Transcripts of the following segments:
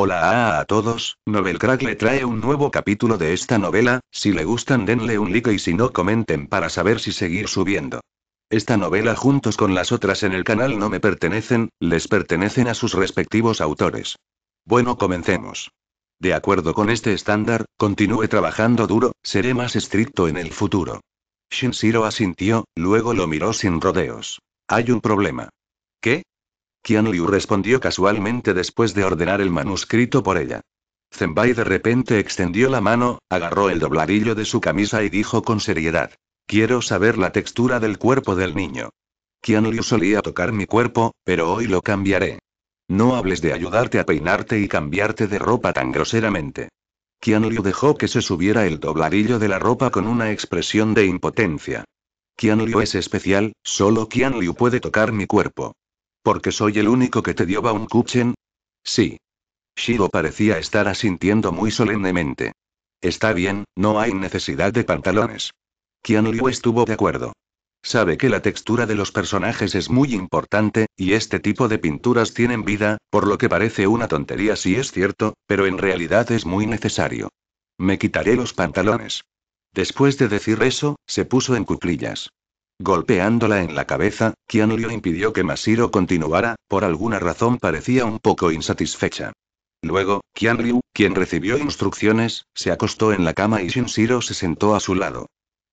Hola a, todos, Novel Crack le trae un nuevo capítulo de esta novela, si le gustan denle un like y si no comenten para saber si seguir subiendo. Esta novela juntos con las otras en el canal no me pertenecen, les pertenecen a sus respectivos autores. Bueno, comencemos. De acuerdo con este estándar, continúe trabajando duro, seré más estricto en el futuro. Shinshiro asintió, luego lo miró sin rodeos. Hay un problema. ¿Qué? Qian Liu respondió casualmente después de ordenar el manuscrito por ella. Zenbai de repente extendió la mano, agarró el dobladillo de su camisa y dijo con seriedad. Quiero saber la textura del cuerpo del niño. Qian Liu solía tocar mi cuerpo, pero hoy lo cambiaré. No hables de ayudarte a peinarte y cambiarte de ropa tan groseramente. Qian dejó que se subiera el dobladillo de la ropa con una expresión de impotencia. Qian es especial, solo Qian Liu puede tocar mi cuerpo. Porque soy el único que te dio Baumkuchen. Sí. Shiro parecía estar asintiendo muy solemnemente. Está bien, no hay necesidad de pantalones. Qian Liu estuvo de acuerdo. Sabe que la textura de los personajes es muy importante, y este tipo de pinturas tienen vida, por lo que parece una tontería si es cierto, pero en realidad es muy necesario. Me quitaré los pantalones. Después de decir eso, se puso en cuclillas. Golpeándola en la cabeza, Liu impidió que Masiro continuara, por alguna razón parecía un poco insatisfecha. Luego, Liu, quien recibió instrucciones, se acostó en la cama y Shinshiro se sentó a su lado.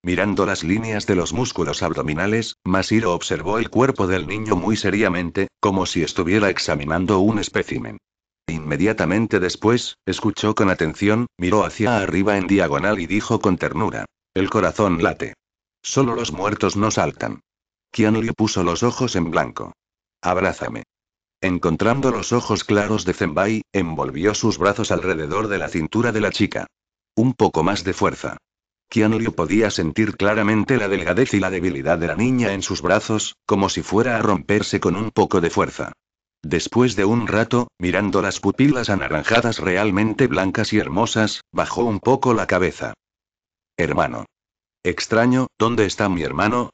Mirando las líneas de los músculos abdominales, Masiro observó el cuerpo del niño muy seriamente, como si estuviera examinando un espécimen. Inmediatamente después, escuchó con atención, miró hacia arriba en diagonal y dijo con ternura. El corazón late. Solo los muertos no saltan. Liu puso los ojos en blanco. Abrázame. Encontrando los ojos claros de Zenbai, envolvió sus brazos alrededor de la cintura de la chica. Un poco más de fuerza. Liu podía sentir claramente la delgadez y la debilidad de la niña en sus brazos, como si fuera a romperse con un poco de fuerza. Después de un rato, mirando las pupilas anaranjadas realmente blancas y hermosas, bajó un poco la cabeza. Hermano. Extraño, ¿dónde está mi hermano?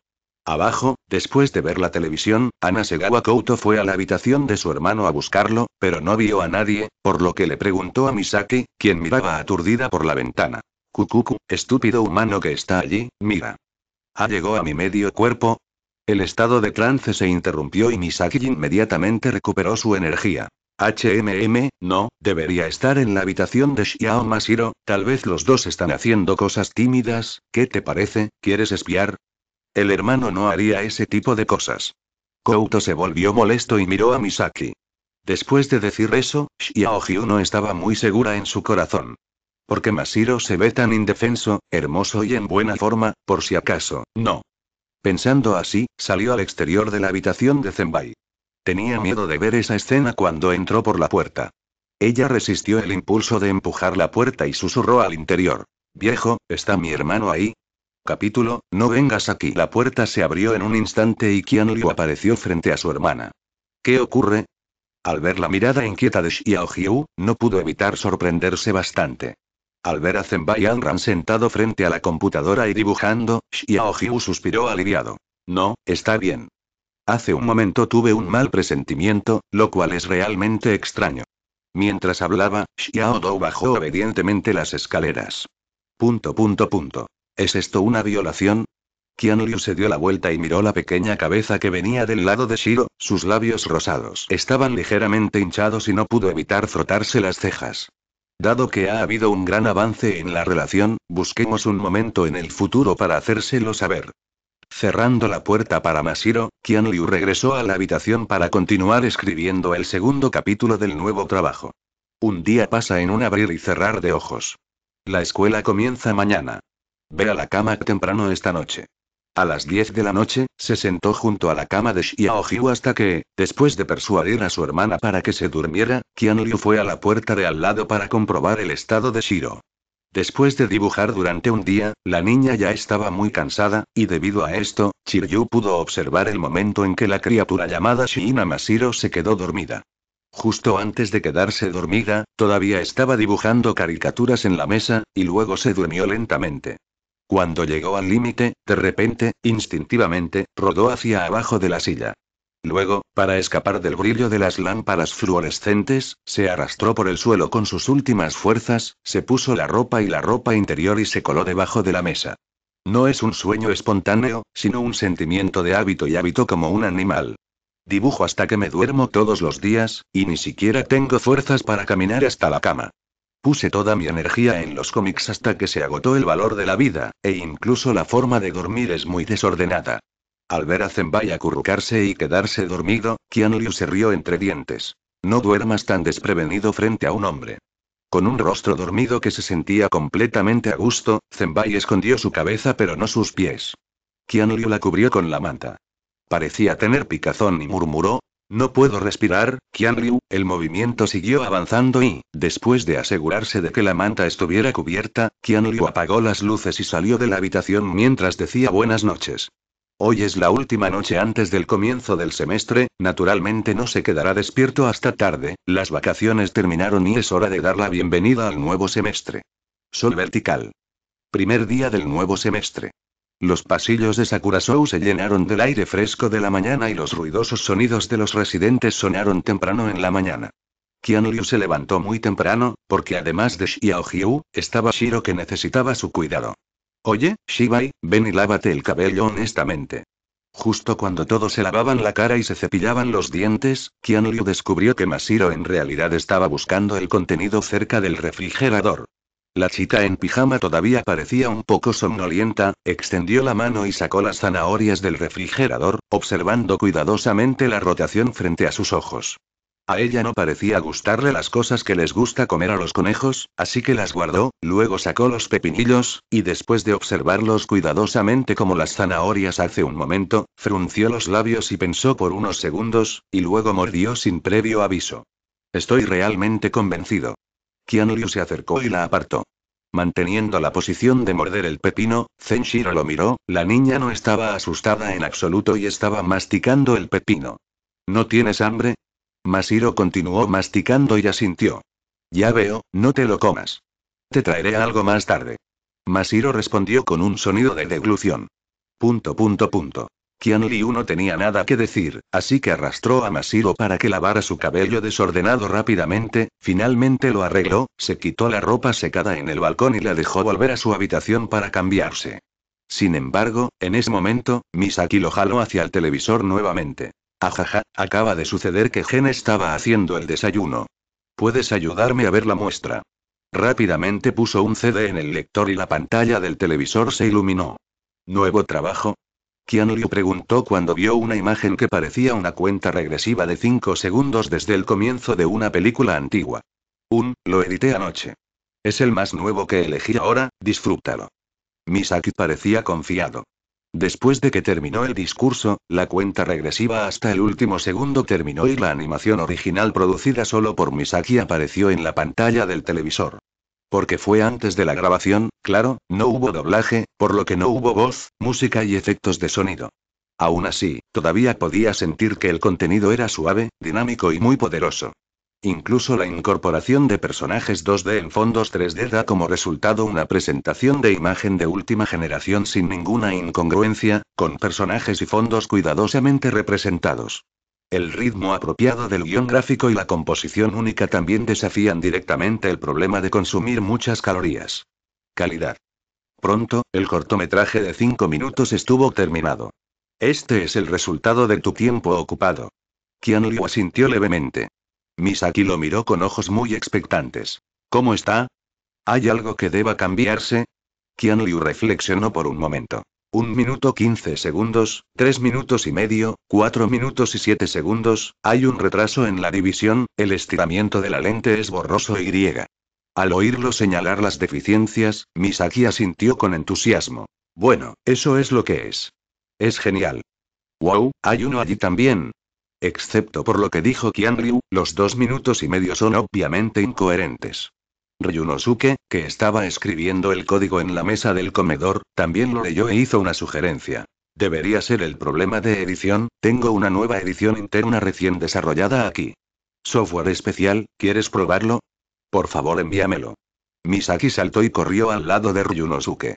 Abajo, después de ver la televisión, Ana Segawa fue a la habitación de su hermano a buscarlo, pero no vio a nadie, por lo que le preguntó a Misaki, quien miraba aturdida por la ventana. Kukuku, estúpido humano que está allí, mira. ¿Ha llegó a mi medio cuerpo? El estado de trance se interrumpió y Misaki inmediatamente recuperó su energía. HMM, no, debería estar en la habitación de Xiao Masiro, tal vez los dos están haciendo cosas tímidas, ¿qué te parece? ¿Quieres espiar? El hermano no haría ese tipo de cosas. Kouto se volvió molesto y miró a Misaki. Después de decir eso, Xiao Hyu no estaba muy segura en su corazón. Porque Masiro se ve tan indefenso, hermoso y en buena forma, por si acaso, no. Pensando así, salió al exterior de la habitación de Zenbai. Tenía miedo de ver esa escena cuando entró por la puerta. Ella resistió el impulso de empujar la puerta y susurró al interior. Viejo, ¿está mi hermano ahí? Capítulo, no vengas aquí. La puerta se abrió en un instante y Liu apareció frente a su hermana. ¿Qué ocurre? Al ver la mirada inquieta de Xiao no pudo evitar sorprenderse bastante. Al ver a Zenbai Ran sentado frente a la computadora y dibujando, Xiao suspiró aliviado. No, está bien. Hace un momento tuve un mal presentimiento, lo cual es realmente extraño. Mientras hablaba, Xiao Dou bajó obedientemente las escaleras. Punto punto punto. ¿Es esto una violación? Qian Liu se dio la vuelta y miró la pequeña cabeza que venía del lado de Shiro, sus labios rosados estaban ligeramente hinchados y no pudo evitar frotarse las cejas. Dado que ha habido un gran avance en la relación, busquemos un momento en el futuro para hacérselo saber. Cerrando la puerta para Masiro, Qian Liu regresó a la habitación para continuar escribiendo el segundo capítulo del nuevo trabajo. Un día pasa en un abrir y cerrar de ojos. La escuela comienza mañana. Ve a la cama temprano esta noche. A las 10 de la noche, se sentó junto a la cama de Xiaojiu hasta que, después de persuadir a su hermana para que se durmiera, Qian Liu fue a la puerta de al lado para comprobar el estado de Shiro. Después de dibujar durante un día, la niña ya estaba muy cansada, y debido a esto, Chiryu pudo observar el momento en que la criatura llamada Shiina Masiro se quedó dormida. Justo antes de quedarse dormida, todavía estaba dibujando caricaturas en la mesa, y luego se durmió lentamente. Cuando llegó al límite, de repente, instintivamente, rodó hacia abajo de la silla. Luego, para escapar del brillo de las lámparas fluorescentes, se arrastró por el suelo con sus últimas fuerzas, se puso la ropa y la ropa interior y se coló debajo de la mesa. No es un sueño espontáneo, sino un sentimiento de hábito y hábito como un animal. Dibujo hasta que me duermo todos los días, y ni siquiera tengo fuerzas para caminar hasta la cama. Puse toda mi energía en los cómics hasta que se agotó el valor de la vida, e incluso la forma de dormir es muy desordenada. Al ver a Zenbai acurrucarse y quedarse dormido, Qianliu se rió entre dientes. No duermas tan desprevenido frente a un hombre. Con un rostro dormido que se sentía completamente a gusto, Zenbai escondió su cabeza pero no sus pies. Qianliu la cubrió con la manta. Parecía tener picazón y murmuró, no puedo respirar, Qianliu. El movimiento siguió avanzando y, después de asegurarse de que la manta estuviera cubierta, Qianliu apagó las luces y salió de la habitación mientras decía buenas noches. Hoy es la última noche antes del comienzo del semestre, naturalmente no se quedará despierto hasta tarde, las vacaciones terminaron y es hora de dar la bienvenida al nuevo semestre. Sol vertical. Primer día del nuevo semestre. Los pasillos de Sakura Sakurasou se llenaron del aire fresco de la mañana y los ruidosos sonidos de los residentes sonaron temprano en la mañana. Qian Liu se levantó muy temprano, porque además de Xiao estaba Shiro que necesitaba su cuidado. Oye, Shibai, ven y lávate el cabello honestamente. Justo cuando todos se lavaban la cara y se cepillaban los dientes, Liu descubrió que Masiro en realidad estaba buscando el contenido cerca del refrigerador. La chica en pijama todavía parecía un poco somnolienta, extendió la mano y sacó las zanahorias del refrigerador, observando cuidadosamente la rotación frente a sus ojos. A ella no parecía gustarle las cosas que les gusta comer a los conejos, así que las guardó, luego sacó los pepinillos, y después de observarlos cuidadosamente como las zanahorias hace un momento, frunció los labios y pensó por unos segundos, y luego mordió sin previo aviso. Estoy realmente convencido. Liu se acercó y la apartó. Manteniendo la posición de morder el pepino, Zenshiro lo miró, la niña no estaba asustada en absoluto y estaba masticando el pepino. ¿No tienes hambre? Masiro continuó masticando y asintió. Ya veo, no te lo comas. Te traeré algo más tarde. Masiro respondió con un sonido de deglución. Punto punto punto. Liu no tenía nada que decir, así que arrastró a Masiro para que lavara su cabello desordenado rápidamente, finalmente lo arregló, se quitó la ropa secada en el balcón y la dejó volver a su habitación para cambiarse. Sin embargo, en ese momento, Misaki lo jaló hacia el televisor nuevamente. Ajaja, acaba de suceder que Gen estaba haciendo el desayuno. ¿Puedes ayudarme a ver la muestra? Rápidamente puso un CD en el lector y la pantalla del televisor se iluminó. ¿Nuevo trabajo? Liu preguntó cuando vio una imagen que parecía una cuenta regresiva de 5 segundos desde el comienzo de una película antigua. Un, lo edité anoche. Es el más nuevo que elegí ahora, disfrútalo. Misaki parecía confiado. Después de que terminó el discurso, la cuenta regresiva hasta el último segundo terminó y la animación original producida solo por Misaki apareció en la pantalla del televisor. Porque fue antes de la grabación, claro, no hubo doblaje, por lo que no hubo voz, música y efectos de sonido. Aún así, todavía podía sentir que el contenido era suave, dinámico y muy poderoso. Incluso la incorporación de personajes 2D en fondos 3D da como resultado una presentación de imagen de última generación sin ninguna incongruencia, con personajes y fondos cuidadosamente representados. El ritmo apropiado del guión gráfico y la composición única también desafían directamente el problema de consumir muchas calorías. Calidad. Pronto, el cortometraje de 5 minutos estuvo terminado. Este es el resultado de tu tiempo ocupado. Qian Liu asintió levemente. Misaki lo miró con ojos muy expectantes. ¿Cómo está? ¿Hay algo que deba cambiarse? Qian Liu reflexionó por un momento. Un minuto quince segundos, tres minutos y medio, cuatro minutos y siete segundos, hay un retraso en la división, el estiramiento de la lente es borroso y griega. Al oírlo señalar las deficiencias, Misaki asintió con entusiasmo. Bueno, eso es lo que es. Es genial. Wow, hay uno allí también, Excepto por lo que dijo Kianryu, los dos minutos y medio son obviamente incoherentes. Ryunosuke, que estaba escribiendo el código en la mesa del comedor, también lo leyó e hizo una sugerencia. Debería ser el problema de edición, tengo una nueva edición interna recién desarrollada aquí. Software especial, ¿quieres probarlo? Por favor envíamelo. Misaki saltó y corrió al lado de Ryunosuke.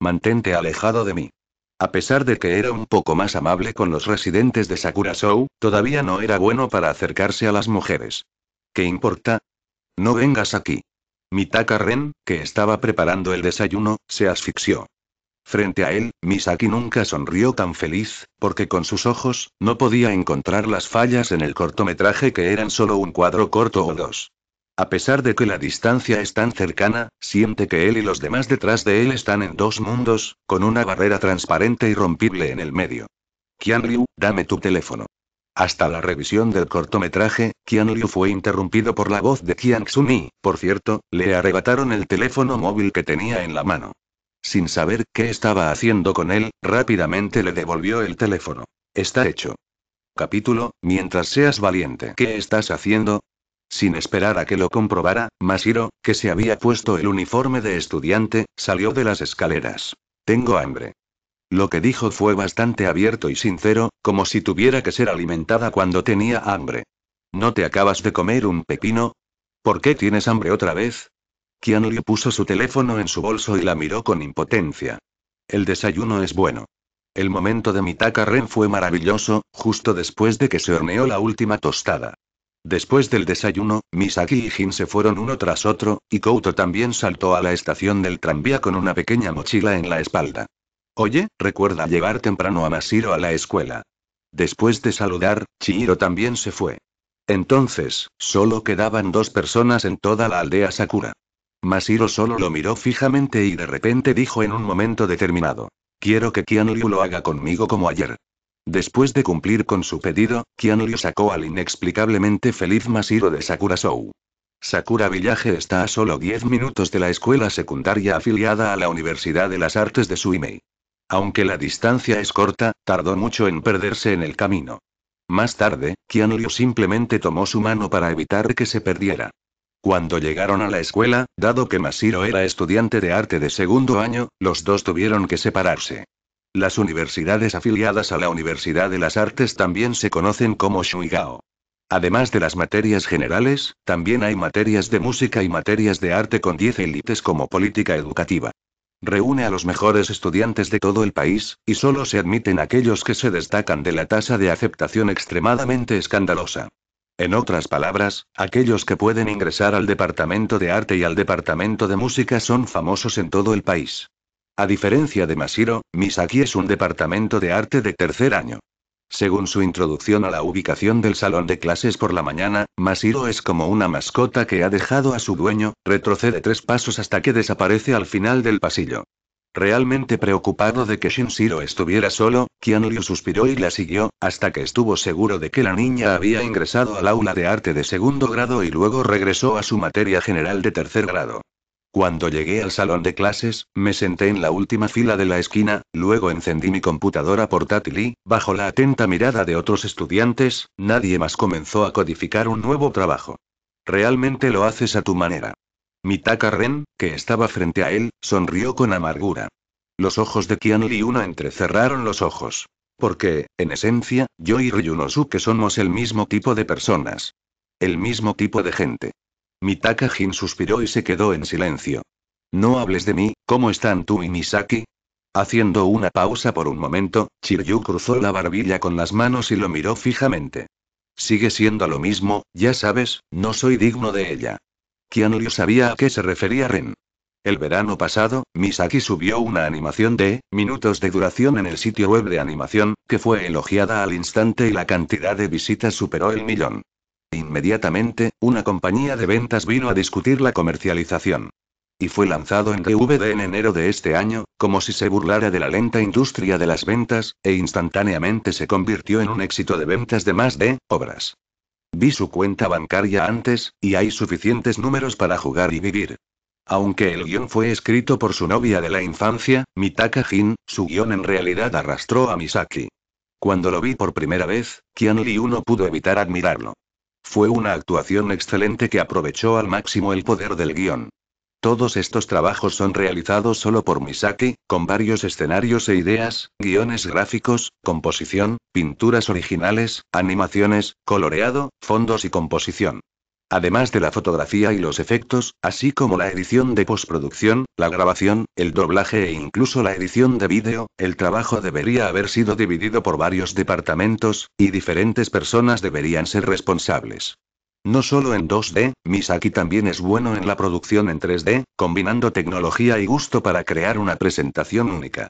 Mantente alejado de mí. A pesar de que era un poco más amable con los residentes de Sakura Show, todavía no era bueno para acercarse a las mujeres. ¿Qué importa? No vengas aquí. Mitaka Ren, que estaba preparando el desayuno, se asfixió. Frente a él, Misaki nunca sonrió tan feliz, porque con sus ojos, no podía encontrar las fallas en el cortometraje que eran solo un cuadro corto o dos. A pesar de que la distancia es tan cercana, siente que él y los demás detrás de él están en dos mundos, con una barrera transparente y rompible en el medio. Qian Liu, dame tu teléfono. Hasta la revisión del cortometraje, Qian Liu fue interrumpido por la voz de Qian y, por cierto, le arrebataron el teléfono móvil que tenía en la mano. Sin saber qué estaba haciendo con él, rápidamente le devolvió el teléfono. Está hecho. Capítulo, mientras seas valiente. ¿Qué estás haciendo? Sin esperar a que lo comprobara, Masiro, que se había puesto el uniforme de estudiante, salió de las escaleras. Tengo hambre. Lo que dijo fue bastante abierto y sincero, como si tuviera que ser alimentada cuando tenía hambre. ¿No te acabas de comer un pepino? ¿Por qué tienes hambre otra vez? Liu puso su teléfono en su bolso y la miró con impotencia. El desayuno es bueno. El momento de Mitaka Ren fue maravilloso, justo después de que se horneó la última tostada. Después del desayuno, Misaki y Jin se fueron uno tras otro, y Kouto también saltó a la estación del tranvía con una pequeña mochila en la espalda. Oye, recuerda llevar temprano a Masiro a la escuela. Después de saludar, Chihiro también se fue. Entonces, solo quedaban dos personas en toda la aldea Sakura. Masiro solo lo miró fijamente y de repente dijo en un momento determinado. Quiero que Kianliu lo haga conmigo como ayer. Después de cumplir con su pedido, Liu sacó al inexplicablemente feliz Masiro de Sakura Sou. Sakura Village está a solo 10 minutos de la escuela secundaria afiliada a la Universidad de las Artes de Suimei. Aunque la distancia es corta, tardó mucho en perderse en el camino. Más tarde, Liu simplemente tomó su mano para evitar que se perdiera. Cuando llegaron a la escuela, dado que Masiro era estudiante de arte de segundo año, los dos tuvieron que separarse. Las universidades afiliadas a la Universidad de las Artes también se conocen como Shuigao. Además de las materias generales, también hay materias de música y materias de arte con 10 élites como política educativa. Reúne a los mejores estudiantes de todo el país, y solo se admiten aquellos que se destacan de la tasa de aceptación extremadamente escandalosa. En otras palabras, aquellos que pueden ingresar al Departamento de Arte y al Departamento de Música son famosos en todo el país. A diferencia de Masiro, Misaki es un departamento de arte de tercer año. Según su introducción a la ubicación del salón de clases por la mañana, Masiro es como una mascota que ha dejado a su dueño, retrocede tres pasos hasta que desaparece al final del pasillo. Realmente preocupado de que Shinshiro estuviera solo, Kianryu suspiró y la siguió, hasta que estuvo seguro de que la niña había ingresado al aula de arte de segundo grado y luego regresó a su materia general de tercer grado. Cuando llegué al salón de clases, me senté en la última fila de la esquina, luego encendí mi computadora portátil y, bajo la atenta mirada de otros estudiantes, nadie más comenzó a codificar un nuevo trabajo. Realmente lo haces a tu manera. Mitaka Ren, que estaba frente a él, sonrió con amargura. Los ojos de Kian y uno entrecerraron los ojos. Porque, en esencia, yo y Ryunosuke somos el mismo tipo de personas. El mismo tipo de gente. Mitaka Jin suspiró y se quedó en silencio. No hables de mí, ¿cómo están tú y Misaki? Haciendo una pausa por un momento, Chiryu cruzó la barbilla con las manos y lo miró fijamente. Sigue siendo lo mismo, ya sabes, no soy digno de ella. lo sabía a qué se refería Ren. El verano pasado, Misaki subió una animación de minutos de duración en el sitio web de animación, que fue elogiada al instante y la cantidad de visitas superó el millón. Inmediatamente, una compañía de ventas vino a discutir la comercialización. Y fue lanzado en DVD en enero de este año, como si se burlara de la lenta industria de las ventas, e instantáneamente se convirtió en un éxito de ventas de más de obras. Vi su cuenta bancaria antes, y hay suficientes números para jugar y vivir. Aunque el guión fue escrito por su novia de la infancia, Mitaka Jin, su guión en realidad arrastró a Misaki. Cuando lo vi por primera vez, Kian Liu no pudo evitar admirarlo. Fue una actuación excelente que aprovechó al máximo el poder del guión. Todos estos trabajos son realizados solo por Misaki, con varios escenarios e ideas, guiones gráficos, composición, pinturas originales, animaciones, coloreado, fondos y composición. Además de la fotografía y los efectos, así como la edición de postproducción, la grabación, el doblaje e incluso la edición de vídeo, el trabajo debería haber sido dividido por varios departamentos, y diferentes personas deberían ser responsables. No solo en 2D, Misaki también es bueno en la producción en 3D, combinando tecnología y gusto para crear una presentación única.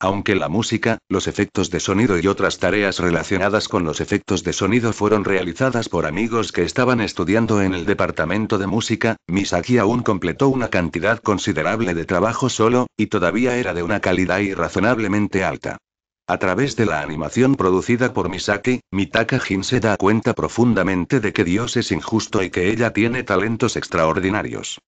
Aunque la música, los efectos de sonido y otras tareas relacionadas con los efectos de sonido fueron realizadas por amigos que estaban estudiando en el departamento de música, Misaki aún completó una cantidad considerable de trabajo solo, y todavía era de una calidad irrazonablemente alta. A través de la animación producida por Misaki, Mitaka Jin se da cuenta profundamente de que Dios es injusto y que ella tiene talentos extraordinarios.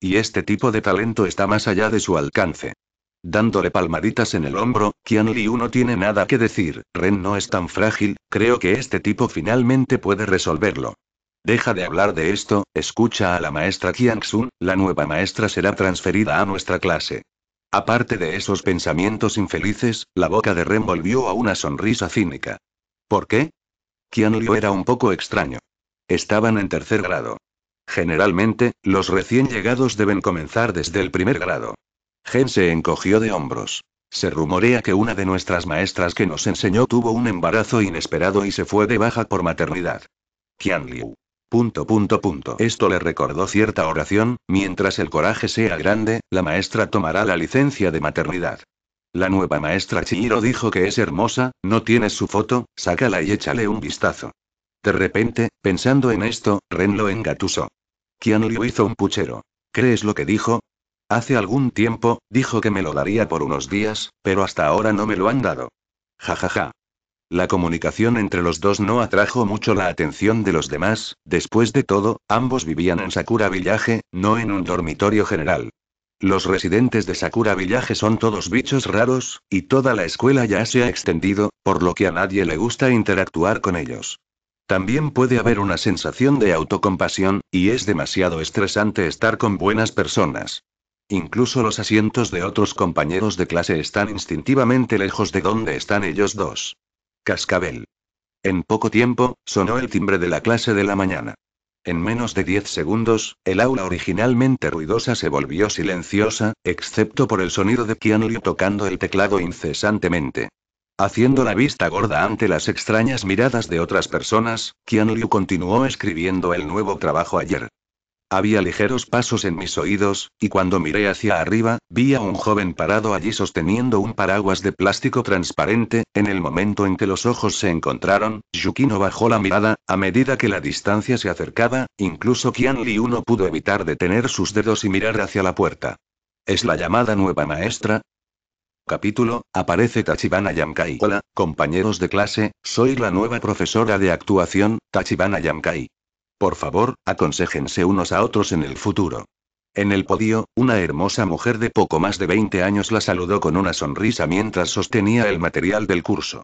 Y este tipo de talento está más allá de su alcance. Dándole palmaditas en el hombro, Qian Liu no tiene nada que decir, Ren no es tan frágil, creo que este tipo finalmente puede resolverlo. Deja de hablar de esto, escucha a la maestra Qianxun, la nueva maestra será transferida a nuestra clase. Aparte de esos pensamientos infelices, la boca de Ren volvió a una sonrisa cínica. ¿Por qué? Qian era un poco extraño. Estaban en tercer grado. Generalmente, los recién llegados deben comenzar desde el primer grado. Gen se encogió de hombros. Se rumorea que una de nuestras maestras que nos enseñó tuvo un embarazo inesperado y se fue de baja por maternidad. Qianliu. Punto, punto, punto. Esto le recordó cierta oración, mientras el coraje sea grande, la maestra tomará la licencia de maternidad. La nueva maestra Chihiro dijo que es hermosa, no tienes su foto, sácala y échale un vistazo. De repente, pensando en esto, Ren lo engatusó. Qianliu hizo un puchero. ¿Crees lo que dijo? Hace algún tiempo, dijo que me lo daría por unos días, pero hasta ahora no me lo han dado. Ja ja ja. La comunicación entre los dos no atrajo mucho la atención de los demás, después de todo, ambos vivían en Sakura Village, no en un dormitorio general. Los residentes de Sakura Village son todos bichos raros, y toda la escuela ya se ha extendido, por lo que a nadie le gusta interactuar con ellos. También puede haber una sensación de autocompasión, y es demasiado estresante estar con buenas personas. Incluso los asientos de otros compañeros de clase están instintivamente lejos de donde están ellos dos. Cascabel. En poco tiempo, sonó el timbre de la clase de la mañana. En menos de 10 segundos, el aula originalmente ruidosa se volvió silenciosa, excepto por el sonido de Liu tocando el teclado incesantemente. Haciendo la vista gorda ante las extrañas miradas de otras personas, Liu continuó escribiendo el nuevo trabajo ayer. Había ligeros pasos en mis oídos, y cuando miré hacia arriba, vi a un joven parado allí sosteniendo un paraguas de plástico transparente, en el momento en que los ojos se encontraron, Yukino bajó la mirada, a medida que la distancia se acercaba, incluso Kian Liu no pudo evitar detener sus dedos y mirar hacia la puerta. ¿Es la llamada nueva maestra? Capítulo, aparece Tachibana Yamkai. Hola, compañeros de clase, soy la nueva profesora de actuación, Tachibana Yamkai. Por favor, aconséjense unos a otros en el futuro. En el podio, una hermosa mujer de poco más de 20 años la saludó con una sonrisa mientras sostenía el material del curso.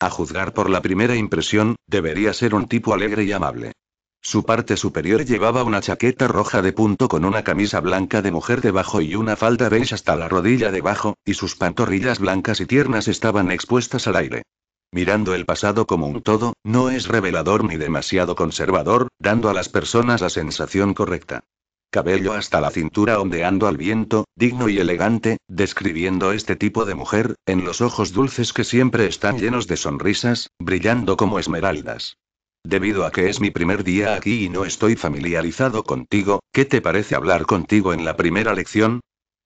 A juzgar por la primera impresión, debería ser un tipo alegre y amable. Su parte superior llevaba una chaqueta roja de punto con una camisa blanca de mujer debajo y una falda beige hasta la rodilla debajo, y sus pantorrillas blancas y tiernas estaban expuestas al aire mirando el pasado como un todo, no es revelador ni demasiado conservador, dando a las personas la sensación correcta. Cabello hasta la cintura ondeando al viento, digno y elegante, describiendo este tipo de mujer, en los ojos dulces que siempre están llenos de sonrisas, brillando como esmeraldas. Debido a que es mi primer día aquí y no estoy familiarizado contigo, ¿qué te parece hablar contigo en la primera lección?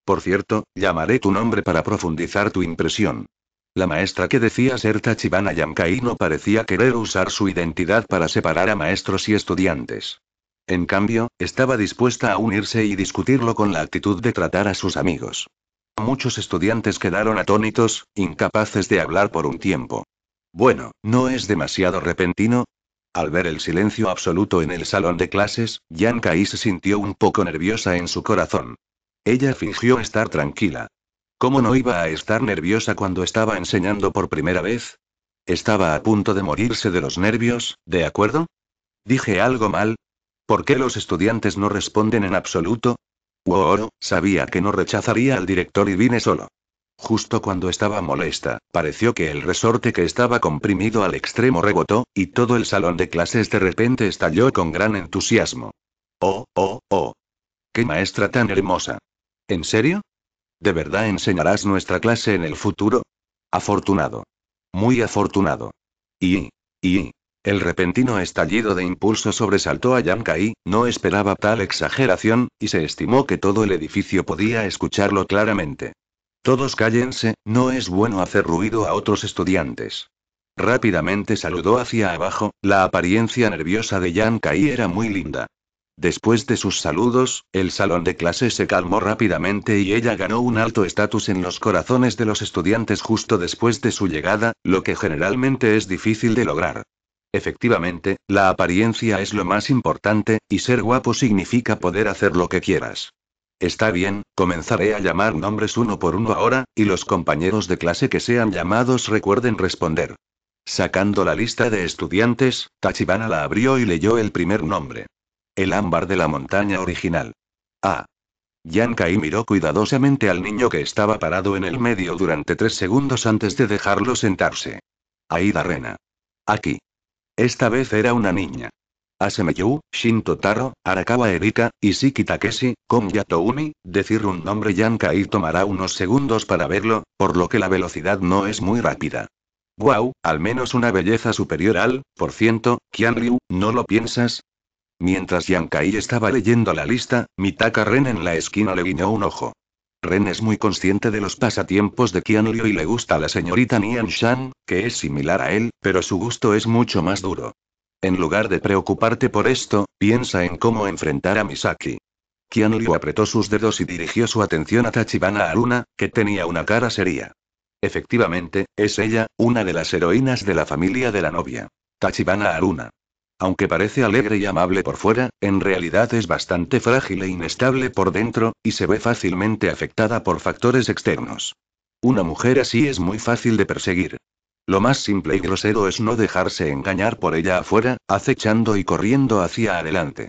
Por cierto, llamaré tu nombre para profundizar tu impresión. La maestra que decía ser Tachibana Yankai no parecía querer usar su identidad para separar a maestros y estudiantes. En cambio, estaba dispuesta a unirse y discutirlo con la actitud de tratar a sus amigos. Muchos estudiantes quedaron atónitos, incapaces de hablar por un tiempo. Bueno, ¿no es demasiado repentino? Al ver el silencio absoluto en el salón de clases, Yankai se sintió un poco nerviosa en su corazón. Ella fingió estar tranquila, ¿Cómo no iba a estar nerviosa cuando estaba enseñando por primera vez? Estaba a punto de morirse de los nervios, ¿de acuerdo? ¿Dije algo mal? ¿Por qué los estudiantes no responden en absoluto? Wow, sabía que no rechazaría al director y vine solo. Justo cuando estaba molesta, pareció que el resorte que estaba comprimido al extremo rebotó, y todo el salón de clases de repente estalló con gran entusiasmo. ¡Oh, oh, oh! ¡Qué maestra tan hermosa! ¿En serio? ¿De verdad enseñarás nuestra clase en el futuro? Afortunado. Muy afortunado. Y. y. El repentino estallido de impulso sobresaltó a Yankai, no esperaba tal exageración, y se estimó que todo el edificio podía escucharlo claramente. Todos cállense, no es bueno hacer ruido a otros estudiantes. Rápidamente saludó hacia abajo, la apariencia nerviosa de Yankai era muy linda. Después de sus saludos, el salón de clase se calmó rápidamente y ella ganó un alto estatus en los corazones de los estudiantes justo después de su llegada, lo que generalmente es difícil de lograr. Efectivamente, la apariencia es lo más importante, y ser guapo significa poder hacer lo que quieras. Está bien, comenzaré a llamar nombres uno por uno ahora, y los compañeros de clase que sean llamados recuerden responder. Sacando la lista de estudiantes, Tachibana la abrió y leyó el primer nombre. El ámbar de la montaña original. Ah. Yankai miró cuidadosamente al niño que estaba parado en el medio durante tres segundos antes de dejarlo sentarse. Aida Rena. Aquí. Esta vez era una niña. Asemeyu, Shinto Taro, Arakawa Erika, y Takeshi, yato Yatoumi, decir un nombre Yankai tomará unos segundos para verlo, por lo que la velocidad no es muy rápida. Wow, al menos una belleza superior al, por ciento, Kianryu, ¿no lo piensas? Mientras Yankai estaba leyendo la lista, Mitaka Ren en la esquina le guiñó un ojo. Ren es muy consciente de los pasatiempos de Liu y le gusta a la señorita Nian Shan, que es similar a él, pero su gusto es mucho más duro. En lugar de preocuparte por esto, piensa en cómo enfrentar a Misaki. Liu apretó sus dedos y dirigió su atención a Tachibana Aruna, que tenía una cara seria. Efectivamente, es ella, una de las heroínas de la familia de la novia. Tachibana Aruna. Aunque parece alegre y amable por fuera, en realidad es bastante frágil e inestable por dentro, y se ve fácilmente afectada por factores externos. Una mujer así es muy fácil de perseguir. Lo más simple y grosero es no dejarse engañar por ella afuera, acechando y corriendo hacia adelante.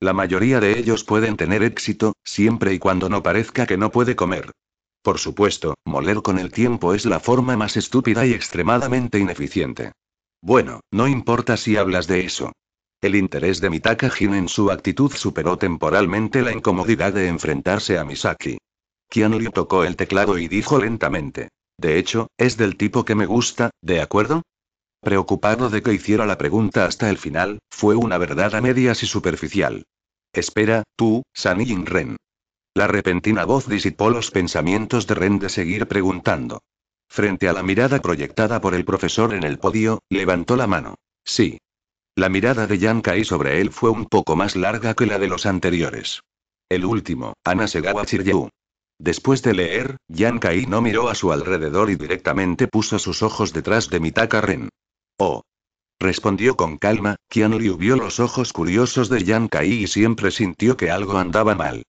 La mayoría de ellos pueden tener éxito, siempre y cuando no parezca que no puede comer. Por supuesto, moler con el tiempo es la forma más estúpida y extremadamente ineficiente. Bueno, no importa si hablas de eso. El interés de Mitaka Jin en su actitud superó temporalmente la incomodidad de enfrentarse a Misaki. Liu tocó el teclado y dijo lentamente. De hecho, es del tipo que me gusta, ¿de acuerdo? Preocupado de que hiciera la pregunta hasta el final, fue una verdad a medias y superficial. Espera, tú, Sanin Ren. La repentina voz disipó los pensamientos de Ren de seguir preguntando. Frente a la mirada proyectada por el profesor en el podio, levantó la mano. Sí. La mirada de Yankai Kai sobre él fue un poco más larga que la de los anteriores. El último, Anasegawa Chiryu. Después de leer, Yankai Kai no miró a su alrededor y directamente puso sus ojos detrás de Mitaka Ren. Oh. Respondió con calma, quien Liu vio los ojos curiosos de Yan Kai y siempre sintió que algo andaba mal.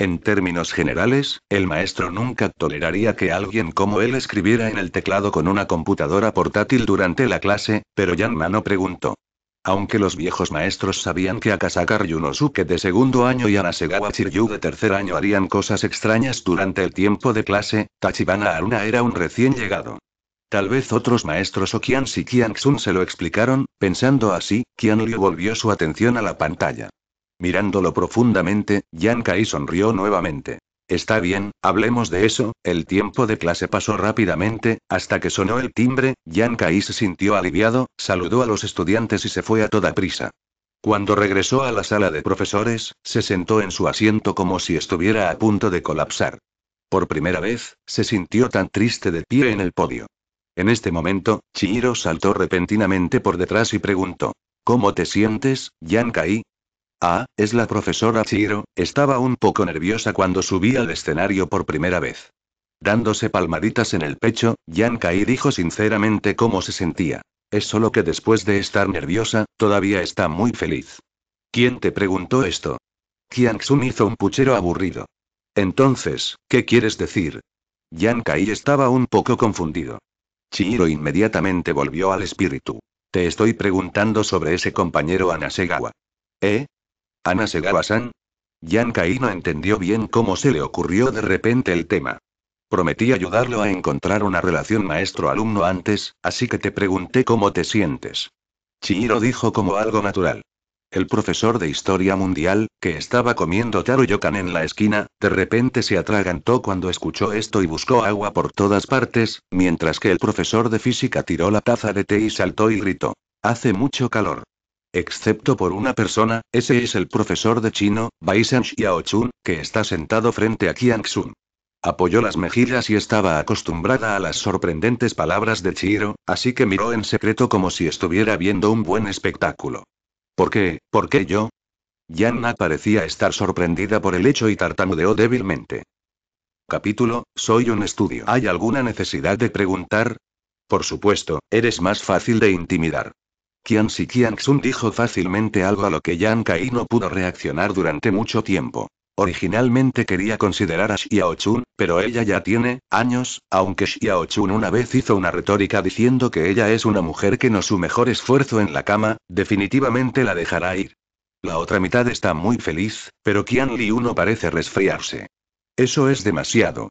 En términos generales, el maestro nunca toleraría que alguien como él escribiera en el teclado con una computadora portátil durante la clase, pero Yanma no preguntó. Aunque los viejos maestros sabían que Akasaka Ryunosuke de segundo año y Anasegawa Chiryu de tercer año harían cosas extrañas durante el tiempo de clase, Tachibana Aruna era un recién llegado. Tal vez otros maestros o Kian y se lo explicaron, pensando así, Kian volvió su atención a la pantalla. Mirándolo profundamente, Kai sonrió nuevamente. Está bien, hablemos de eso, el tiempo de clase pasó rápidamente, hasta que sonó el timbre, Kai se sintió aliviado, saludó a los estudiantes y se fue a toda prisa. Cuando regresó a la sala de profesores, se sentó en su asiento como si estuviera a punto de colapsar. Por primera vez, se sintió tan triste de pie en el podio. En este momento, Chihiro saltó repentinamente por detrás y preguntó. ¿Cómo te sientes, Kai? Ah, es la profesora Chihiro, estaba un poco nerviosa cuando subí al escenario por primera vez. Dándose palmaditas en el pecho, Yan Kai dijo sinceramente cómo se sentía. Es solo que después de estar nerviosa, todavía está muy feliz. ¿Quién te preguntó esto? Sun hizo un puchero aburrido. Entonces, ¿qué quieres decir? Yan Kai estaba un poco confundido. Chihiro inmediatamente volvió al espíritu. Te estoy preguntando sobre ese compañero Anasegawa. ¿Eh? ¿Ana Segawa-san? Yankai no entendió bien cómo se le ocurrió de repente el tema. Prometí ayudarlo a encontrar una relación maestro-alumno antes, así que te pregunté cómo te sientes. Chihiro dijo como algo natural. El profesor de Historia Mundial, que estaba comiendo taro yokan en la esquina, de repente se atragantó cuando escuchó esto y buscó agua por todas partes, mientras que el profesor de Física tiró la taza de té y saltó y gritó. Hace mucho calor. Excepto por una persona, ese es el profesor de chino, Baishan Xiaochun, que está sentado frente a Qian sun Apoyó las mejillas y estaba acostumbrada a las sorprendentes palabras de Chiro, así que miró en secreto como si estuviera viendo un buen espectáculo. ¿Por qué? ¿Por qué yo? Yanna parecía estar sorprendida por el hecho y tartamudeó débilmente. Capítulo, soy un estudio. ¿Hay alguna necesidad de preguntar? Por supuesto, eres más fácil de intimidar. Qian Si Xun dijo fácilmente algo a lo que Yan Kai no pudo reaccionar durante mucho tiempo. Originalmente quería considerar a Chun, pero ella ya tiene años, aunque Chun una vez hizo una retórica diciendo que ella es una mujer que no su mejor esfuerzo en la cama, definitivamente la dejará ir. La otra mitad está muy feliz, pero Qian Liu no parece resfriarse. Eso es demasiado.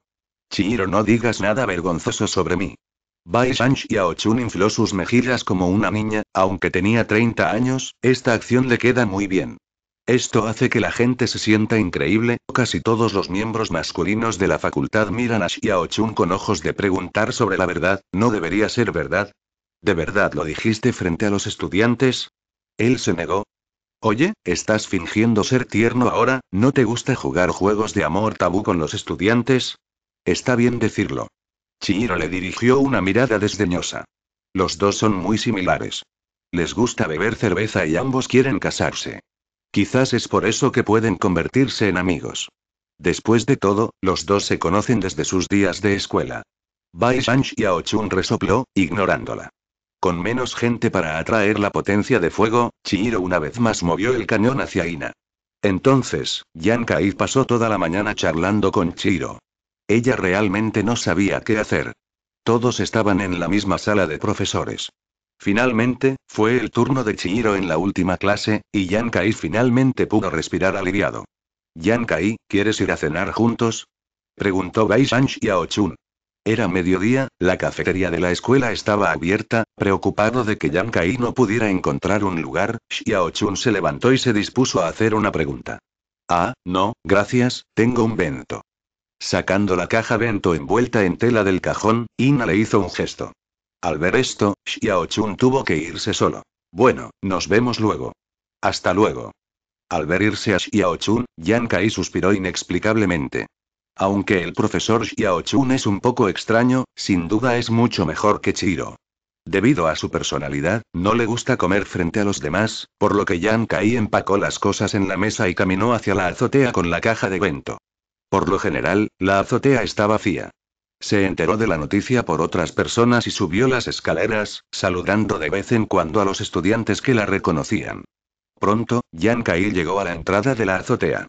Chihiro no digas nada vergonzoso sobre mí. Bai Shang Chun infló sus mejillas como una niña, aunque tenía 30 años, esta acción le queda muy bien. Esto hace que la gente se sienta increíble, casi todos los miembros masculinos de la facultad miran a Xiaochun con ojos de preguntar sobre la verdad, ¿no debería ser verdad? ¿De verdad lo dijiste frente a los estudiantes? Él se negó. Oye, ¿estás fingiendo ser tierno ahora? ¿No te gusta jugar juegos de amor tabú con los estudiantes? Está bien decirlo. Chihiro le dirigió una mirada desdeñosa. Los dos son muy similares. Les gusta beber cerveza y ambos quieren casarse. Quizás es por eso que pueden convertirse en amigos. Después de todo, los dos se conocen desde sus días de escuela. Bai y Aochun resopló, ignorándola. Con menos gente para atraer la potencia de fuego, Chihiro una vez más movió el cañón hacia Ina. Entonces, Yan Kai pasó toda la mañana charlando con Chihiro. Ella realmente no sabía qué hacer. Todos estaban en la misma sala de profesores. Finalmente, fue el turno de Chihiro en la última clase, y Yan Kai finalmente pudo respirar aliviado. Yan Kai, ¿quieres ir a cenar juntos? preguntó Bai Shang y Era mediodía, la cafetería de la escuela estaba abierta, preocupado de que Yang Kai no pudiera encontrar un lugar, Xiaochun se levantó y se dispuso a hacer una pregunta. Ah, no, gracias, tengo un vento. Sacando la caja bento envuelta en tela del cajón, Ina le hizo un gesto. Al ver esto, Xiao tuvo que irse solo. Bueno, nos vemos luego. Hasta luego. Al ver irse a Xiao Chun, Kai suspiró inexplicablemente. Aunque el profesor Xiao es un poco extraño, sin duda es mucho mejor que Chiro. Debido a su personalidad, no le gusta comer frente a los demás, por lo que Yan Kai empacó las cosas en la mesa y caminó hacia la azotea con la caja de vento. Por lo general, la azotea estaba vacía. Se enteró de la noticia por otras personas y subió las escaleras, saludando de vez en cuando a los estudiantes que la reconocían. Pronto, Yan Kai llegó a la entrada de la azotea.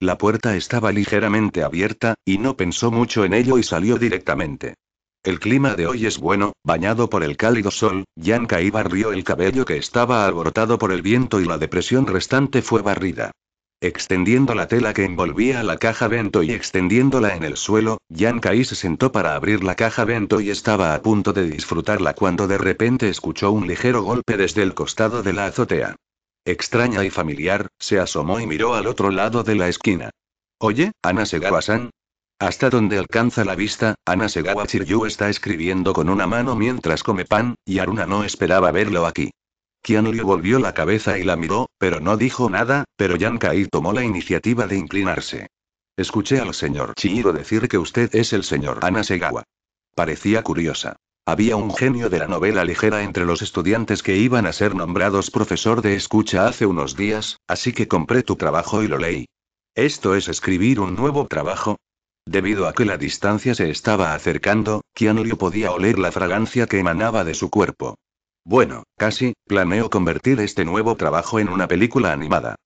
La puerta estaba ligeramente abierta, y no pensó mucho en ello y salió directamente. El clima de hoy es bueno, bañado por el cálido sol, Yan Kai barrió el cabello que estaba alborotado por el viento y la depresión restante fue barrida. Extendiendo la tela que envolvía la caja Bento y extendiéndola en el suelo, Yan Kai se sentó para abrir la caja Bento y estaba a punto de disfrutarla cuando de repente escuchó un ligero golpe desde el costado de la azotea. Extraña y familiar, se asomó y miró al otro lado de la esquina. Oye, Ana Segawa-san. Hasta donde alcanza la vista, Ana Segawa Chiryu está escribiendo con una mano mientras come pan, y Aruna no esperaba verlo aquí. Liu volvió la cabeza y la miró, pero no dijo nada, pero Yankai Kai tomó la iniciativa de inclinarse. Escuché al señor Chihiro decir que usted es el señor Anasegawa. Parecía curiosa. Había un genio de la novela ligera entre los estudiantes que iban a ser nombrados profesor de escucha hace unos días, así que compré tu trabajo y lo leí. ¿Esto es escribir un nuevo trabajo? Debido a que la distancia se estaba acercando, Liu podía oler la fragancia que emanaba de su cuerpo. Bueno, casi, planeo convertir este nuevo trabajo en una película animada.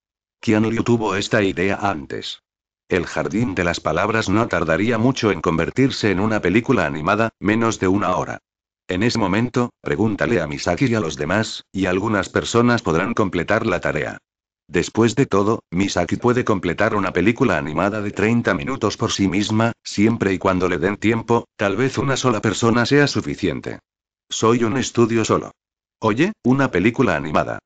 ¿Quién le tuvo esta idea antes. El jardín de las palabras no tardaría mucho en convertirse en una película animada, menos de una hora. En ese momento, pregúntale a Misaki y a los demás, y algunas personas podrán completar la tarea. Después de todo, Misaki puede completar una película animada de 30 minutos por sí misma, siempre y cuando le den tiempo, tal vez una sola persona sea suficiente. Soy un estudio solo. Oye, una película animada.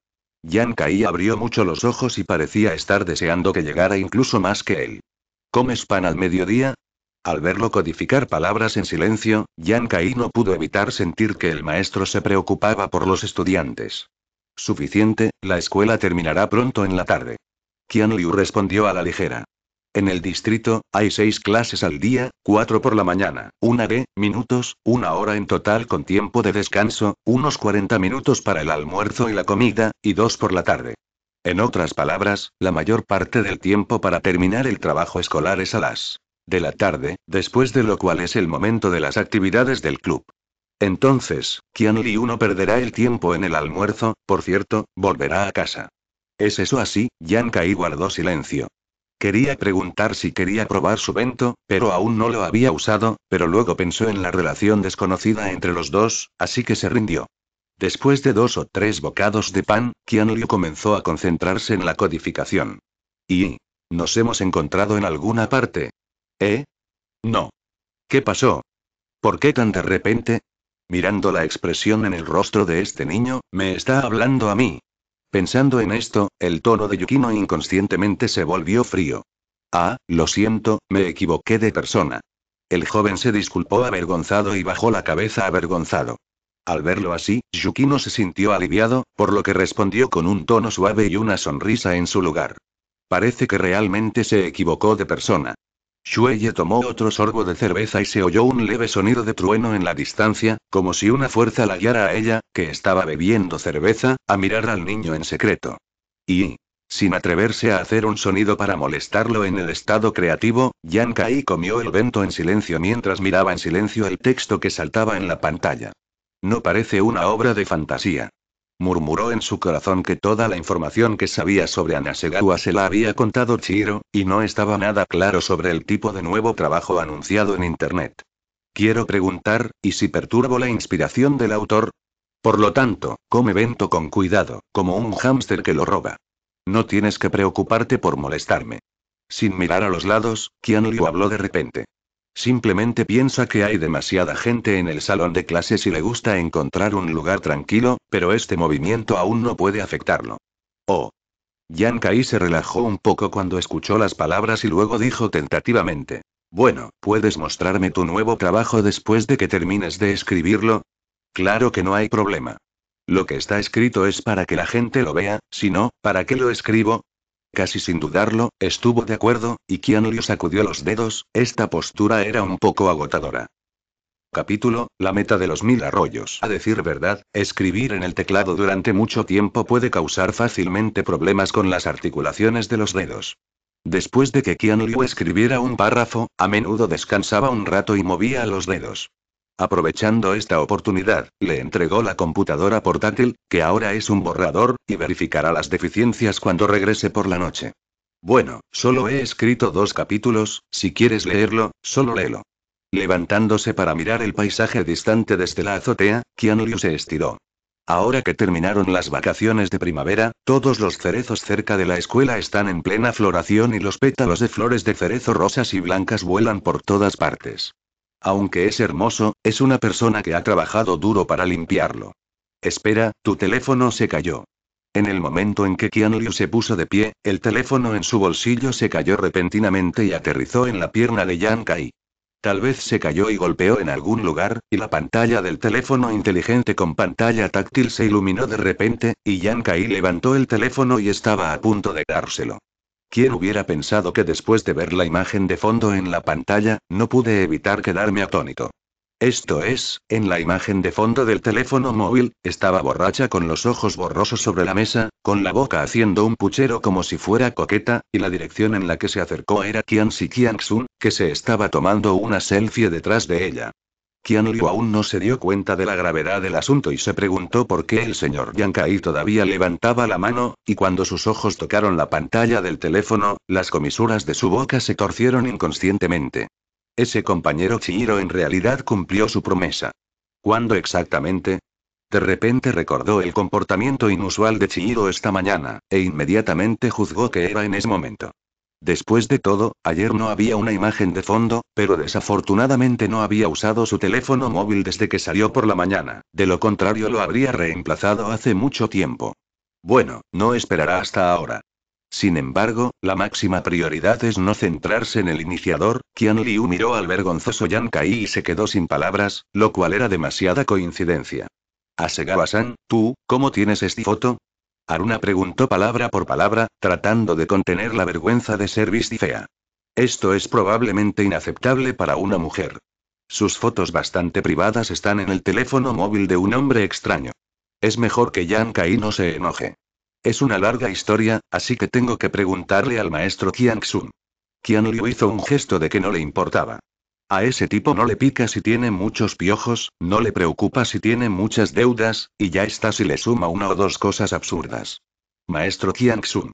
Yan Kai abrió mucho los ojos y parecía estar deseando que llegara incluso más que él. ¿Comes pan al mediodía? Al verlo codificar palabras en silencio, Yan Kai no pudo evitar sentir que el maestro se preocupaba por los estudiantes. Suficiente, la escuela terminará pronto en la tarde. Qian Liu respondió a la ligera. En el distrito, hay seis clases al día, cuatro por la mañana, una de minutos, una hora en total con tiempo de descanso, unos 40 minutos para el almuerzo y la comida, y dos por la tarde. En otras palabras, la mayor parte del tiempo para terminar el trabajo escolar es a las de la tarde, después de lo cual es el momento de las actividades del club. Entonces, Kian Li uno perderá el tiempo en el almuerzo, por cierto, volverá a casa. ¿Es eso así? Yan Kai guardó silencio. Quería preguntar si quería probar su vento, pero aún no lo había usado, pero luego pensó en la relación desconocida entre los dos, así que se rindió. Después de dos o tres bocados de pan, Liu comenzó a concentrarse en la codificación. ¿Y? ¿Nos hemos encontrado en alguna parte? ¿Eh? No. ¿Qué pasó? ¿Por qué tan de repente? Mirando la expresión en el rostro de este niño, me está hablando a mí. Pensando en esto, el tono de Yukino inconscientemente se volvió frío. Ah, lo siento, me equivoqué de persona. El joven se disculpó avergonzado y bajó la cabeza avergonzado. Al verlo así, Yukino se sintió aliviado, por lo que respondió con un tono suave y una sonrisa en su lugar. Parece que realmente se equivocó de persona. Shueye tomó otro sorbo de cerveza y se oyó un leve sonido de trueno en la distancia, como si una fuerza la guiara a ella, que estaba bebiendo cerveza, a mirar al niño en secreto. Y, sin atreverse a hacer un sonido para molestarlo en el estado creativo, Yan Kai comió el vento en silencio mientras miraba en silencio el texto que saltaba en la pantalla. No parece una obra de fantasía. Murmuró en su corazón que toda la información que sabía sobre Anasegawa se la había contado Chiro y no estaba nada claro sobre el tipo de nuevo trabajo anunciado en Internet. Quiero preguntar, ¿y si perturbo la inspiración del autor? Por lo tanto, come vento con cuidado, como un hámster que lo roba. No tienes que preocuparte por molestarme. Sin mirar a los lados, Liu habló de repente. Simplemente piensa que hay demasiada gente en el salón de clases y le gusta encontrar un lugar tranquilo, pero este movimiento aún no puede afectarlo. Oh. Yan Kai se relajó un poco cuando escuchó las palabras y luego dijo tentativamente. Bueno, ¿puedes mostrarme tu nuevo trabajo después de que termines de escribirlo? Claro que no hay problema. Lo que está escrito es para que la gente lo vea, si no, ¿para qué lo escribo? Casi sin dudarlo, estuvo de acuerdo, y Liu sacudió los dedos, esta postura era un poco agotadora. Capítulo, la meta de los mil arroyos. A decir verdad, escribir en el teclado durante mucho tiempo puede causar fácilmente problemas con las articulaciones de los dedos. Después de que Qian Liu escribiera un párrafo, a menudo descansaba un rato y movía los dedos. Aprovechando esta oportunidad, le entregó la computadora portátil, que ahora es un borrador, y verificará las deficiencias cuando regrese por la noche. Bueno, solo he escrito dos capítulos, si quieres leerlo, solo léelo. Levantándose para mirar el paisaje distante desde la azotea, Kianliu se estiró. Ahora que terminaron las vacaciones de primavera, todos los cerezos cerca de la escuela están en plena floración y los pétalos de flores de cerezo rosas y blancas vuelan por todas partes. Aunque es hermoso, es una persona que ha trabajado duro para limpiarlo. Espera, tu teléfono se cayó. En el momento en que Qian Liu se puso de pie, el teléfono en su bolsillo se cayó repentinamente y aterrizó en la pierna de Yan Kai. Tal vez se cayó y golpeó en algún lugar, y la pantalla del teléfono inteligente con pantalla táctil se iluminó de repente, y Yang Kai levantó el teléfono y estaba a punto de dárselo. ¿Quién hubiera pensado que después de ver la imagen de fondo en la pantalla, no pude evitar quedarme atónito? Esto es, en la imagen de fondo del teléfono móvil, estaba borracha con los ojos borrosos sobre la mesa, con la boca haciendo un puchero como si fuera coqueta, y la dirección en la que se acercó era Kian Si Qian Sun, que se estaba tomando una selfie detrás de ella. Kianliu aún no se dio cuenta de la gravedad del asunto y se preguntó por qué el señor Yankai todavía levantaba la mano, y cuando sus ojos tocaron la pantalla del teléfono, las comisuras de su boca se torcieron inconscientemente. Ese compañero Chihiro en realidad cumplió su promesa. ¿Cuándo exactamente? De repente recordó el comportamiento inusual de Chihiro esta mañana, e inmediatamente juzgó que era en ese momento. Después de todo, ayer no había una imagen de fondo, pero desafortunadamente no había usado su teléfono móvil desde que salió por la mañana, de lo contrario lo habría reemplazado hace mucho tiempo. Bueno, no esperará hasta ahora. Sin embargo, la máxima prioridad es no centrarse en el iniciador. Qian Liu miró al vergonzoso Yan Kai y se quedó sin palabras, lo cual era demasiada coincidencia. Asegawa-san, tú, ¿cómo tienes esta foto? Aruna preguntó palabra por palabra, tratando de contener la vergüenza de ser vista fea. Esto es probablemente inaceptable para una mujer. Sus fotos bastante privadas están en el teléfono móvil de un hombre extraño. Es mejor que Kai no se enoje. Es una larga historia, así que tengo que preguntarle al maestro Qian Xun. Qian Liu hizo un gesto de que no le importaba. A ese tipo no le pica si tiene muchos piojos, no le preocupa si tiene muchas deudas, y ya está si le suma una o dos cosas absurdas. Maestro Qiang-sun.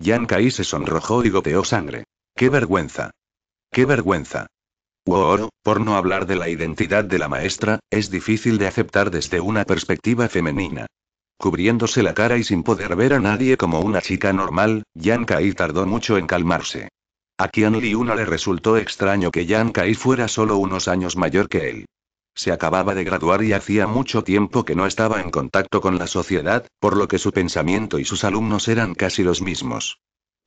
Yan Kai se sonrojó y goteó sangre. ¡Qué vergüenza! ¡Qué vergüenza! Oro, por no hablar de la identidad de la maestra, es difícil de aceptar desde una perspectiva femenina. Cubriéndose la cara y sin poder ver a nadie como una chica normal, Yan Kai tardó mucho en calmarse. A Qian 1 le resultó extraño que Yan Kai fuera solo unos años mayor que él. Se acababa de graduar y hacía mucho tiempo que no estaba en contacto con la sociedad, por lo que su pensamiento y sus alumnos eran casi los mismos.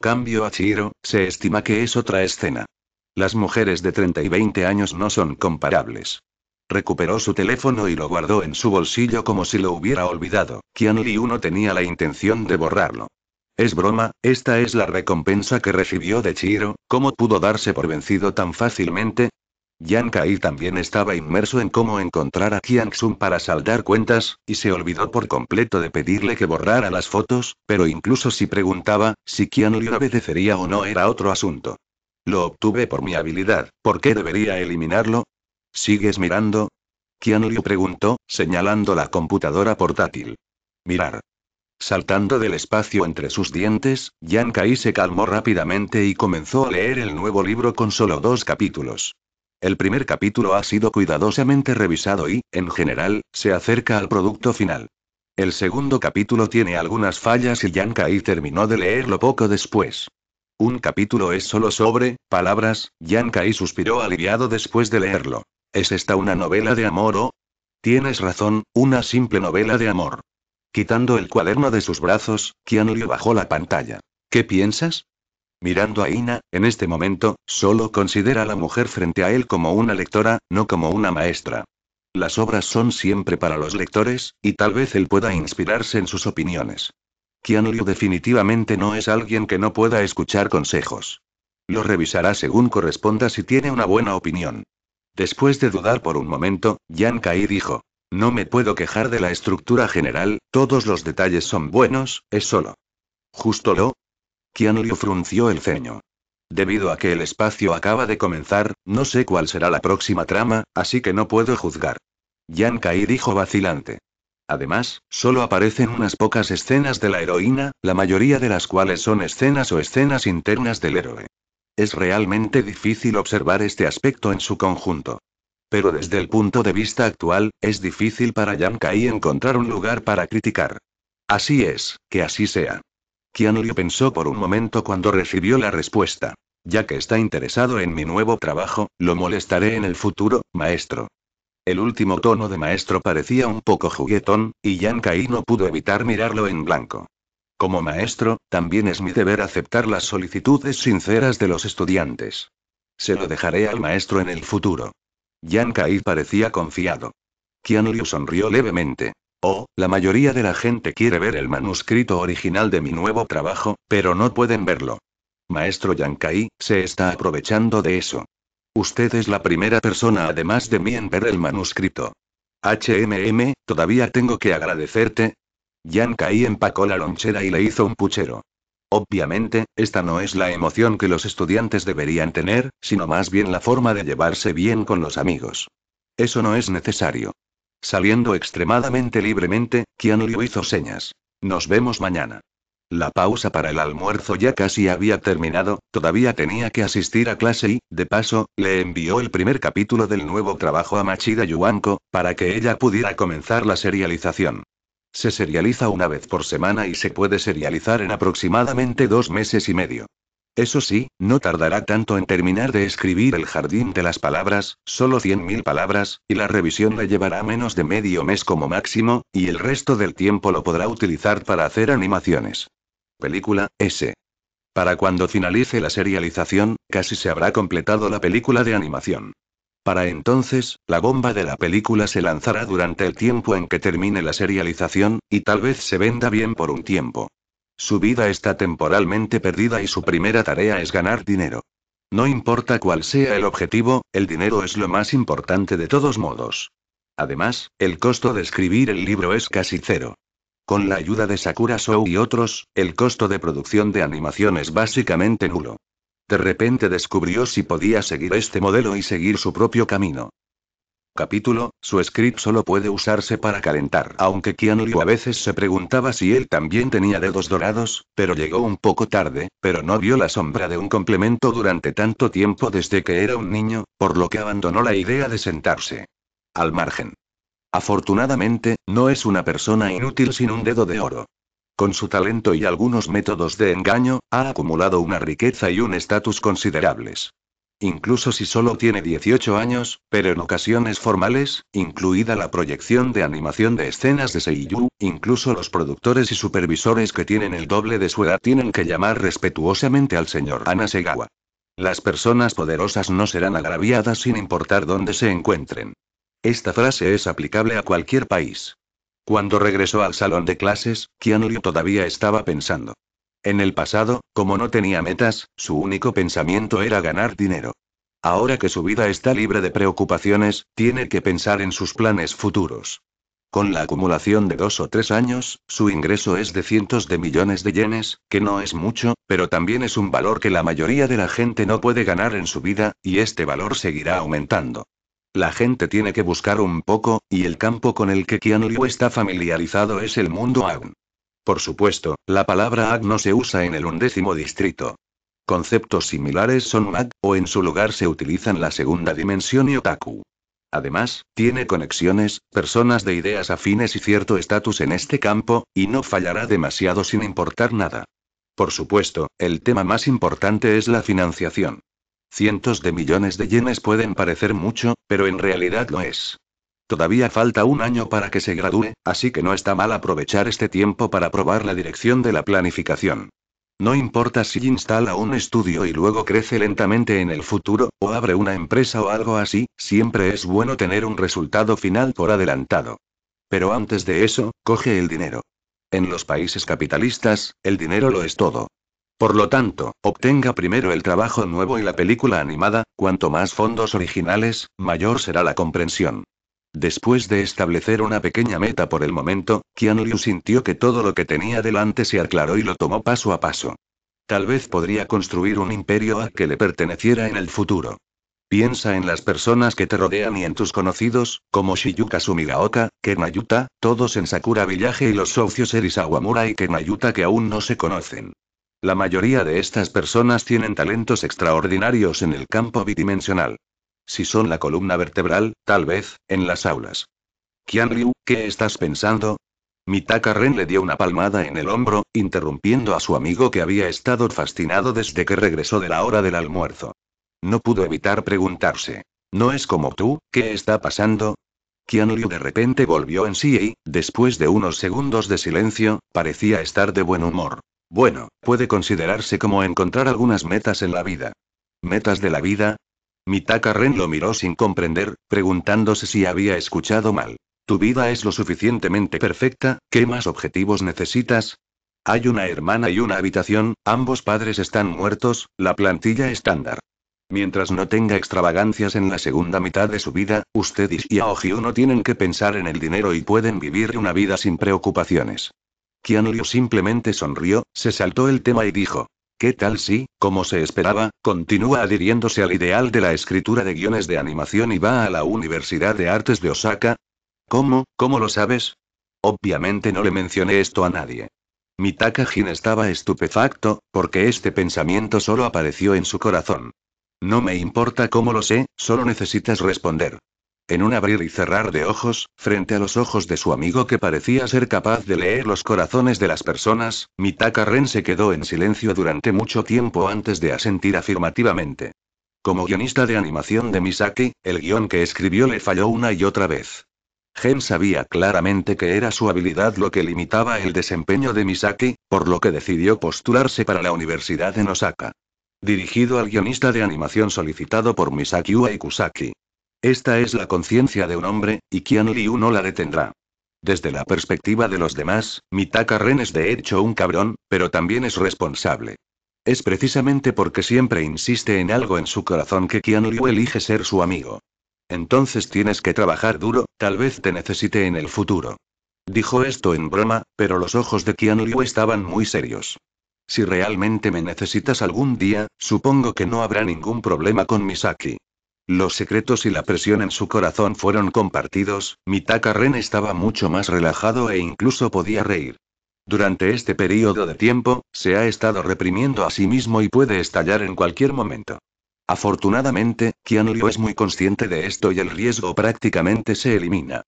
Cambio a Chiro, se estima que es otra escena. Las mujeres de 30 y 20 años no son comparables. Recuperó su teléfono y lo guardó en su bolsillo como si lo hubiera olvidado. Qian Liuno tenía la intención de borrarlo. Es broma, esta es la recompensa que recibió de Chiro. ¿cómo pudo darse por vencido tan fácilmente? Yang Kai también estaba inmerso en cómo encontrar a Qian para saldar cuentas, y se olvidó por completo de pedirle que borrara las fotos, pero incluso si preguntaba, si Qian Liu obedecería o no era otro asunto. Lo obtuve por mi habilidad, ¿por qué debería eliminarlo? ¿Sigues mirando? Qian Liu preguntó, señalando la computadora portátil. Mirar. Saltando del espacio entre sus dientes, Yan se calmó rápidamente y comenzó a leer el nuevo libro con solo dos capítulos. El primer capítulo ha sido cuidadosamente revisado y, en general, se acerca al producto final. El segundo capítulo tiene algunas fallas y Yan terminó de leerlo poco después. Un capítulo es solo sobre palabras, Yan suspiró aliviado después de leerlo. ¿Es esta una novela de amor o? Tienes razón, una simple novela de amor. Quitando el cuaderno de sus brazos, Liu bajó la pantalla. ¿Qué piensas? Mirando a Ina, en este momento, solo considera a la mujer frente a él como una lectora, no como una maestra. Las obras son siempre para los lectores, y tal vez él pueda inspirarse en sus opiniones. Liu definitivamente no es alguien que no pueda escuchar consejos. Lo revisará según corresponda si tiene una buena opinión. Después de dudar por un momento, Yan Kai dijo, no me puedo quejar de la estructura general, todos los detalles son buenos, es solo. Justo lo. Liu frunció el ceño. Debido a que el espacio acaba de comenzar, no sé cuál será la próxima trama, así que no puedo juzgar. Yan Kai dijo vacilante. Además, solo aparecen unas pocas escenas de la heroína, la mayoría de las cuales son escenas o escenas internas del héroe. Es realmente difícil observar este aspecto en su conjunto. Pero desde el punto de vista actual, es difícil para Kai encontrar un lugar para criticar. Así es, que así sea. Liu pensó por un momento cuando recibió la respuesta. Ya que está interesado en mi nuevo trabajo, lo molestaré en el futuro, maestro. El último tono de maestro parecía un poco juguetón, y Yankai no pudo evitar mirarlo en blanco. Como maestro, también es mi deber aceptar las solicitudes sinceras de los estudiantes. Se lo dejaré al maestro en el futuro. Yan Kai parecía confiado. Qian Liu sonrió levemente. Oh, la mayoría de la gente quiere ver el manuscrito original de mi nuevo trabajo, pero no pueden verlo. Maestro Yankai, se está aprovechando de eso. Usted es la primera persona además de mí en ver el manuscrito. HMM, todavía tengo que agradecerte. Yan Kai empacó la lonchera y le hizo un puchero. Obviamente, esta no es la emoción que los estudiantes deberían tener, sino más bien la forma de llevarse bien con los amigos. Eso no es necesario. Saliendo extremadamente libremente, Qian Liu hizo señas. Nos vemos mañana. La pausa para el almuerzo ya casi había terminado, todavía tenía que asistir a clase y, de paso, le envió el primer capítulo del nuevo trabajo a Machida Yuanko, para que ella pudiera comenzar la serialización. Se serializa una vez por semana y se puede serializar en aproximadamente dos meses y medio. Eso sí, no tardará tanto en terminar de escribir el jardín de las palabras, solo 100.000 palabras, y la revisión le llevará menos de medio mes como máximo, y el resto del tiempo lo podrá utilizar para hacer animaciones. Película, S. Para cuando finalice la serialización, casi se habrá completado la película de animación. Para entonces, la bomba de la película se lanzará durante el tiempo en que termine la serialización, y tal vez se venda bien por un tiempo. Su vida está temporalmente perdida y su primera tarea es ganar dinero. No importa cuál sea el objetivo, el dinero es lo más importante de todos modos. Además, el costo de escribir el libro es casi cero. Con la ayuda de Sakura Sou y otros, el costo de producción de animación es básicamente nulo. De repente descubrió si podía seguir este modelo y seguir su propio camino. Capítulo, su script solo puede usarse para calentar. Aunque Qian a veces se preguntaba si él también tenía dedos dorados, pero llegó un poco tarde, pero no vio la sombra de un complemento durante tanto tiempo desde que era un niño, por lo que abandonó la idea de sentarse. Al margen. Afortunadamente, no es una persona inútil sin un dedo de oro. Con su talento y algunos métodos de engaño, ha acumulado una riqueza y un estatus considerables. Incluso si solo tiene 18 años, pero en ocasiones formales, incluida la proyección de animación de escenas de Seiyu, incluso los productores y supervisores que tienen el doble de su edad tienen que llamar respetuosamente al señor Anasegawa. Las personas poderosas no serán agraviadas sin importar dónde se encuentren. Esta frase es aplicable a cualquier país. Cuando regresó al salón de clases, Liu todavía estaba pensando. En el pasado, como no tenía metas, su único pensamiento era ganar dinero. Ahora que su vida está libre de preocupaciones, tiene que pensar en sus planes futuros. Con la acumulación de dos o tres años, su ingreso es de cientos de millones de yenes, que no es mucho, pero también es un valor que la mayoría de la gente no puede ganar en su vida, y este valor seguirá aumentando. La gente tiene que buscar un poco, y el campo con el que Qian está familiarizado es el mundo Agn. Por supuesto, la palabra Ag no se usa en el undécimo distrito. Conceptos similares son Mag, o en su lugar se utilizan la segunda dimensión y Otaku. Además, tiene conexiones, personas de ideas afines y cierto estatus en este campo, y no fallará demasiado sin importar nada. Por supuesto, el tema más importante es la financiación. Cientos de millones de yenes pueden parecer mucho, pero en realidad no es. Todavía falta un año para que se gradúe, así que no está mal aprovechar este tiempo para probar la dirección de la planificación. No importa si instala un estudio y luego crece lentamente en el futuro, o abre una empresa o algo así, siempre es bueno tener un resultado final por adelantado. Pero antes de eso, coge el dinero. En los países capitalistas, el dinero lo es todo. Por lo tanto, obtenga primero el trabajo nuevo y la película animada, cuanto más fondos originales, mayor será la comprensión. Después de establecer una pequeña meta por el momento, Kian Liu sintió que todo lo que tenía delante se aclaró y lo tomó paso a paso. Tal vez podría construir un imperio a que le perteneciera en el futuro. Piensa en las personas que te rodean y en tus conocidos, como Shiyuka Sumigaoka, Kenayuta, todos en Sakura Villaje y los socios Erisawamura y Kenayuta que aún no se conocen. La mayoría de estas personas tienen talentos extraordinarios en el campo bidimensional. Si son la columna vertebral, tal vez, en las aulas. Liu, ¿qué estás pensando? Mitaka Ren le dio una palmada en el hombro, interrumpiendo a su amigo que había estado fascinado desde que regresó de la hora del almuerzo. No pudo evitar preguntarse. ¿No es como tú? ¿Qué está pasando? Liu de repente volvió en sí y, después de unos segundos de silencio, parecía estar de buen humor. Bueno, puede considerarse como encontrar algunas metas en la vida. ¿Metas de la vida? Mitaka Ren lo miró sin comprender, preguntándose si había escuchado mal. Tu vida es lo suficientemente perfecta, ¿qué más objetivos necesitas? Hay una hermana y una habitación, ambos padres están muertos, la plantilla estándar. Mientras no tenga extravagancias en la segunda mitad de su vida, usted y Aojio no tienen que pensar en el dinero y pueden vivir una vida sin preocupaciones. Liu simplemente sonrió, se saltó el tema y dijo. ¿Qué tal si, como se esperaba, continúa adhiriéndose al ideal de la escritura de guiones de animación y va a la Universidad de Artes de Osaka? ¿Cómo, cómo lo sabes? Obviamente no le mencioné esto a nadie. Mitaka estaba estupefacto, porque este pensamiento solo apareció en su corazón. No me importa cómo lo sé, solo necesitas responder en un abrir y cerrar de ojos, frente a los ojos de su amigo que parecía ser capaz de leer los corazones de las personas, Mitaka Ren se quedó en silencio durante mucho tiempo antes de asentir afirmativamente. Como guionista de animación de Misaki, el guión que escribió le falló una y otra vez. Gen sabía claramente que era su habilidad lo que limitaba el desempeño de Misaki, por lo que decidió postularse para la universidad en Osaka. Dirigido al guionista de animación solicitado por Misaki Ua Kusaki. Esta es la conciencia de un hombre, y Qian Liu no la detendrá. Desde la perspectiva de los demás, Mitaka Ren es de hecho un cabrón, pero también es responsable. Es precisamente porque siempre insiste en algo en su corazón que Qian elige ser su amigo. Entonces tienes que trabajar duro, tal vez te necesite en el futuro. Dijo esto en broma, pero los ojos de Qian estaban muy serios. Si realmente me necesitas algún día, supongo que no habrá ningún problema con Misaki. Los secretos y la presión en su corazón fueron compartidos, Mitaka Ren estaba mucho más relajado e incluso podía reír. Durante este periodo de tiempo, se ha estado reprimiendo a sí mismo y puede estallar en cualquier momento. Afortunadamente, Kian es muy consciente de esto y el riesgo prácticamente se elimina.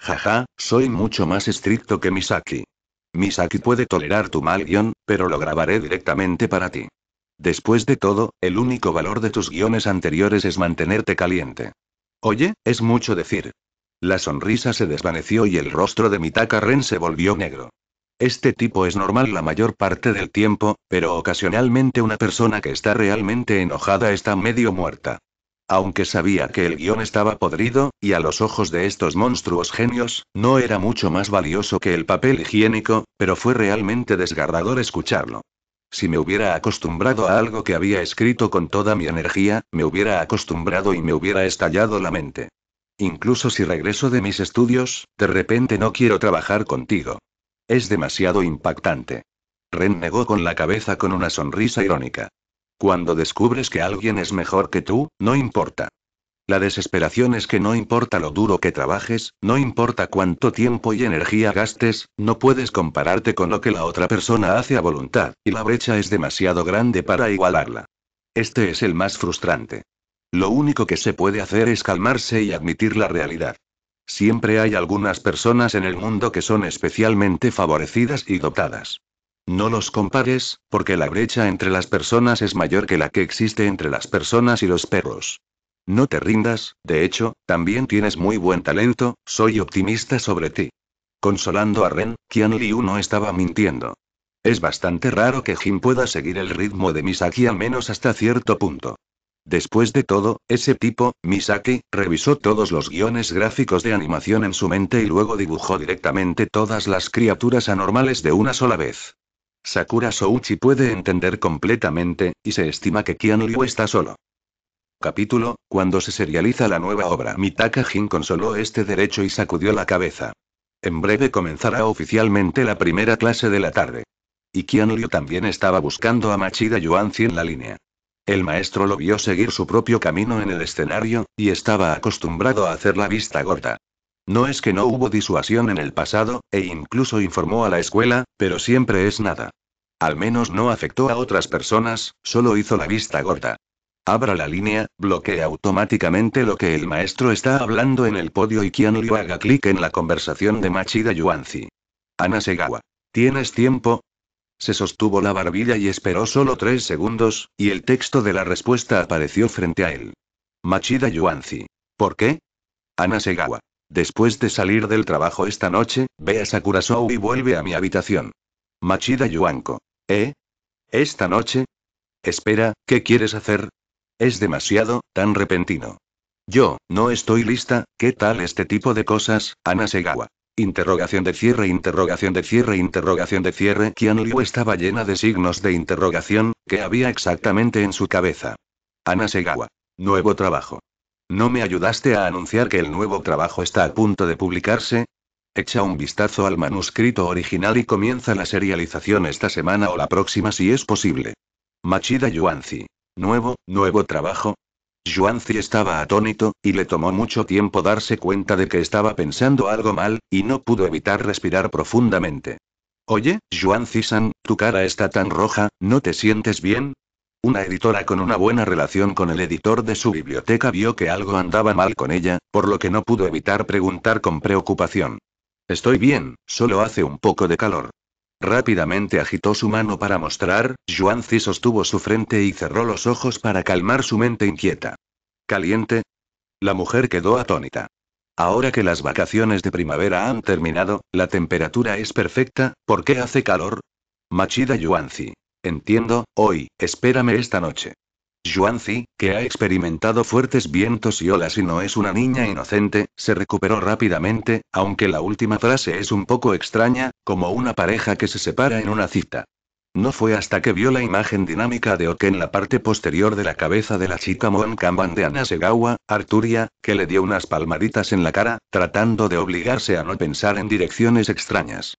Jaja, soy mucho más estricto que Misaki. Misaki puede tolerar tu mal guión, pero lo grabaré directamente para ti. Después de todo, el único valor de tus guiones anteriores es mantenerte caliente. Oye, es mucho decir. La sonrisa se desvaneció y el rostro de Mitaka Ren se volvió negro. Este tipo es normal la mayor parte del tiempo, pero ocasionalmente una persona que está realmente enojada está medio muerta. Aunque sabía que el guión estaba podrido, y a los ojos de estos monstruos genios, no era mucho más valioso que el papel higiénico, pero fue realmente desgarrador escucharlo. Si me hubiera acostumbrado a algo que había escrito con toda mi energía, me hubiera acostumbrado y me hubiera estallado la mente. Incluso si regreso de mis estudios, de repente no quiero trabajar contigo. Es demasiado impactante. Ren negó con la cabeza con una sonrisa irónica. Cuando descubres que alguien es mejor que tú, no importa. La desesperación es que no importa lo duro que trabajes, no importa cuánto tiempo y energía gastes, no puedes compararte con lo que la otra persona hace a voluntad, y la brecha es demasiado grande para igualarla. Este es el más frustrante. Lo único que se puede hacer es calmarse y admitir la realidad. Siempre hay algunas personas en el mundo que son especialmente favorecidas y dotadas. No los compares, porque la brecha entre las personas es mayor que la que existe entre las personas y los perros. No te rindas, de hecho, también tienes muy buen talento, soy optimista sobre ti. Consolando a Ren, Kian Liu no estaba mintiendo. Es bastante raro que Jin pueda seguir el ritmo de Misaki al menos hasta cierto punto. Después de todo, ese tipo, Misaki, revisó todos los guiones gráficos de animación en su mente y luego dibujó directamente todas las criaturas anormales de una sola vez. Sakura Souchi puede entender completamente, y se estima que Kian Liu está solo capítulo, cuando se serializa la nueva obra. Mitaka Jin consoló este derecho y sacudió la cabeza. En breve comenzará oficialmente la primera clase de la tarde. Y también estaba buscando a Machida Yuanzi en la línea. El maestro lo vio seguir su propio camino en el escenario, y estaba acostumbrado a hacer la vista gorda. No es que no hubo disuasión en el pasado, e incluso informó a la escuela, pero siempre es nada. Al menos no afectó a otras personas, solo hizo la vista gorda. Abra la línea, bloquea automáticamente lo que el maestro está hablando en el podio y quien haga clic en la conversación de Machida Yuanzi. Anasegawa. ¿Tienes tiempo? Se sostuvo la barbilla y esperó solo tres segundos, y el texto de la respuesta apareció frente a él. Machida Yuanzi. ¿Por qué? Anasegawa. Después de salir del trabajo esta noche, ve a Sakurasou y vuelve a mi habitación. Machida Yuanko. ¿Eh? ¿Esta noche? Espera, ¿qué quieres hacer? Es demasiado, tan repentino. Yo, no estoy lista, ¿qué tal este tipo de cosas, Ana Segawa? Interrogación de cierre, interrogación de cierre, interrogación de cierre. Qian Liu estaba llena de signos de interrogación, que había exactamente en su cabeza. Ana Segawa. Nuevo trabajo. ¿No me ayudaste a anunciar que el nuevo trabajo está a punto de publicarse? Echa un vistazo al manuscrito original y comienza la serialización esta semana o la próxima si es posible. Machida Yuanzi. ¿Nuevo, nuevo trabajo? Yuanzi estaba atónito, y le tomó mucho tiempo darse cuenta de que estaba pensando algo mal, y no pudo evitar respirar profundamente. Oye, Juan san tu cara está tan roja, ¿no te sientes bien? Una editora con una buena relación con el editor de su biblioteca vio que algo andaba mal con ella, por lo que no pudo evitar preguntar con preocupación. Estoy bien, solo hace un poco de calor. Rápidamente agitó su mano para mostrar, Yuanzi sostuvo su frente y cerró los ojos para calmar su mente inquieta. ¿Caliente? La mujer quedó atónita. Ahora que las vacaciones de primavera han terminado, la temperatura es perfecta, ¿por qué hace calor? Machida Yuanzi. Entiendo, hoy, espérame esta noche. Yuanzi, que ha experimentado fuertes vientos y olas y no es una niña inocente, se recuperó rápidamente, aunque la última frase es un poco extraña, como una pareja que se separa en una cita. No fue hasta que vio la imagen dinámica de Oke en la parte posterior de la cabeza de la chica Mon de Anasegawa, Arturia, que le dio unas palmaditas en la cara, tratando de obligarse a no pensar en direcciones extrañas.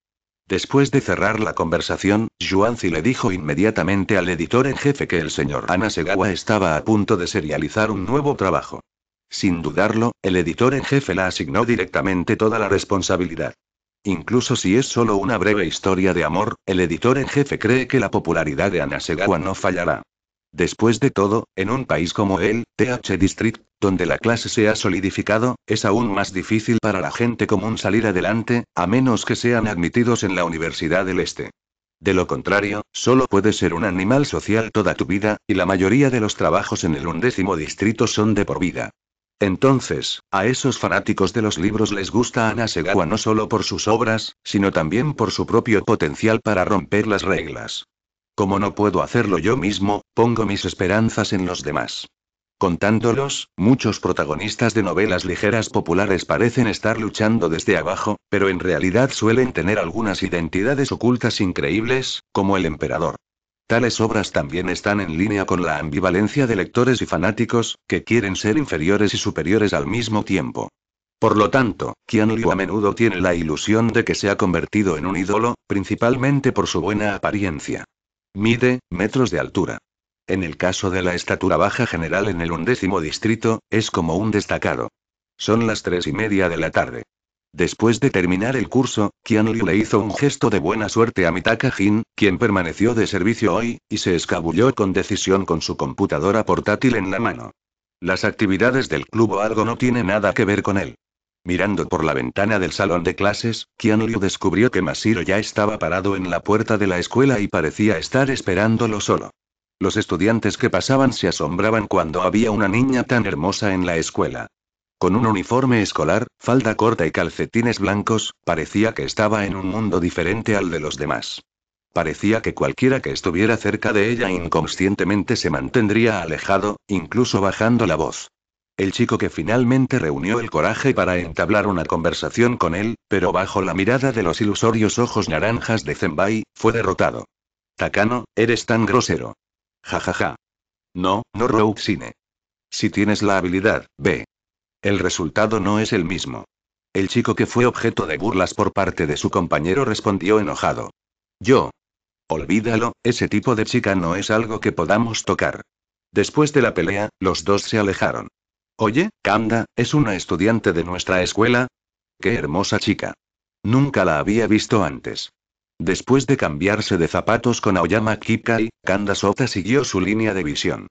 Después de cerrar la conversación, Yuanzi le dijo inmediatamente al editor en jefe que el señor Anasegawa estaba a punto de serializar un nuevo trabajo. Sin dudarlo, el editor en jefe la asignó directamente toda la responsabilidad. Incluso si es solo una breve historia de amor, el editor en jefe cree que la popularidad de Anasegawa no fallará. Después de todo, en un país como el TH District, donde la clase se ha solidificado, es aún más difícil para la gente común salir adelante, a menos que sean admitidos en la Universidad del Este. De lo contrario, solo puedes ser un animal social toda tu vida, y la mayoría de los trabajos en el undécimo distrito son de por vida. Entonces, a esos fanáticos de los libros les gusta Ana Segawa no solo por sus obras, sino también por su propio potencial para romper las reglas. Como no puedo hacerlo yo mismo, pongo mis esperanzas en los demás. Contándolos, muchos protagonistas de novelas ligeras populares parecen estar luchando desde abajo, pero en realidad suelen tener algunas identidades ocultas increíbles, como el emperador. Tales obras también están en línea con la ambivalencia de lectores y fanáticos, que quieren ser inferiores y superiores al mismo tiempo. Por lo tanto, Qian Liu a menudo tiene la ilusión de que se ha convertido en un ídolo, principalmente por su buena apariencia. Mide, metros de altura. En el caso de la estatura baja general en el undécimo distrito, es como un destacado. Son las tres y media de la tarde. Después de terminar el curso, Qian le hizo un gesto de buena suerte a Mitaka Jin, quien permaneció de servicio hoy, y se escabulló con decisión con su computadora portátil en la mano. Las actividades del club o algo no tienen nada que ver con él. Mirando por la ventana del salón de clases, Liu descubrió que Masiro ya estaba parado en la puerta de la escuela y parecía estar esperándolo solo. Los estudiantes que pasaban se asombraban cuando había una niña tan hermosa en la escuela. Con un uniforme escolar, falda corta y calcetines blancos, parecía que estaba en un mundo diferente al de los demás. Parecía que cualquiera que estuviera cerca de ella inconscientemente se mantendría alejado, incluso bajando la voz. El chico que finalmente reunió el coraje para entablar una conversación con él, pero bajo la mirada de los ilusorios ojos naranjas de Zenbai, fue derrotado. Takano, eres tan grosero. Ja ja ja. No, no Rouxine. Si tienes la habilidad, ve. El resultado no es el mismo. El chico que fue objeto de burlas por parte de su compañero respondió enojado. Yo. Olvídalo, ese tipo de chica no es algo que podamos tocar. Después de la pelea, los dos se alejaron. Oye, Kanda, es una estudiante de nuestra escuela. Qué hermosa chica. Nunca la había visto antes. Después de cambiarse de zapatos con Aoyama Kikai, Kanda Sota siguió su línea de visión.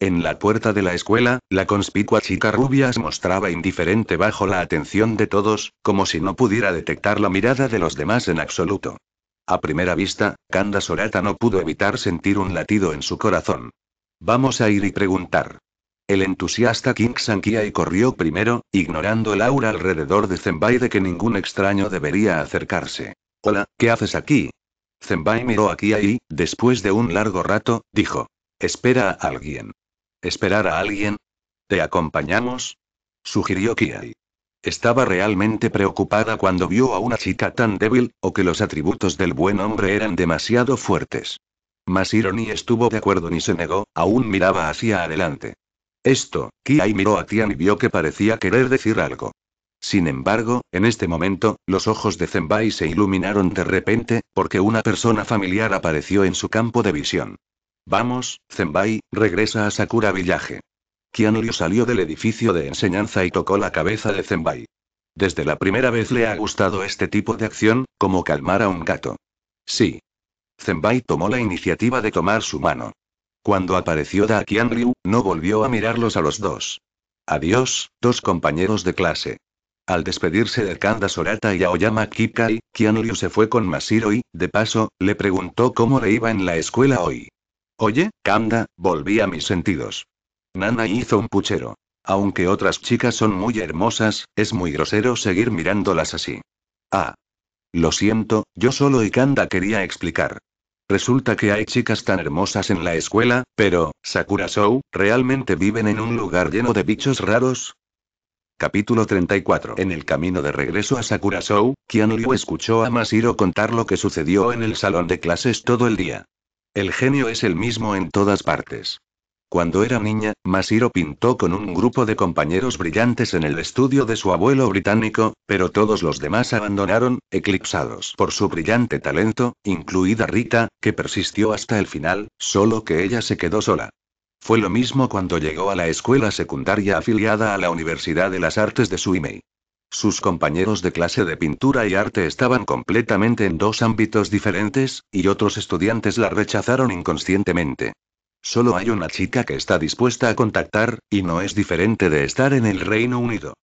En la puerta de la escuela, la conspicua chica rubia mostraba indiferente bajo la atención de todos, como si no pudiera detectar la mirada de los demás en absoluto. A primera vista, Kanda Sorata no pudo evitar sentir un latido en su corazón. Vamos a ir y preguntar. El entusiasta King y corrió primero, ignorando el aura alrededor de Zenbai de que ningún extraño debería acercarse. Hola, ¿qué haces aquí? Zenbai miró aquí y, después de un largo rato, dijo. Espera a alguien. ¿Esperar a alguien? ¿Te acompañamos? Sugirió Kiai. Estaba realmente preocupada cuando vio a una chica tan débil, o que los atributos del buen hombre eran demasiado fuertes. Masiro ni estuvo de acuerdo ni se negó, aún miraba hacia adelante. Esto, Kiai miró a Tian y vio que parecía querer decir algo. Sin embargo, en este momento, los ojos de Zenbai se iluminaron de repente, porque una persona familiar apareció en su campo de visión. Vamos, Zenbai, regresa a Sakura Village. Liu salió del edificio de enseñanza y tocó la cabeza de Zenbai. Desde la primera vez le ha gustado este tipo de acción, como calmar a un gato. Sí. Zenbai tomó la iniciativa de tomar su mano. Cuando apareció Daiki Andrew, no volvió a mirarlos a los dos. Adiós, dos compañeros de clase. Al despedirse de Kanda Sorata y Aoyama Kikai, Liu se fue con Masiro y, de paso, le preguntó cómo le iba en la escuela hoy. Oye, Kanda, volví a mis sentidos. Nana hizo un puchero. Aunque otras chicas son muy hermosas, es muy grosero seguir mirándolas así. Ah. Lo siento, yo solo y Kanda quería explicar. Resulta que hay chicas tan hermosas en la escuela, pero, Sakura-sou, ¿realmente viven en un lugar lleno de bichos raros? Capítulo 34 En el camino de regreso a Sakura-sou, Qian escuchó a Masiro contar lo que sucedió en el salón de clases todo el día. El genio es el mismo en todas partes. Cuando era niña, Masiro pintó con un grupo de compañeros brillantes en el estudio de su abuelo británico, pero todos los demás abandonaron, eclipsados por su brillante talento, incluida Rita, que persistió hasta el final, solo que ella se quedó sola. Fue lo mismo cuando llegó a la escuela secundaria afiliada a la Universidad de las Artes de Suimei. Sus compañeros de clase de pintura y arte estaban completamente en dos ámbitos diferentes, y otros estudiantes la rechazaron inconscientemente. Solo hay una chica que está dispuesta a contactar, y no es diferente de estar en el Reino Unido.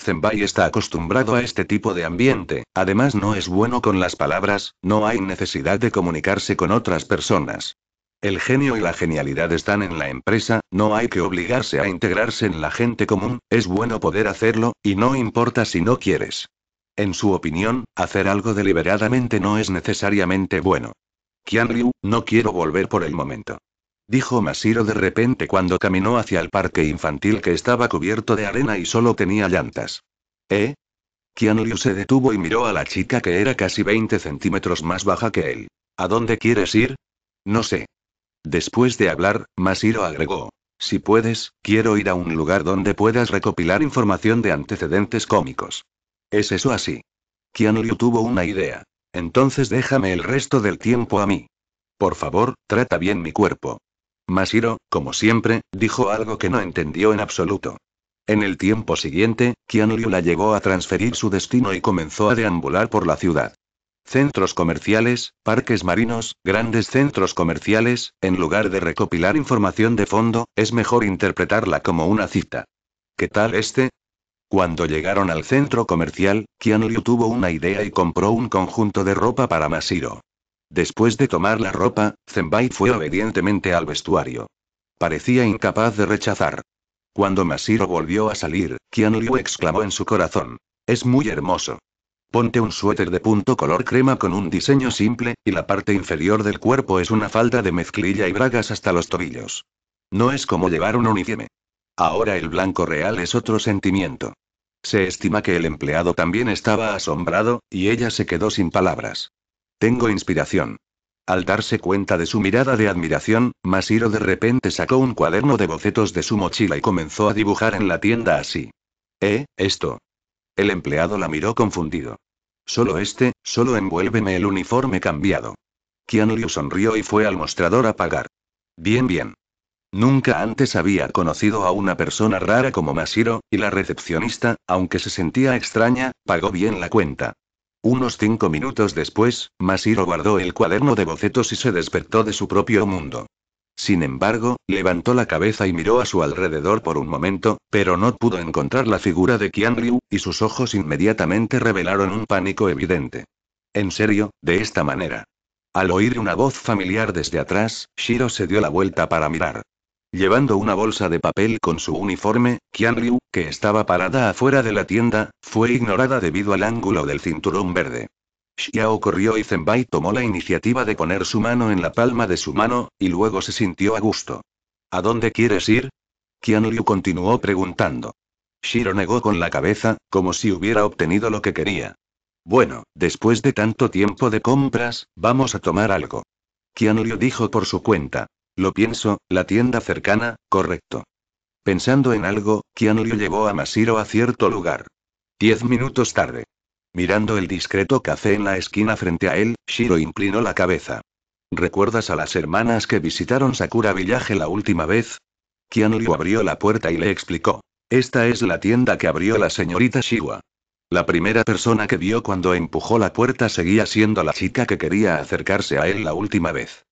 Zenbai está acostumbrado a este tipo de ambiente, además no es bueno con las palabras, no hay necesidad de comunicarse con otras personas. El genio y la genialidad están en la empresa, no hay que obligarse a integrarse en la gente común, es bueno poder hacerlo, y no importa si no quieres. En su opinión, hacer algo deliberadamente no es necesariamente bueno. Qian Liu, no quiero volver por el momento dijo Masiro de repente cuando caminó hacia el parque infantil que estaba cubierto de arena y solo tenía llantas. ¿Eh? Liu se detuvo y miró a la chica que era casi 20 centímetros más baja que él. ¿A dónde quieres ir? No sé. Después de hablar, Masiro agregó. Si puedes, quiero ir a un lugar donde puedas recopilar información de antecedentes cómicos. ¿Es eso así? Liu tuvo una idea. Entonces déjame el resto del tiempo a mí. Por favor, trata bien mi cuerpo. Masiro, como siempre, dijo algo que no entendió en absoluto. En el tiempo siguiente, Liu la llevó a transferir su destino y comenzó a deambular por la ciudad. Centros comerciales, parques marinos, grandes centros comerciales, en lugar de recopilar información de fondo, es mejor interpretarla como una cita. ¿Qué tal este? Cuando llegaron al centro comercial, Liu tuvo una idea y compró un conjunto de ropa para Masiro. Después de tomar la ropa, Zenbai fue obedientemente al vestuario. Parecía incapaz de rechazar. Cuando Masiro volvió a salir, Qian Liu exclamó en su corazón. Es muy hermoso. Ponte un suéter de punto color crema con un diseño simple, y la parte inferior del cuerpo es una falda de mezclilla y bragas hasta los tobillos. No es como llevar un uniforme. Ahora el blanco real es otro sentimiento. Se estima que el empleado también estaba asombrado, y ella se quedó sin palabras. Tengo inspiración. Al darse cuenta de su mirada de admiración, Masiro de repente sacó un cuaderno de bocetos de su mochila y comenzó a dibujar en la tienda así. ¿Eh, esto? El empleado la miró confundido. Solo este, solo envuélveme el uniforme cambiado. Qian Liu sonrió y fue al mostrador a pagar. Bien, bien. Nunca antes había conocido a una persona rara como Masiro, y la recepcionista, aunque se sentía extraña, pagó bien la cuenta. Unos cinco minutos después, Masiro guardó el cuaderno de bocetos y se despertó de su propio mundo. Sin embargo, levantó la cabeza y miró a su alrededor por un momento, pero no pudo encontrar la figura de Liu, y sus ojos inmediatamente revelaron un pánico evidente. En serio, de esta manera. Al oír una voz familiar desde atrás, Shiro se dio la vuelta para mirar. Llevando una bolsa de papel con su uniforme, Liu, que estaba parada afuera de la tienda, fue ignorada debido al ángulo del cinturón verde. Xiao corrió y Zenbai tomó la iniciativa de poner su mano en la palma de su mano, y luego se sintió a gusto. ¿A dónde quieres ir? Liu continuó preguntando. Shiro negó con la cabeza, como si hubiera obtenido lo que quería. Bueno, después de tanto tiempo de compras, vamos a tomar algo. Liu dijo por su cuenta. Lo pienso, la tienda cercana, correcto. Pensando en algo, lo llevó a Masiro a cierto lugar. Diez minutos tarde. Mirando el discreto café en la esquina frente a él, Shiro inclinó la cabeza. ¿Recuerdas a las hermanas que visitaron Sakura Village la última vez? Liu abrió la puerta y le explicó. Esta es la tienda que abrió la señorita Shiwa. La primera persona que vio cuando empujó la puerta seguía siendo la chica que quería acercarse a él la última vez.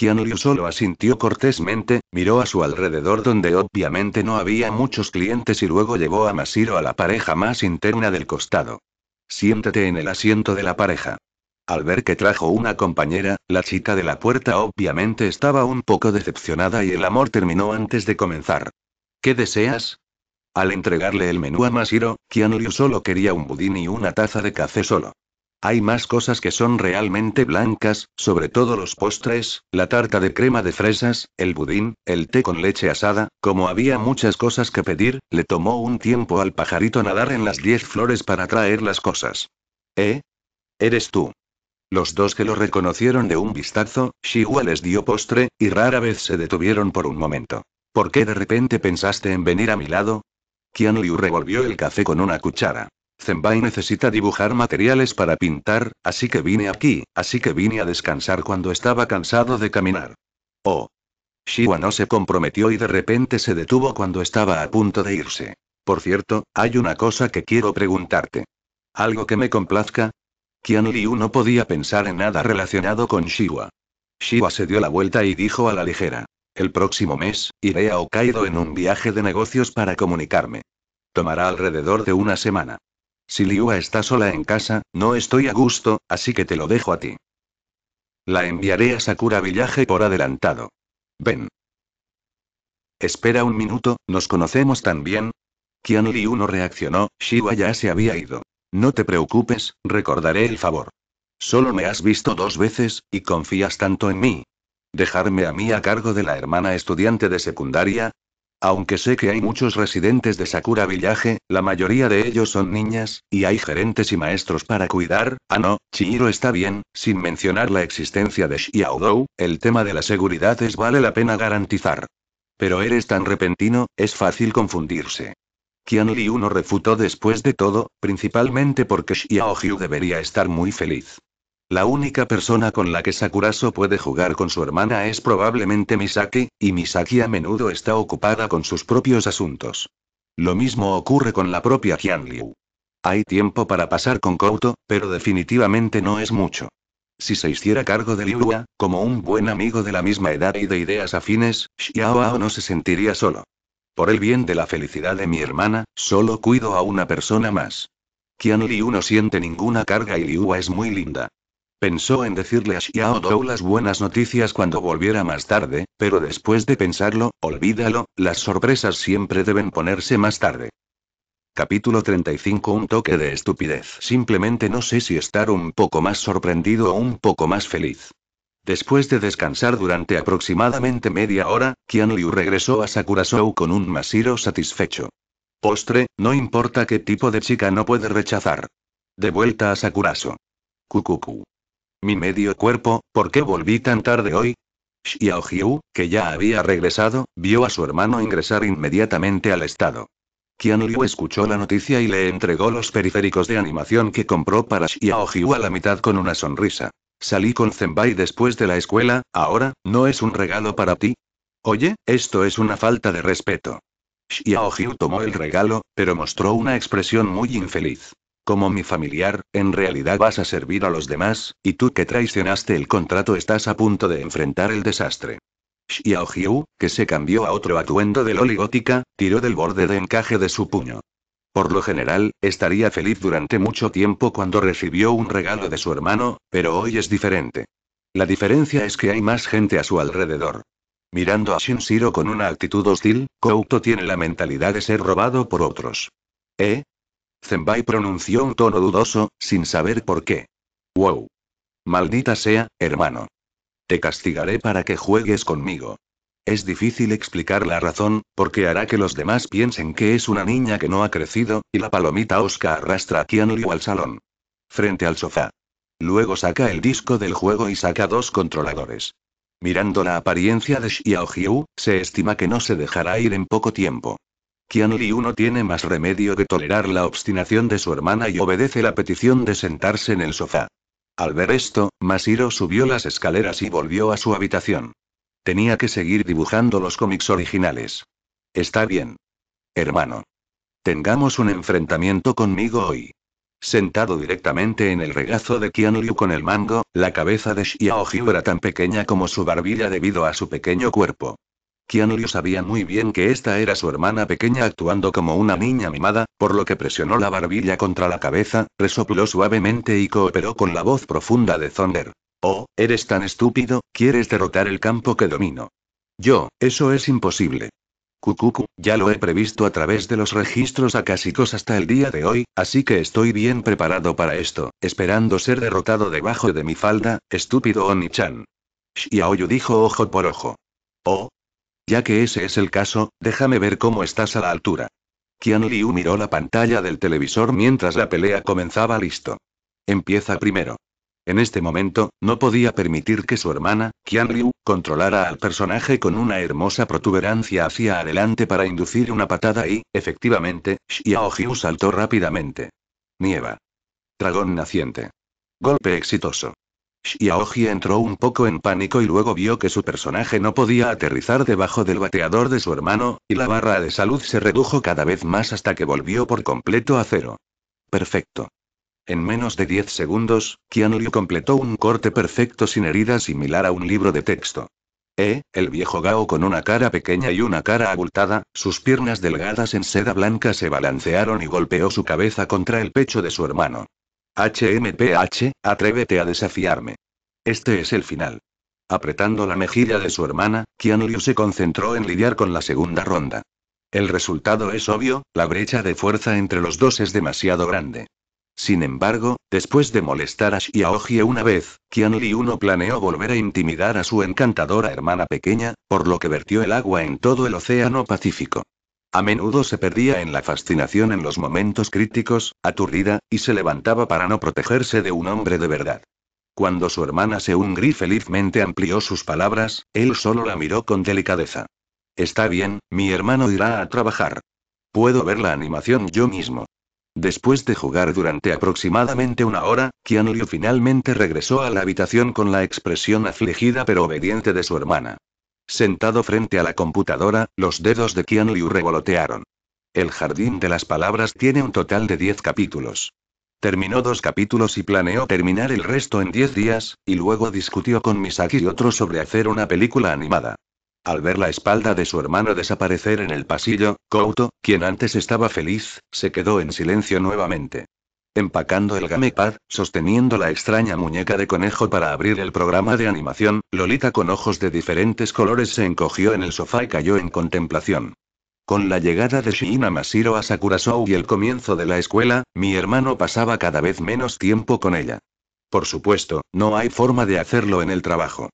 Liu solo asintió cortésmente, miró a su alrededor donde obviamente no había muchos clientes y luego llevó a Masiro a la pareja más interna del costado. Siéntate en el asiento de la pareja. Al ver que trajo una compañera, la chica de la puerta obviamente estaba un poco decepcionada y el amor terminó antes de comenzar. ¿Qué deseas? Al entregarle el menú a Masiro, Liu solo quería un budín y una taza de café solo. Hay más cosas que son realmente blancas, sobre todo los postres, la tarta de crema de fresas, el budín, el té con leche asada, como había muchas cosas que pedir, le tomó un tiempo al pajarito nadar en las diez flores para traer las cosas. ¿Eh? Eres tú. Los dos que lo reconocieron de un vistazo, Shihua les dio postre, y rara vez se detuvieron por un momento. ¿Por qué de repente pensaste en venir a mi lado? Qian Liu revolvió el café con una cuchara. Zenbai necesita dibujar materiales para pintar, así que vine aquí, así que vine a descansar cuando estaba cansado de caminar. Oh. Shiwa no se comprometió y de repente se detuvo cuando estaba a punto de irse. Por cierto, hay una cosa que quiero preguntarte. ¿Algo que me complazca? Qianliu Liu no podía pensar en nada relacionado con Shiwa. Shiwa se dio la vuelta y dijo a la ligera. El próximo mes, iré a Hokkaido en un viaje de negocios para comunicarme. Tomará alrededor de una semana. Si Liua está sola en casa, no estoy a gusto, así que te lo dejo a ti. La enviaré a Sakura Village por adelantado. Ven. Espera un minuto, ¿nos conocemos tan bien? Qian Liu no reaccionó, Shiva ya se había ido. No te preocupes, recordaré el favor. Solo me has visto dos veces, y confías tanto en mí. ¿Dejarme a mí a cargo de la hermana estudiante de secundaria? Aunque sé que hay muchos residentes de Sakura Village, la mayoría de ellos son niñas, y hay gerentes y maestros para cuidar. Ah no, Chihiro está bien, sin mencionar la existencia de Dou, el tema de la seguridad es vale la pena garantizar. Pero eres tan repentino, es fácil confundirse. Qian Liu no refutó después de todo, principalmente porque Xiao debería estar muy feliz. La única persona con la que Sakuraso puede jugar con su hermana es probablemente Misaki, y Misaki a menudo está ocupada con sus propios asuntos. Lo mismo ocurre con la propia Qianliu. Hay tiempo para pasar con Kouto, pero definitivamente no es mucho. Si se hiciera cargo de Liuwa, como un buen amigo de la misma edad y de ideas afines, Xiaoao no se sentiría solo. Por el bien de la felicidad de mi hermana, solo cuido a una persona más. Qianliu no siente ninguna carga y Liuwa es muy linda. Pensó en decirle a Xiao Dou las buenas noticias cuando volviera más tarde, pero después de pensarlo, olvídalo, las sorpresas siempre deben ponerse más tarde. Capítulo 35 Un toque de estupidez. Simplemente no sé si estar un poco más sorprendido o un poco más feliz. Después de descansar durante aproximadamente media hora, Qian Liu regresó a Sakura Sakurasou con un masiro satisfecho. Postre, no importa qué tipo de chica no puede rechazar. De vuelta a Sakuraso. Cucucu. Mi medio cuerpo, ¿por qué volví tan tarde hoy? Xiao que ya había regresado, vio a su hermano ingresar inmediatamente al estado. Qian Liu escuchó la noticia y le entregó los periféricos de animación que compró para Xiao a la mitad con una sonrisa. Salí con Zenbai después de la escuela, ahora, ¿no es un regalo para ti? Oye, esto es una falta de respeto. Xiao tomó el regalo, pero mostró una expresión muy infeliz. Como mi familiar, en realidad vas a servir a los demás, y tú que traicionaste el contrato estás a punto de enfrentar el desastre. Xiao que se cambió a otro atuendo de Loli Gótica, tiró del borde de encaje de su puño. Por lo general, estaría feliz durante mucho tiempo cuando recibió un regalo de su hermano, pero hoy es diferente. La diferencia es que hay más gente a su alrededor. Mirando a Shinshiro con una actitud hostil, Kouto tiene la mentalidad de ser robado por otros. ¿Eh? Zenbai pronunció un tono dudoso, sin saber por qué. ¡Wow! Maldita sea, hermano. Te castigaré para que juegues conmigo. Es difícil explicar la razón, porque hará que los demás piensen que es una niña que no ha crecido, y la palomita Oscar arrastra a Kianliu al salón. Frente al sofá. Luego saca el disco del juego y saca dos controladores. Mirando la apariencia de Xiao se estima que no se dejará ir en poco tiempo no tiene más remedio que tolerar la obstinación de su hermana y obedece la petición de sentarse en el sofá. Al ver esto, Masiro subió las escaleras y volvió a su habitación. Tenía que seguir dibujando los cómics originales. Está bien. Hermano. Tengamos un enfrentamiento conmigo hoy. Sentado directamente en el regazo de Qianliu con el mango, la cabeza de Xiao era tan pequeña como su barbilla debido a su pequeño cuerpo. Kianryu sabía muy bien que esta era su hermana pequeña actuando como una niña mimada, por lo que presionó la barbilla contra la cabeza, resopló suavemente y cooperó con la voz profunda de Thunder. Oh, eres tan estúpido, quieres derrotar el campo que domino. Yo, eso es imposible. Cucucu, ya lo he previsto a través de los registros acásicos hasta el día de hoy, así que estoy bien preparado para esto, esperando ser derrotado debajo de mi falda, estúpido Oni-chan. Xiaoyu dijo ojo por ojo. Oh, ya que ese es el caso, déjame ver cómo estás a la altura. Qian Liu miró la pantalla del televisor mientras la pelea comenzaba listo. Empieza primero. En este momento, no podía permitir que su hermana, Qian Liu, controlara al personaje con una hermosa protuberancia hacia adelante para inducir una patada y, efectivamente, Xiao saltó rápidamente. Nieva. Dragón naciente. Golpe exitoso. Xiaoji entró un poco en pánico y luego vio que su personaje no podía aterrizar debajo del bateador de su hermano, y la barra de salud se redujo cada vez más hasta que volvió por completo a cero. Perfecto. En menos de 10 segundos, Qian Liu completó un corte perfecto sin heridas similar a un libro de texto. Eh, el viejo Gao con una cara pequeña y una cara abultada, sus piernas delgadas en seda blanca se balancearon y golpeó su cabeza contra el pecho de su hermano. HMPH, atrévete a desafiarme. Este es el final. Apretando la mejilla de su hermana, Liu se concentró en lidiar con la segunda ronda. El resultado es obvio, la brecha de fuerza entre los dos es demasiado grande. Sin embargo, después de molestar a aogie una vez, Liu no planeó volver a intimidar a su encantadora hermana pequeña, por lo que vertió el agua en todo el océano Pacífico. A menudo se perdía en la fascinación en los momentos críticos, aturdida, y se levantaba para no protegerse de un hombre de verdad. Cuando su hermana se Seungri felizmente amplió sus palabras, él solo la miró con delicadeza. Está bien, mi hermano irá a trabajar. Puedo ver la animación yo mismo. Después de jugar durante aproximadamente una hora, Qian finalmente regresó a la habitación con la expresión afligida pero obediente de su hermana. Sentado frente a la computadora, los dedos de Qian Liu revolotearon. El Jardín de las Palabras tiene un total de diez capítulos. Terminó dos capítulos y planeó terminar el resto en diez días, y luego discutió con Misaki y otros sobre hacer una película animada. Al ver la espalda de su hermano desaparecer en el pasillo, Kouto, quien antes estaba feliz, se quedó en silencio nuevamente. Empacando el gamepad, sosteniendo la extraña muñeca de conejo para abrir el programa de animación, Lolita con ojos de diferentes colores se encogió en el sofá y cayó en contemplación. Con la llegada de Shiina Masiro a Sakurasou y el comienzo de la escuela, mi hermano pasaba cada vez menos tiempo con ella. Por supuesto, no hay forma de hacerlo en el trabajo.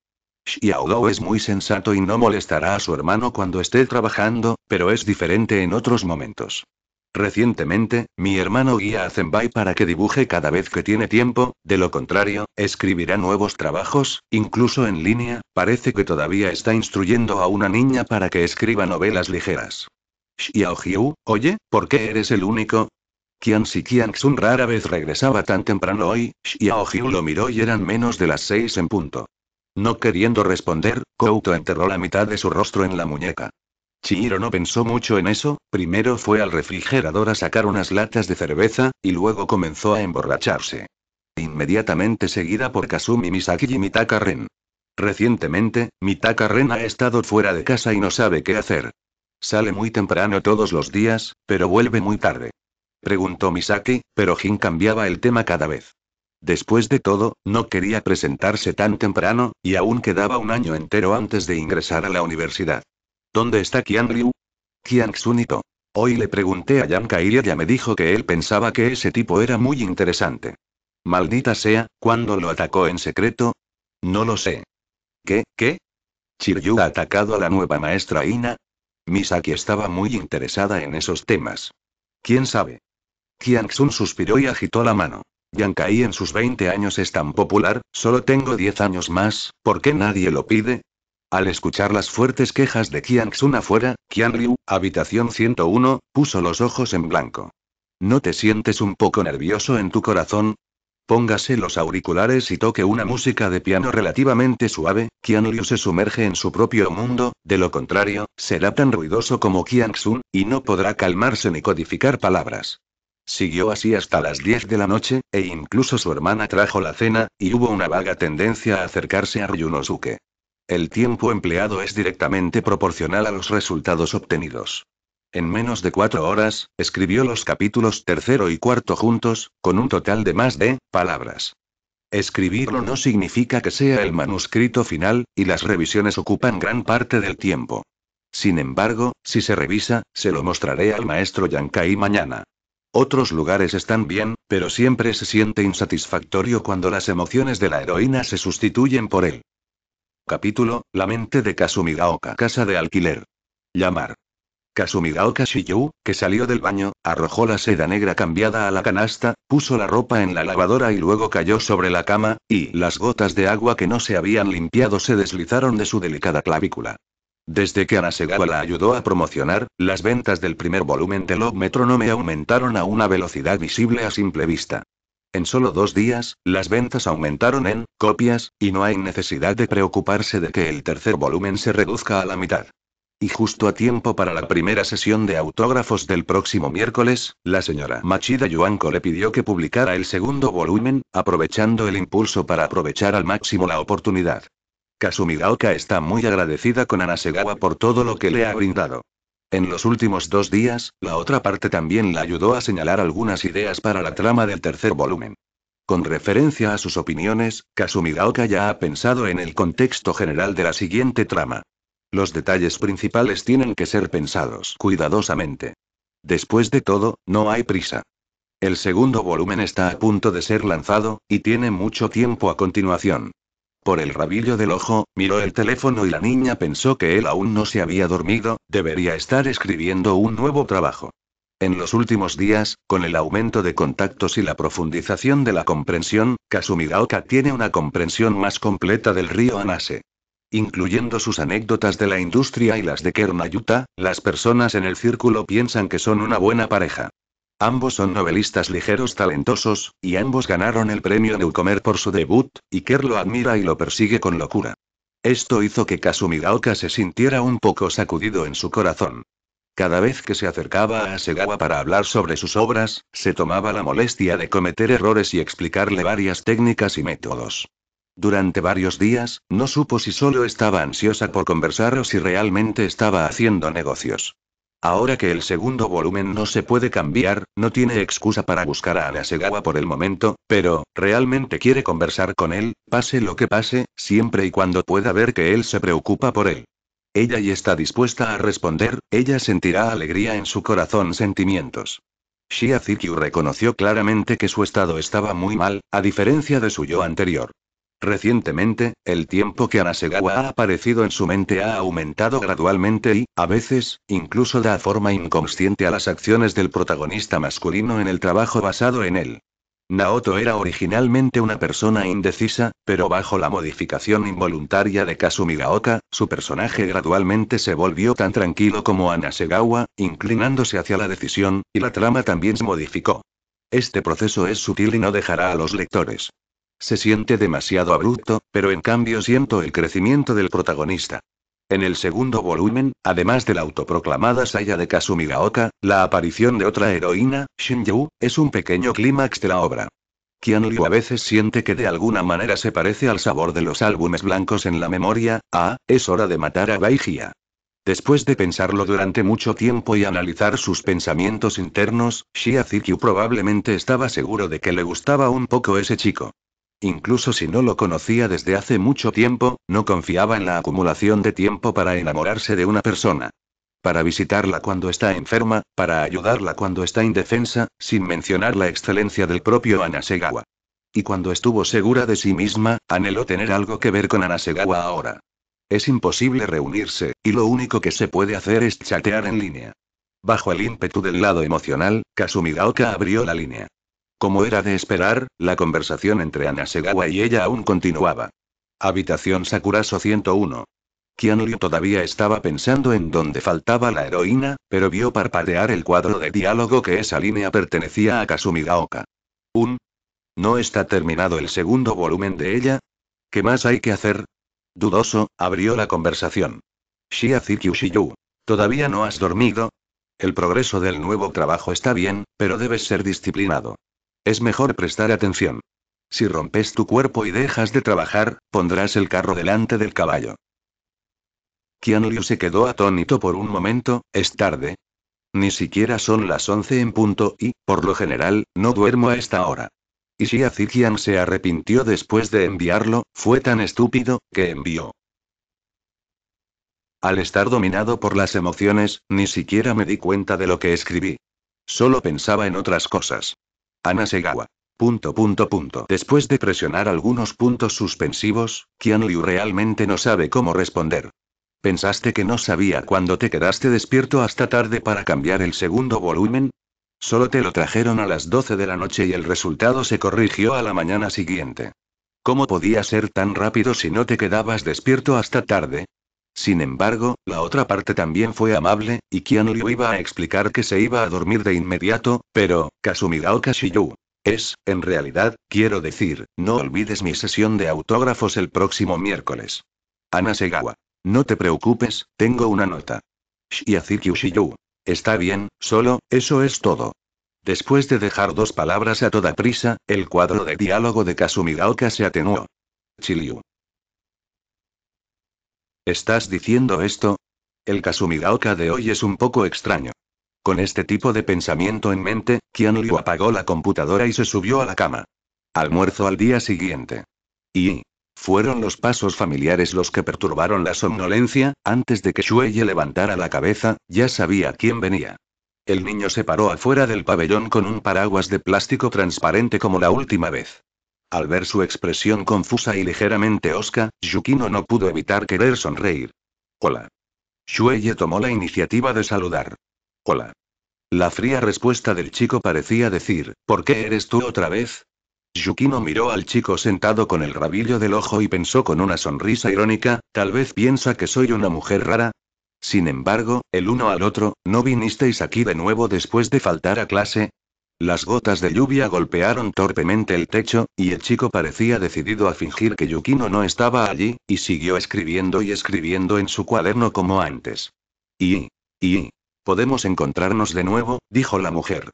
Xiaodou es muy sensato y no molestará a su hermano cuando esté trabajando, pero es diferente en otros momentos. Recientemente, mi hermano guía a Zenbai para que dibuje cada vez que tiene tiempo, de lo contrario, escribirá nuevos trabajos, incluso en línea, parece que todavía está instruyendo a una niña para que escriba novelas ligeras. Xiao oye, ¿por qué eres el único? Qianxi Si rara vez regresaba tan temprano hoy, Xiao lo miró y eran menos de las seis en punto. No queriendo responder, Kouto enterró la mitad de su rostro en la muñeca. Chihiro no pensó mucho en eso, primero fue al refrigerador a sacar unas latas de cerveza, y luego comenzó a emborracharse. Inmediatamente seguida por Kasumi Misaki y Mitaka Ren. Recientemente, Mitaka Ren ha estado fuera de casa y no sabe qué hacer. Sale muy temprano todos los días, pero vuelve muy tarde. Preguntó Misaki, pero Jin cambiaba el tema cada vez. Después de todo, no quería presentarse tan temprano, y aún quedaba un año entero antes de ingresar a la universidad. ¿Dónde está Qian Liu? Qian Xunito. Hoy le pregunté a Kai y ella me dijo que él pensaba que ese tipo era muy interesante. Maldita sea, ¿cuándo lo atacó en secreto? No lo sé. ¿Qué, qué? ¿Chiryu ha atacado a la nueva maestra Ina? Misaki estaba muy interesada en esos temas. ¿Quién sabe? Qian Xun suspiró y agitó la mano. Kai en sus 20 años es tan popular, solo tengo 10 años más, ¿por qué nadie lo pide? Al escuchar las fuertes quejas de Qian sun afuera, Qian-Liu, habitación 101, puso los ojos en blanco. ¿No te sientes un poco nervioso en tu corazón? Póngase los auriculares y toque una música de piano relativamente suave, Qian Liu se sumerge en su propio mundo, de lo contrario, será tan ruidoso como Qian y no podrá calmarse ni codificar palabras. Siguió así hasta las 10 de la noche, e incluso su hermana trajo la cena, y hubo una vaga tendencia a acercarse a Ryunosuke. El tiempo empleado es directamente proporcional a los resultados obtenidos. En menos de cuatro horas, escribió los capítulos tercero y cuarto juntos, con un total de más de palabras. Escribirlo no significa que sea el manuscrito final, y las revisiones ocupan gran parte del tiempo. Sin embargo, si se revisa, se lo mostraré al maestro Yankai mañana. Otros lugares están bien, pero siempre se siente insatisfactorio cuando las emociones de la heroína se sustituyen por él. Capítulo, La mente de Kasumigaoka Casa de alquiler. Llamar. Kasumigaoka Shiyu, que salió del baño, arrojó la seda negra cambiada a la canasta, puso la ropa en la lavadora y luego cayó sobre la cama, y las gotas de agua que no se habían limpiado se deslizaron de su delicada clavícula. Desde que Anasegawa la ayudó a promocionar, las ventas del primer volumen de Love Metronome aumentaron a una velocidad visible a simple vista. En solo dos días, las ventas aumentaron en copias, y no hay necesidad de preocuparse de que el tercer volumen se reduzca a la mitad. Y justo a tiempo para la primera sesión de autógrafos del próximo miércoles, la señora Machida Yuanko le pidió que publicara el segundo volumen, aprovechando el impulso para aprovechar al máximo la oportunidad. Kasumigaoka está muy agradecida con Anasegawa por todo lo que le ha brindado. En los últimos dos días, la otra parte también la ayudó a señalar algunas ideas para la trama del tercer volumen. Con referencia a sus opiniones, Kazumiraoka ya ha pensado en el contexto general de la siguiente trama. Los detalles principales tienen que ser pensados cuidadosamente. Después de todo, no hay prisa. El segundo volumen está a punto de ser lanzado, y tiene mucho tiempo a continuación. Por el rabillo del ojo, miró el teléfono y la niña pensó que él aún no se había dormido, debería estar escribiendo un nuevo trabajo. En los últimos días, con el aumento de contactos y la profundización de la comprensión, Kasumigaoka tiene una comprensión más completa del río Anase. Incluyendo sus anécdotas de la industria y las de Kernayuta, las personas en el círculo piensan que son una buena pareja. Ambos son novelistas ligeros talentosos, y ambos ganaron el premio Newcomer por su debut, y Kerr lo admira y lo persigue con locura. Esto hizo que Kazumiraoka se sintiera un poco sacudido en su corazón. Cada vez que se acercaba a Segawa para hablar sobre sus obras, se tomaba la molestia de cometer errores y explicarle varias técnicas y métodos. Durante varios días, no supo si solo estaba ansiosa por conversar o si realmente estaba haciendo negocios. Ahora que el segundo volumen no se puede cambiar, no tiene excusa para buscar a Anasegawa por el momento, pero, realmente quiere conversar con él, pase lo que pase, siempre y cuando pueda ver que él se preocupa por él. Ella y está dispuesta a responder, ella sentirá alegría en su corazón sentimientos. Shia reconoció claramente que su estado estaba muy mal, a diferencia de su yo anterior. Recientemente, el tiempo que Anasegawa ha aparecido en su mente ha aumentado gradualmente y, a veces, incluso da forma inconsciente a las acciones del protagonista masculino en el trabajo basado en él. Naoto era originalmente una persona indecisa, pero bajo la modificación involuntaria de Kasumigaoka, su personaje gradualmente se volvió tan tranquilo como Anasegawa, inclinándose hacia la decisión, y la trama también se modificó. Este proceso es sutil y no dejará a los lectores se siente demasiado abrupto, pero en cambio siento el crecimiento del protagonista. En el segundo volumen, además de la autoproclamada saya de Kasumigaoka, la aparición de otra heroína, Shinju, es un pequeño clímax de la obra. Kianryu a veces siente que de alguna manera se parece al sabor de los álbumes blancos en la memoria, ah, es hora de matar a Baigia. Después de pensarlo durante mucho tiempo y analizar sus pensamientos internos, Shia Zikyu probablemente estaba seguro de que le gustaba un poco ese chico. Incluso si no lo conocía desde hace mucho tiempo, no confiaba en la acumulación de tiempo para enamorarse de una persona. Para visitarla cuando está enferma, para ayudarla cuando está indefensa, sin mencionar la excelencia del propio Anasegawa. Y cuando estuvo segura de sí misma, anheló tener algo que ver con Anasegawa ahora. Es imposible reunirse, y lo único que se puede hacer es chatear en línea. Bajo el ímpetu del lado emocional, Kasumigaoka abrió la línea. Como era de esperar, la conversación entre Anasegawa y ella aún continuaba. Habitación Sakuraso 101. Kianryu todavía estaba pensando en dónde faltaba la heroína, pero vio parpadear el cuadro de diálogo que esa línea pertenecía a Kasumigaoka. Un. ¿No está terminado el segundo volumen de ella? ¿Qué más hay que hacer? Dudoso, abrió la conversación. Shia ¿Todavía no has dormido? El progreso del nuevo trabajo está bien, pero debes ser disciplinado. Es mejor prestar atención. Si rompes tu cuerpo y dejas de trabajar, pondrás el carro delante del caballo. Qian Liu se quedó atónito por un momento, es tarde. Ni siquiera son las 11 en punto y, por lo general, no duermo a esta hora. Y si Azikian se arrepintió después de enviarlo, fue tan estúpido, que envió. Al estar dominado por las emociones, ni siquiera me di cuenta de lo que escribí. Solo pensaba en otras cosas. Anasegawa. Punto, punto, punto. Después de presionar algunos puntos suspensivos, Qian Liu realmente no sabe cómo responder. ¿Pensaste que no sabía cuándo te quedaste despierto hasta tarde para cambiar el segundo volumen? Solo te lo trajeron a las 12 de la noche y el resultado se corrigió a la mañana siguiente. ¿Cómo podía ser tan rápido si no te quedabas despierto hasta tarde? Sin embargo, la otra parte también fue amable, y Liu iba a explicar que se iba a dormir de inmediato, pero, Kazumigao Shiyu. Es, en realidad, quiero decir, no olvides mi sesión de autógrafos el próximo miércoles. Ana Segawa. No te preocupes, tengo una nota. Shiaziki Ushiyu. Está bien, solo, eso es todo. Después de dejar dos palabras a toda prisa, el cuadro de diálogo de Kazumigao se atenuó. Chiliu. ¿Estás diciendo esto? El Kasumiraoka de hoy es un poco extraño. Con este tipo de pensamiento en mente, Liu apagó la computadora y se subió a la cama. Almuerzo al día siguiente. Y... Fueron los pasos familiares los que perturbaron la somnolencia, antes de que Shueye levantara la cabeza, ya sabía quién venía. El niño se paró afuera del pabellón con un paraguas de plástico transparente como la última vez. Al ver su expresión confusa y ligeramente osca, Yukino no pudo evitar querer sonreír. Hola. Shueye tomó la iniciativa de saludar. Hola. La fría respuesta del chico parecía decir, ¿por qué eres tú otra vez? Yukino miró al chico sentado con el rabillo del ojo y pensó con una sonrisa irónica, tal vez piensa que soy una mujer rara. Sin embargo, el uno al otro, ¿no vinisteis aquí de nuevo después de faltar a clase? Las gotas de lluvia golpearon torpemente el techo, y el chico parecía decidido a fingir que Yukino no estaba allí, y siguió escribiendo y escribiendo en su cuaderno como antes. Y... y... podemos encontrarnos de nuevo, dijo la mujer.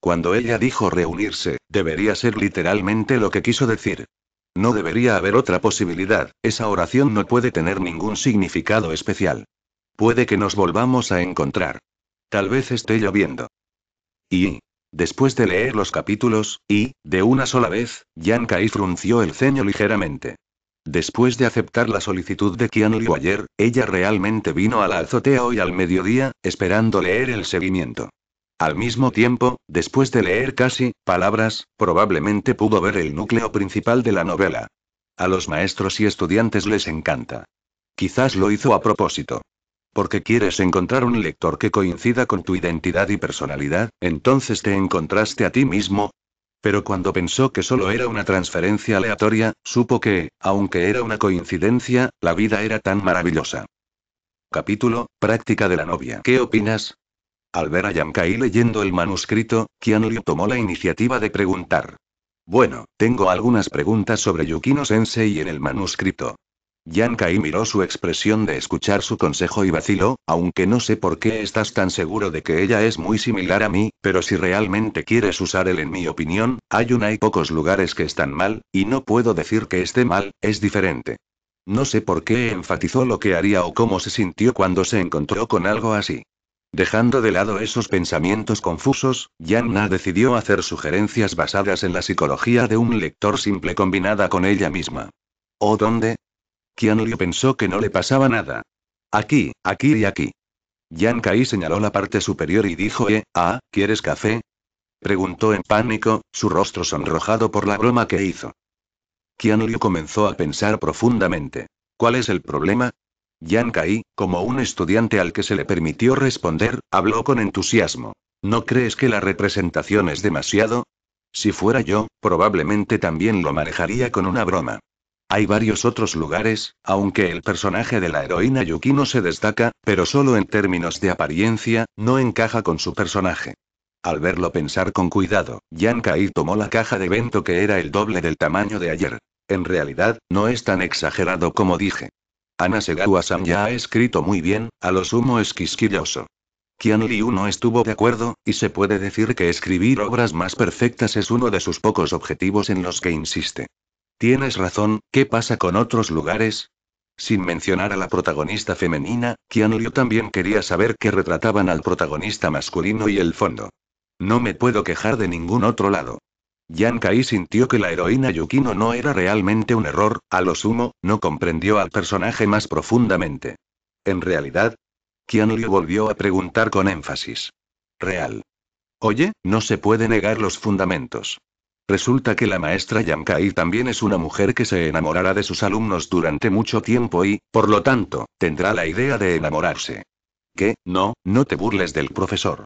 Cuando ella dijo reunirse, debería ser literalmente lo que quiso decir. No debería haber otra posibilidad, esa oración no puede tener ningún significado especial. Puede que nos volvamos a encontrar. Tal vez esté lloviendo. Y... Después de leer los capítulos, y, de una sola vez, Yan Kai frunció el ceño ligeramente. Después de aceptar la solicitud de Qian Liu ayer, ella realmente vino a la azotea hoy al mediodía, esperando leer el seguimiento. Al mismo tiempo, después de leer casi, palabras, probablemente pudo ver el núcleo principal de la novela. A los maestros y estudiantes les encanta. Quizás lo hizo a propósito porque quieres encontrar un lector que coincida con tu identidad y personalidad, entonces te encontraste a ti mismo. Pero cuando pensó que solo era una transferencia aleatoria, supo que, aunque era una coincidencia, la vida era tan maravillosa. Capítulo, práctica de la novia. ¿Qué opinas? Al ver a Yankai leyendo el manuscrito, Qianliu tomó la iniciativa de preguntar. Bueno, tengo algunas preguntas sobre Yukino Sensei en el manuscrito. Kai miró su expresión de escuchar su consejo y vaciló, aunque no sé por qué estás tan seguro de que ella es muy similar a mí, pero si realmente quieres usar él en mi opinión, hay una y pocos lugares que están mal, y no puedo decir que esté mal, es diferente. No sé por qué enfatizó lo que haría o cómo se sintió cuando se encontró con algo así. Dejando de lado esos pensamientos confusos, Na decidió hacer sugerencias basadas en la psicología de un lector simple combinada con ella misma. ¿O dónde? Liu pensó que no le pasaba nada. Aquí, aquí y aquí. Yan Kai señaló la parte superior y dijo: Eh, ah, ¿quieres café? Preguntó en pánico, su rostro sonrojado por la broma que hizo. Liu comenzó a pensar profundamente. ¿Cuál es el problema? Yan Kai, como un estudiante al que se le permitió responder, habló con entusiasmo. ¿No crees que la representación es demasiado? Si fuera yo, probablemente también lo manejaría con una broma. Hay varios otros lugares, aunque el personaje de la heroína Yuki no se destaca, pero solo en términos de apariencia, no encaja con su personaje. Al verlo pensar con cuidado, Yan Kai tomó la caja de vento que era el doble del tamaño de ayer. En realidad, no es tan exagerado como dije. Ana Segawa-san ya ha escrito muy bien, a lo sumo es quisquilloso. Qian Liu no estuvo de acuerdo, y se puede decir que escribir obras más perfectas es uno de sus pocos objetivos en los que insiste. Tienes razón, ¿qué pasa con otros lugares? Sin mencionar a la protagonista femenina, Liu también quería saber qué retrataban al protagonista masculino y el fondo. No me puedo quejar de ningún otro lado. Yan Kai sintió que la heroína Yukino no era realmente un error, a lo sumo, no comprendió al personaje más profundamente. En realidad, Liu volvió a preguntar con énfasis. Real. Oye, no se puede negar los fundamentos. Resulta que la maestra Yankai también es una mujer que se enamorará de sus alumnos durante mucho tiempo y, por lo tanto, tendrá la idea de enamorarse. ¿Qué? No, no te burles del profesor.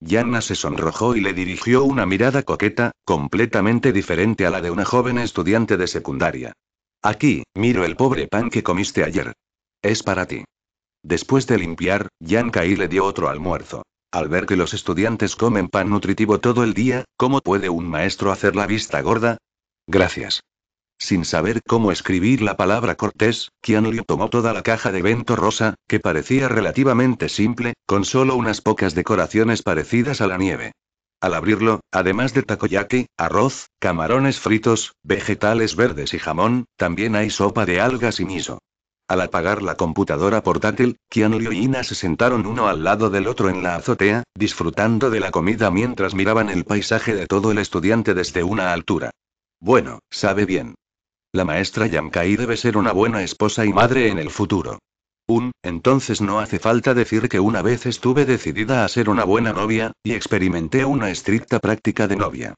Yanna se sonrojó y le dirigió una mirada coqueta, completamente diferente a la de una joven estudiante de secundaria. Aquí, miro el pobre pan que comiste ayer. Es para ti. Después de limpiar, Yankai le dio otro almuerzo. Al ver que los estudiantes comen pan nutritivo todo el día, ¿cómo puede un maestro hacer la vista gorda? Gracias. Sin saber cómo escribir la palabra cortés, Liu tomó toda la caja de vento rosa, que parecía relativamente simple, con solo unas pocas decoraciones parecidas a la nieve. Al abrirlo, además de takoyaki, arroz, camarones fritos, vegetales verdes y jamón, también hay sopa de algas y miso. Al apagar la computadora portátil, Liu y Ina se sentaron uno al lado del otro en la azotea, disfrutando de la comida mientras miraban el paisaje de todo el estudiante desde una altura. Bueno, sabe bien. La maestra Yamkai debe ser una buena esposa y madre en el futuro. Un, entonces no hace falta decir que una vez estuve decidida a ser una buena novia, y experimenté una estricta práctica de novia.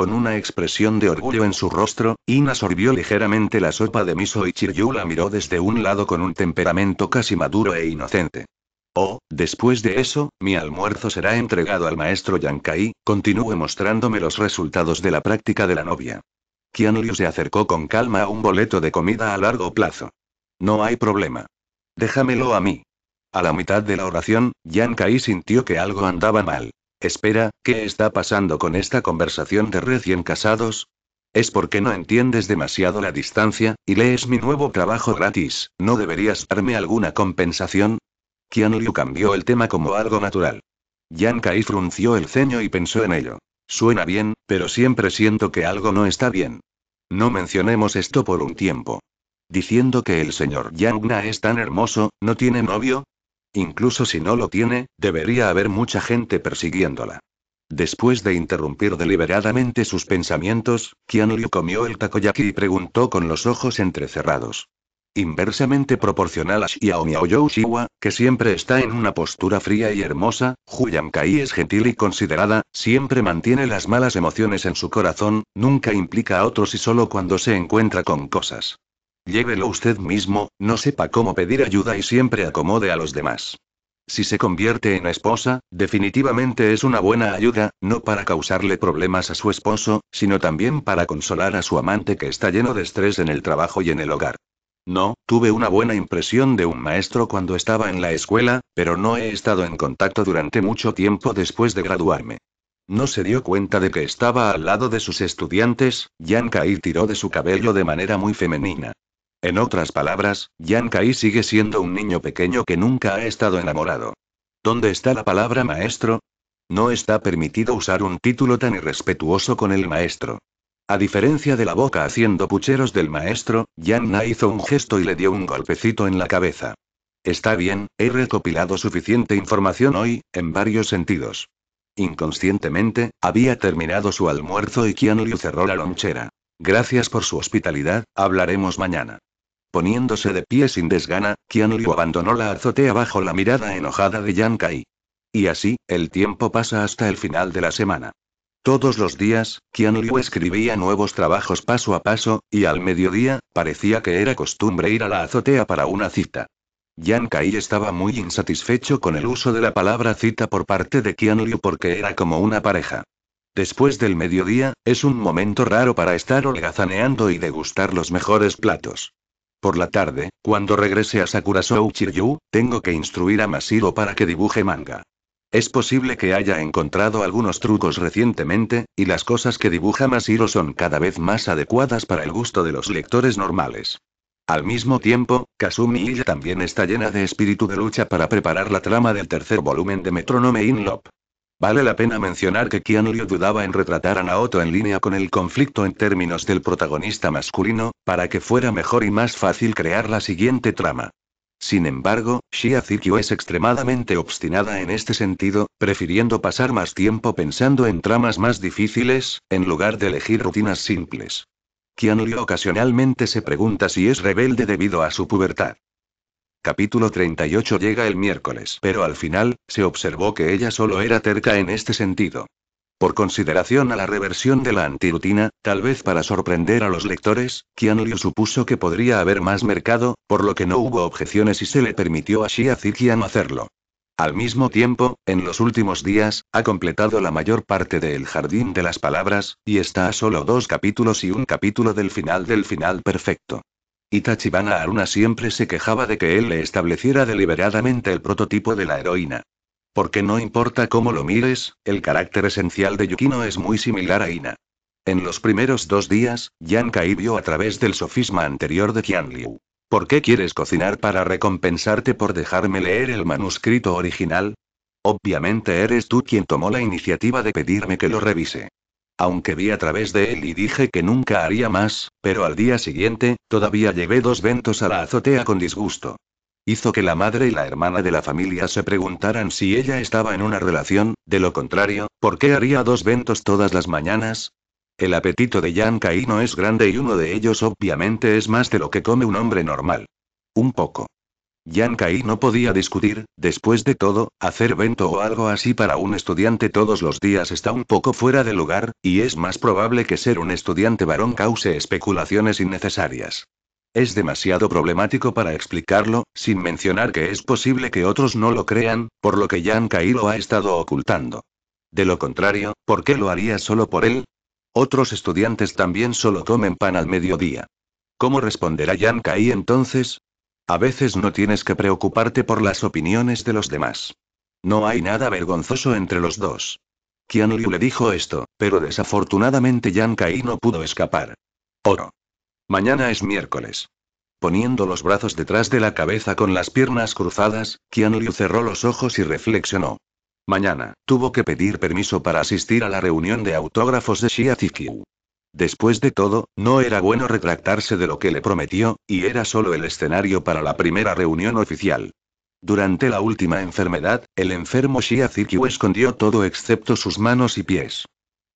Con una expresión de orgullo en su rostro, Ina sorbió ligeramente la sopa de miso y Chiryu la miró desde un lado con un temperamento casi maduro e inocente. Oh, después de eso, mi almuerzo será entregado al maestro Yankai, continúe mostrándome los resultados de la práctica de la novia. Liu se acercó con calma a un boleto de comida a largo plazo. No hay problema. Déjamelo a mí. A la mitad de la oración, Yankai sintió que algo andaba mal. Espera, ¿qué está pasando con esta conversación de recién casados? Es porque no entiendes demasiado la distancia, y lees mi nuevo trabajo gratis, ¿no deberías darme alguna compensación? Qian Liu cambió el tema como algo natural. Yang Kai frunció el ceño y pensó en ello. Suena bien, pero siempre siento que algo no está bien. No mencionemos esto por un tiempo. Diciendo que el señor Yang Na es tan hermoso, ¿no tiene novio? Incluso si no lo tiene, debería haber mucha gente persiguiéndola. Después de interrumpir deliberadamente sus pensamientos, Qian Liu comió el takoyaki y preguntó con los ojos entrecerrados. Inversamente proporcional a Xiao Miao Shiwa, que siempre está en una postura fría y hermosa, Huyam Kai es gentil y considerada, siempre mantiene las malas emociones en su corazón, nunca implica a otros y solo cuando se encuentra con cosas Llévelo usted mismo, no sepa cómo pedir ayuda y siempre acomode a los demás. Si se convierte en esposa, definitivamente es una buena ayuda, no para causarle problemas a su esposo, sino también para consolar a su amante que está lleno de estrés en el trabajo y en el hogar. No, tuve una buena impresión de un maestro cuando estaba en la escuela, pero no he estado en contacto durante mucho tiempo después de graduarme. No se dio cuenta de que estaba al lado de sus estudiantes, Yankai tiró de su cabello de manera muy femenina. En otras palabras, Yan Kai sigue siendo un niño pequeño que nunca ha estado enamorado. ¿Dónde está la palabra maestro? No está permitido usar un título tan irrespetuoso con el maestro. A diferencia de la boca haciendo pucheros del maestro, Na hizo un gesto y le dio un golpecito en la cabeza. Está bien, he recopilado suficiente información hoy, en varios sentidos. Inconscientemente, había terminado su almuerzo y Qianlu cerró la lonchera. Gracias por su hospitalidad, hablaremos mañana. Poniéndose de pie sin desgana, Qian abandonó la azotea bajo la mirada enojada de Yan Kai. Y así, el tiempo pasa hasta el final de la semana. Todos los días, Qian escribía nuevos trabajos paso a paso, y al mediodía, parecía que era costumbre ir a la azotea para una cita. Yan Kai estaba muy insatisfecho con el uso de la palabra cita por parte de Qian porque era como una pareja. Después del mediodía, es un momento raro para estar holgazaneando y degustar los mejores platos. Por la tarde, cuando regrese a Sakurasou Chiryu, tengo que instruir a Masiro para que dibuje manga. Es posible que haya encontrado algunos trucos recientemente, y las cosas que dibuja Masiro son cada vez más adecuadas para el gusto de los lectores normales. Al mismo tiempo, Kasumi también está llena de espíritu de lucha para preparar la trama del tercer volumen de Metronome in Love. Vale la pena mencionar que Qian dudaba en retratar a Naoto en línea con el conflicto en términos del protagonista masculino, para que fuera mejor y más fácil crear la siguiente trama. Sin embargo, Shia Zikyu es extremadamente obstinada en este sentido, prefiriendo pasar más tiempo pensando en tramas más difíciles, en lugar de elegir rutinas simples. Qian ocasionalmente se pregunta si es rebelde debido a su pubertad. Capítulo 38 llega el miércoles, pero al final, se observó que ella solo era terca en este sentido. Por consideración a la reversión de la antirutina, tal vez para sorprender a los lectores, Liu supuso que podría haber más mercado, por lo que no hubo objeciones y se le permitió a Shia Zikian hacerlo. Al mismo tiempo, en los últimos días, ha completado la mayor parte del Jardín de las Palabras, y está a solo dos capítulos y un capítulo del final del final perfecto. Y Tachibana Aruna siempre se quejaba de que él le estableciera deliberadamente el prototipo de la heroína. Porque no importa cómo lo mires, el carácter esencial de Yukino es muy similar a Ina. En los primeros dos días, Yan Kai vio a través del sofisma anterior de Liu. ¿Por qué quieres cocinar para recompensarte por dejarme leer el manuscrito original? Obviamente eres tú quien tomó la iniciativa de pedirme que lo revise aunque vi a través de él y dije que nunca haría más, pero al día siguiente, todavía llevé dos ventos a la azotea con disgusto. Hizo que la madre y la hermana de la familia se preguntaran si ella estaba en una relación, de lo contrario, ¿por qué haría dos ventos todas las mañanas? El apetito de Jan no es grande y uno de ellos obviamente es más de lo que come un hombre normal. Un poco. Yan Kai no podía discutir, después de todo, hacer vento o algo así para un estudiante todos los días está un poco fuera de lugar, y es más probable que ser un estudiante varón cause especulaciones innecesarias. Es demasiado problemático para explicarlo, sin mencionar que es posible que otros no lo crean, por lo que Yan Kai lo ha estado ocultando. De lo contrario, ¿por qué lo haría solo por él? Otros estudiantes también solo comen pan al mediodía. ¿Cómo responderá Yan Kai entonces? A veces no tienes que preocuparte por las opiniones de los demás. No hay nada vergonzoso entre los dos. Qian Liu le dijo esto, pero desafortunadamente Yan Kai no pudo escapar. Oro. Oh Mañana es miércoles. Poniendo los brazos detrás de la cabeza con las piernas cruzadas, Qian Liu cerró los ojos y reflexionó. Mañana, tuvo que pedir permiso para asistir a la reunión de autógrafos de Xia Después de todo, no era bueno retractarse de lo que le prometió, y era solo el escenario para la primera reunión oficial. Durante la última enfermedad, el enfermo Zikiu escondió todo excepto sus manos y pies.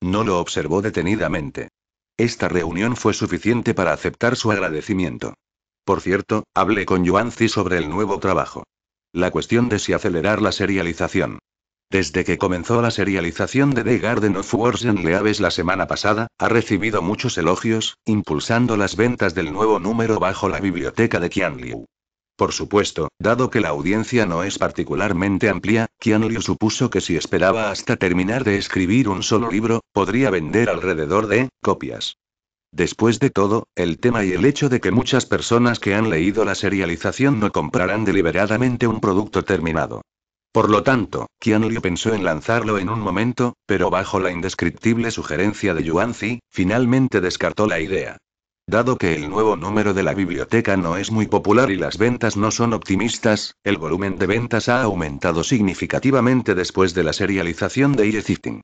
No lo observó detenidamente. Esta reunión fue suficiente para aceptar su agradecimiento. Por cierto, hablé con Zi sobre el nuevo trabajo. La cuestión de si acelerar la serialización. Desde que comenzó la serialización de The Garden of Wars en Leaves la semana pasada, ha recibido muchos elogios, impulsando las ventas del nuevo número bajo la biblioteca de Qianliu. Por supuesto, dado que la audiencia no es particularmente amplia, Qianliu supuso que si esperaba hasta terminar de escribir un solo libro, podría vender alrededor de copias. Después de todo, el tema y el hecho de que muchas personas que han leído la serialización no comprarán deliberadamente un producto terminado por lo tanto, Liu pensó en lanzarlo en un momento, pero bajo la indescriptible sugerencia de Yuanzi, finalmente descartó la idea. Dado que el nuevo número de la biblioteca no es muy popular y las ventas no son optimistas, el volumen de ventas ha aumentado significativamente después de la serialización de e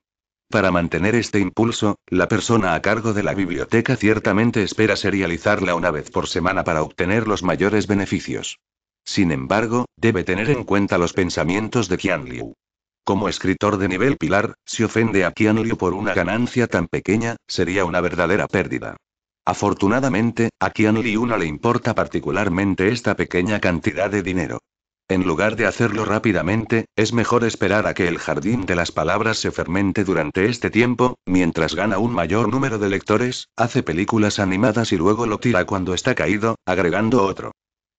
Para mantener este impulso, la persona a cargo de la biblioteca ciertamente espera serializarla una vez por semana para obtener los mayores beneficios. Sin embargo, debe tener en cuenta los pensamientos de Qian Liu. Como escritor de nivel pilar, si ofende a Qian Liu por una ganancia tan pequeña, sería una verdadera pérdida. Afortunadamente, a Qian Liu no le importa particularmente esta pequeña cantidad de dinero. En lugar de hacerlo rápidamente, es mejor esperar a que el jardín de las palabras se fermente durante este tiempo, mientras gana un mayor número de lectores, hace películas animadas y luego lo tira cuando está caído, agregando otro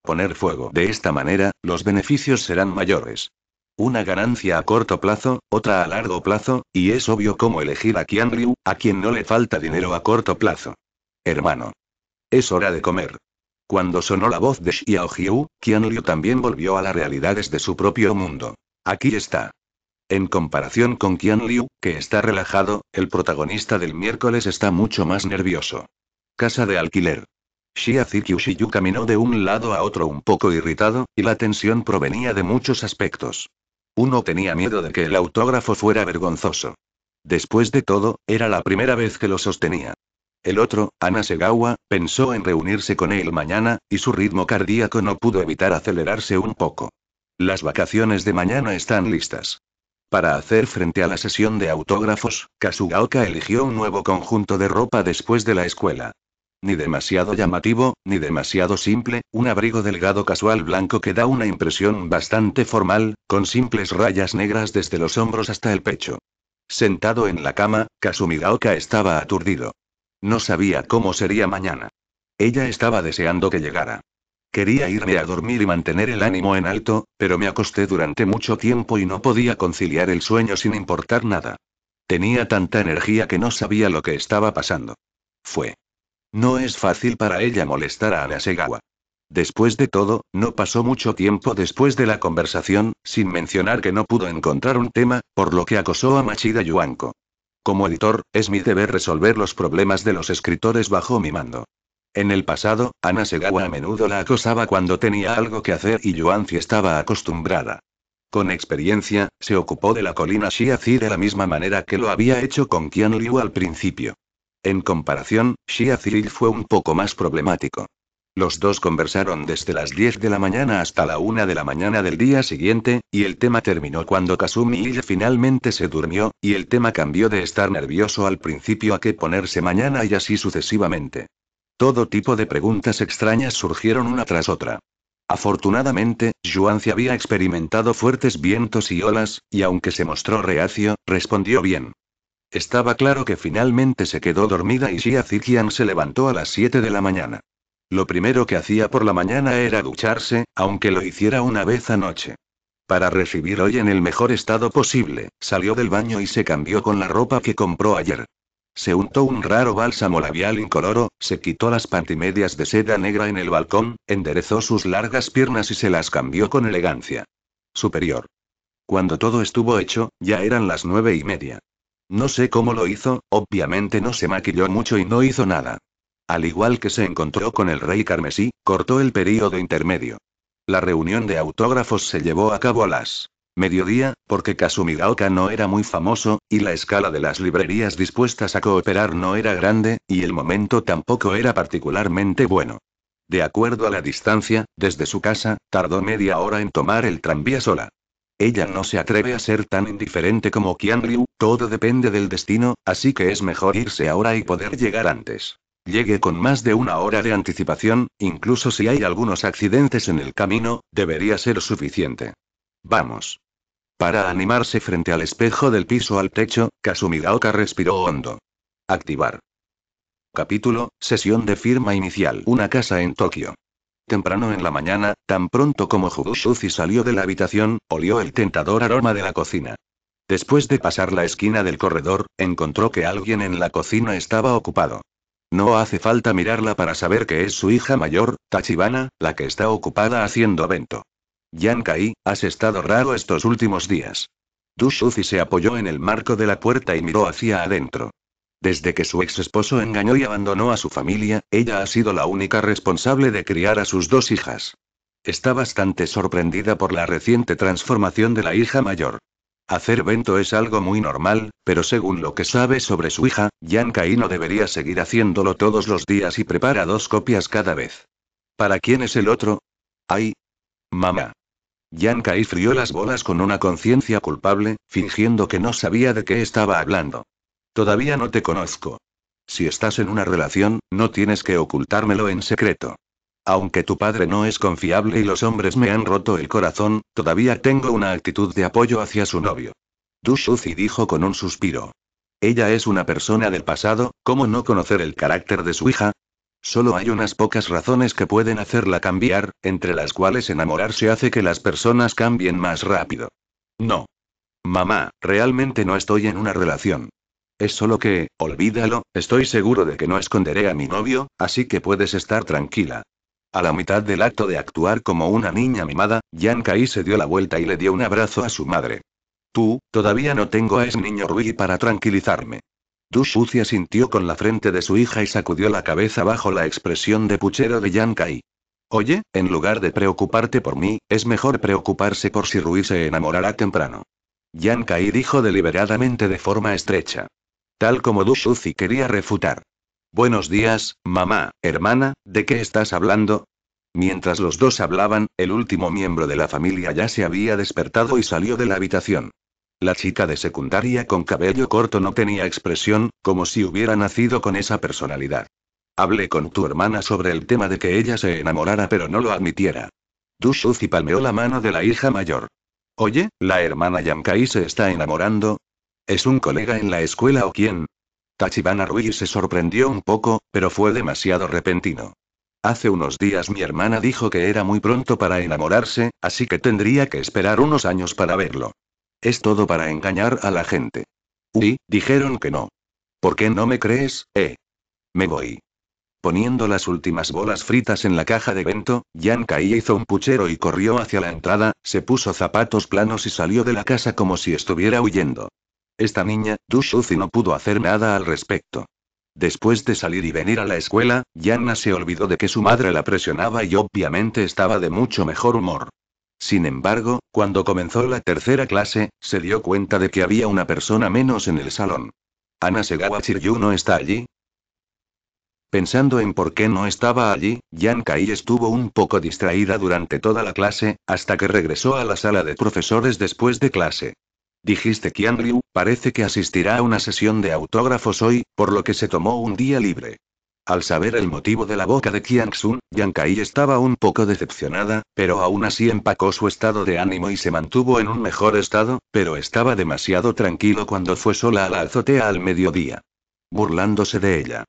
poner fuego de esta manera, los beneficios serán mayores. Una ganancia a corto plazo, otra a largo plazo, y es obvio cómo elegir a Qian a quien no le falta dinero a corto plazo. Hermano. Es hora de comer. Cuando sonó la voz de Xiao Qian Liu también volvió a las realidades de su propio mundo. Aquí está. En comparación con Qian Liu, que está relajado, el protagonista del miércoles está mucho más nervioso. Casa de alquiler. Shia Kyushiyu caminó de un lado a otro un poco irritado, y la tensión provenía de muchos aspectos. Uno tenía miedo de que el autógrafo fuera vergonzoso. Después de todo, era la primera vez que lo sostenía. El otro, Anasegawa, pensó en reunirse con él mañana, y su ritmo cardíaco no pudo evitar acelerarse un poco. Las vacaciones de mañana están listas. Para hacer frente a la sesión de autógrafos, Kasugaoka eligió un nuevo conjunto de ropa después de la escuela ni demasiado llamativo, ni demasiado simple, un abrigo delgado casual blanco que da una impresión bastante formal, con simples rayas negras desde los hombros hasta el pecho. Sentado en la cama, Kasumigaoka estaba aturdido. No sabía cómo sería mañana. Ella estaba deseando que llegara. Quería irme a dormir y mantener el ánimo en alto, pero me acosté durante mucho tiempo y no podía conciliar el sueño sin importar nada. Tenía tanta energía que no sabía lo que estaba pasando. Fue no es fácil para ella molestar a Anasegawa. Después de todo, no pasó mucho tiempo después de la conversación, sin mencionar que no pudo encontrar un tema, por lo que acosó a Machida Yuanko. Como editor, es mi deber resolver los problemas de los escritores bajo mi mando. En el pasado, Ana Segawa a menudo la acosaba cuando tenía algo que hacer y Yuanzi estaba acostumbrada. Con experiencia, se ocupó de la colina Shiazi de la misma manera que lo había hecho con Qian Liu al principio. En comparación, Shia Cyril fue un poco más problemático. Los dos conversaron desde las 10 de la mañana hasta la 1 de la mañana del día siguiente, y el tema terminó cuando Kasumi finalmente se durmió, y el tema cambió de estar nervioso al principio a que ponerse mañana y así sucesivamente. Todo tipo de preguntas extrañas surgieron una tras otra. Afortunadamente, Yuanzi había experimentado fuertes vientos y olas, y aunque se mostró reacio, respondió bien. Estaba claro que finalmente se quedó dormida y Xia Zikian se levantó a las 7 de la mañana. Lo primero que hacía por la mañana era ducharse, aunque lo hiciera una vez anoche. Para recibir hoy en el mejor estado posible, salió del baño y se cambió con la ropa que compró ayer. Se untó un raro bálsamo labial incoloro, se quitó las pantimedias de seda negra en el balcón, enderezó sus largas piernas y se las cambió con elegancia. Superior. Cuando todo estuvo hecho, ya eran las nueve y media. No sé cómo lo hizo, obviamente no se maquilló mucho y no hizo nada. Al igual que se encontró con el rey carmesí, cortó el período intermedio. La reunión de autógrafos se llevó a cabo a las mediodía, porque Kasumigaoka no era muy famoso, y la escala de las librerías dispuestas a cooperar no era grande, y el momento tampoco era particularmente bueno. De acuerdo a la distancia, desde su casa, tardó media hora en tomar el tranvía sola. Ella no se atreve a ser tan indiferente como Qian Liu, todo depende del destino, así que es mejor irse ahora y poder llegar antes. Llegue con más de una hora de anticipación, incluso si hay algunos accidentes en el camino, debería ser suficiente. Vamos. Para animarse frente al espejo del piso al techo, Kasumigaoka respiró hondo. Activar. Capítulo, sesión de firma inicial. Una casa en Tokio. Temprano en la mañana, tan pronto como Suzy salió de la habitación, olió el tentador aroma de la cocina. Después de pasar la esquina del corredor, encontró que alguien en la cocina estaba ocupado. No hace falta mirarla para saber que es su hija mayor, Tachibana, la que está ocupada haciendo vento. Yankai, has estado raro estos últimos días. Dushuzi se apoyó en el marco de la puerta y miró hacia adentro. Desde que su ex esposo engañó y abandonó a su familia, ella ha sido la única responsable de criar a sus dos hijas. Está bastante sorprendida por la reciente transformación de la hija mayor. Hacer vento es algo muy normal, pero según lo que sabe sobre su hija, no debería seguir haciéndolo todos los días y prepara dos copias cada vez. ¿Para quién es el otro? ¡Ay! ¡Mamá! Yankai frió las bolas con una conciencia culpable, fingiendo que no sabía de qué estaba hablando. Todavía no te conozco. Si estás en una relación, no tienes que ocultármelo en secreto. Aunque tu padre no es confiable y los hombres me han roto el corazón, todavía tengo una actitud de apoyo hacia su novio. Dushuzi dijo con un suspiro. Ella es una persona del pasado, ¿cómo no conocer el carácter de su hija? Solo hay unas pocas razones que pueden hacerla cambiar, entre las cuales enamorarse hace que las personas cambien más rápido. No. Mamá, realmente no estoy en una relación. Es solo que, olvídalo, estoy seguro de que no esconderé a mi novio, así que puedes estar tranquila. A la mitad del acto de actuar como una niña mimada, Yan Kai se dio la vuelta y le dio un abrazo a su madre. Tú, todavía no tengo a ese niño Rui para tranquilizarme. Du Sucia sintió con la frente de su hija y sacudió la cabeza bajo la expresión de puchero de Yan Kai. Oye, en lugar de preocuparte por mí, es mejor preocuparse por si Rui se enamorará temprano. Yan Kai dijo deliberadamente de forma estrecha. Tal como Dushuzi quería refutar. Buenos días, mamá, hermana, ¿de qué estás hablando? Mientras los dos hablaban, el último miembro de la familia ya se había despertado y salió de la habitación. La chica de secundaria con cabello corto no tenía expresión, como si hubiera nacido con esa personalidad. Hablé con tu hermana sobre el tema de que ella se enamorara pero no lo admitiera. Dushuzi palmeó la mano de la hija mayor. Oye, la hermana Yamkai se está enamorando, ¿Es un colega en la escuela o quién? Tachibana Rui se sorprendió un poco, pero fue demasiado repentino. Hace unos días mi hermana dijo que era muy pronto para enamorarse, así que tendría que esperar unos años para verlo. Es todo para engañar a la gente. Uy, dijeron que no. ¿Por qué no me crees, eh? Me voy. Poniendo las últimas bolas fritas en la caja de vento, Yan Kai hizo un puchero y corrió hacia la entrada, se puso zapatos planos y salió de la casa como si estuviera huyendo. Esta niña, Du no pudo hacer nada al respecto. Después de salir y venir a la escuela, Yana se olvidó de que su madre la presionaba y obviamente estaba de mucho mejor humor. Sin embargo, cuando comenzó la tercera clase, se dio cuenta de que había una persona menos en el salón. ¿Ana Segawa Chiryu no está allí? Pensando en por qué no estaba allí, Yan estuvo un poco distraída durante toda la clase, hasta que regresó a la sala de profesores después de clase. Dijiste que Liu, parece que asistirá a una sesión de autógrafos hoy, por lo que se tomó un día libre. Al saber el motivo de la boca de Qian Sun, Yang Kai estaba un poco decepcionada, pero aún así empacó su estado de ánimo y se mantuvo en un mejor estado, pero estaba demasiado tranquilo cuando fue sola a la azotea al mediodía. Burlándose de ella.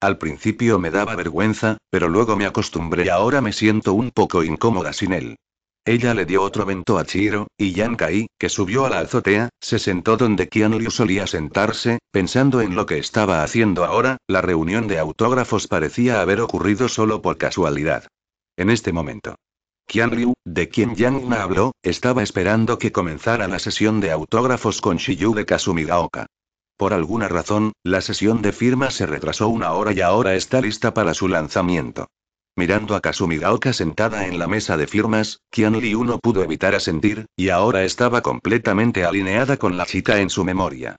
Al principio me daba vergüenza, pero luego me acostumbré y ahora me siento un poco incómoda sin él. Ella le dio otro vento a Chiro y Yang Kai, que subió a la azotea, se sentó donde Qian solía sentarse, pensando en lo que estaba haciendo ahora, la reunión de autógrafos parecía haber ocurrido solo por casualidad. En este momento. Qian Liu, de quien Yang Na habló, estaba esperando que comenzara la sesión de autógrafos con Shiyu de Kasumigaoka. Por alguna razón, la sesión de firma se retrasó una hora y ahora está lista para su lanzamiento. Mirando a Kazumi sentada en la mesa de firmas, Kian Liu uno pudo evitar asentir, y ahora estaba completamente alineada con la chica en su memoria.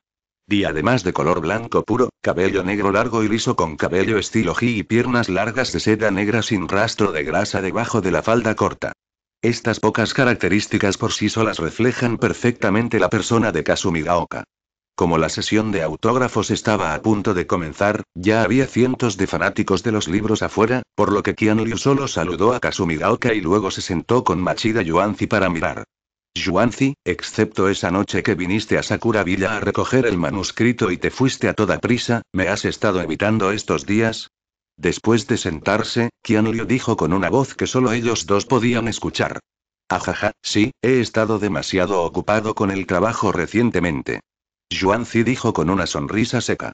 Y además de color blanco puro, cabello negro largo y liso con cabello estilo G y piernas largas de seda negra sin rastro de grasa debajo de la falda corta. Estas pocas características por sí solas reflejan perfectamente la persona de Kazumi como la sesión de autógrafos estaba a punto de comenzar, ya había cientos de fanáticos de los libros afuera, por lo que Liu solo saludó a Kasumigaoka y luego se sentó con Machida Yuanzi para mirar. Yuanzi, excepto esa noche que viniste a Sakura Villa a recoger el manuscrito y te fuiste a toda prisa, ¿me has estado evitando estos días? Después de sentarse, Liu dijo con una voz que solo ellos dos podían escuchar. Ajaja, sí, he estado demasiado ocupado con el trabajo recientemente. Yuanzi dijo con una sonrisa seca.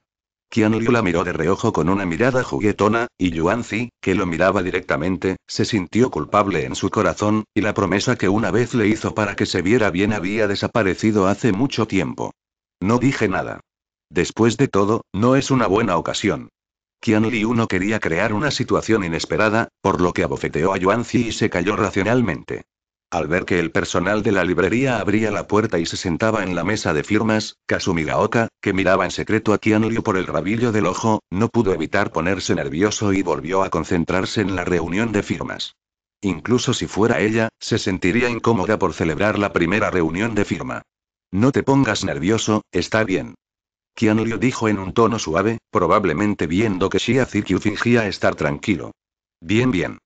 Qian Liu la miró de reojo con una mirada juguetona, y Yuanzi, que lo miraba directamente, se sintió culpable en su corazón, y la promesa que una vez le hizo para que se viera bien había desaparecido hace mucho tiempo. No dije nada. Después de todo, no es una buena ocasión. Qian Liu no quería crear una situación inesperada, por lo que abofeteó a Yuanzi y se cayó racionalmente. Al ver que el personal de la librería abría la puerta y se sentaba en la mesa de firmas, Kazumi Gaoka, que miraba en secreto a Liu por el rabillo del ojo, no pudo evitar ponerse nervioso y volvió a concentrarse en la reunión de firmas. Incluso si fuera ella, se sentiría incómoda por celebrar la primera reunión de firma. No te pongas nervioso, está bien. Liu dijo en un tono suave, probablemente viendo que Shia Zikyu fingía estar tranquilo. Bien, bien.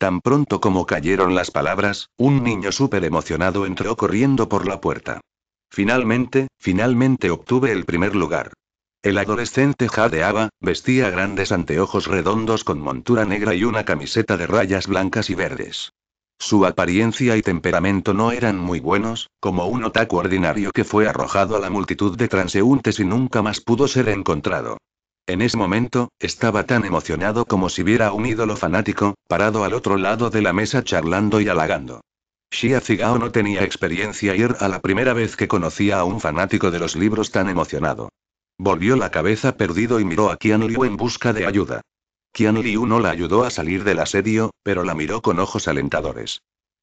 Tan pronto como cayeron las palabras, un niño súper emocionado entró corriendo por la puerta. Finalmente, finalmente obtuve el primer lugar. El adolescente jadeaba, vestía grandes anteojos redondos con montura negra y una camiseta de rayas blancas y verdes. Su apariencia y temperamento no eran muy buenos, como un otaku ordinario que fue arrojado a la multitud de transeúntes y nunca más pudo ser encontrado. En ese momento, estaba tan emocionado como si viera un ídolo fanático, parado al otro lado de la mesa charlando y halagando. Xia Zigao no tenía experiencia y era la primera vez que conocía a un fanático de los libros tan emocionado. Volvió la cabeza perdido y miró a Qian Liu en busca de ayuda. Qian Liu no la ayudó a salir del asedio, pero la miró con ojos alentadores.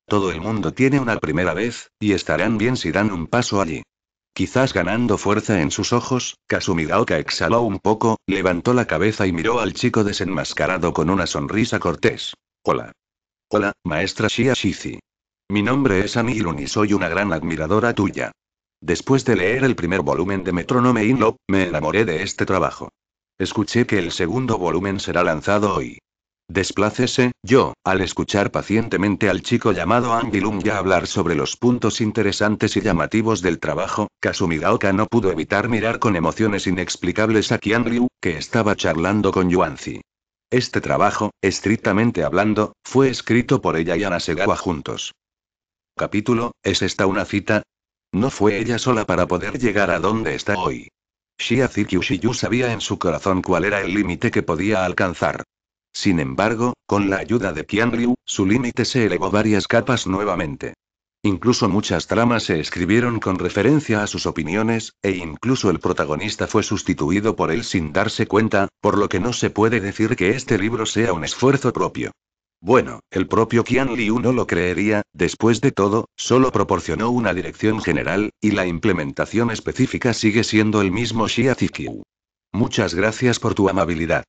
Todo el mundo tiene una primera vez, y estarán bien si dan un paso allí. Quizás ganando fuerza en sus ojos, Kasumi exhaló un poco, levantó la cabeza y miró al chico desenmascarado con una sonrisa cortés. Hola. Hola, maestra Shia Mi nombre es Anilun y soy una gran admiradora tuya. Después de leer el primer volumen de Metronome In Love, me enamoré de este trabajo. Escuché que el segundo volumen será lanzado hoy. Desplácese, yo, al escuchar pacientemente al chico llamado ya hablar sobre los puntos interesantes y llamativos del trabajo, Kasumigaoka no pudo evitar mirar con emociones inexplicables a Qian que estaba charlando con Yuanzi. Este trabajo, estrictamente hablando, fue escrito por ella y Anasegawa juntos. Capítulo, ¿es esta una cita? No fue ella sola para poder llegar a donde está hoy. Shia sabía en su corazón cuál era el límite que podía alcanzar. Sin embargo, con la ayuda de Liu, su límite se elevó varias capas nuevamente. Incluso muchas tramas se escribieron con referencia a sus opiniones, e incluso el protagonista fue sustituido por él sin darse cuenta, por lo que no se puede decir que este libro sea un esfuerzo propio. Bueno, el propio Qian Liu no lo creería, después de todo, solo proporcionó una dirección general, y la implementación específica sigue siendo el mismo Xia Muchas gracias por tu amabilidad.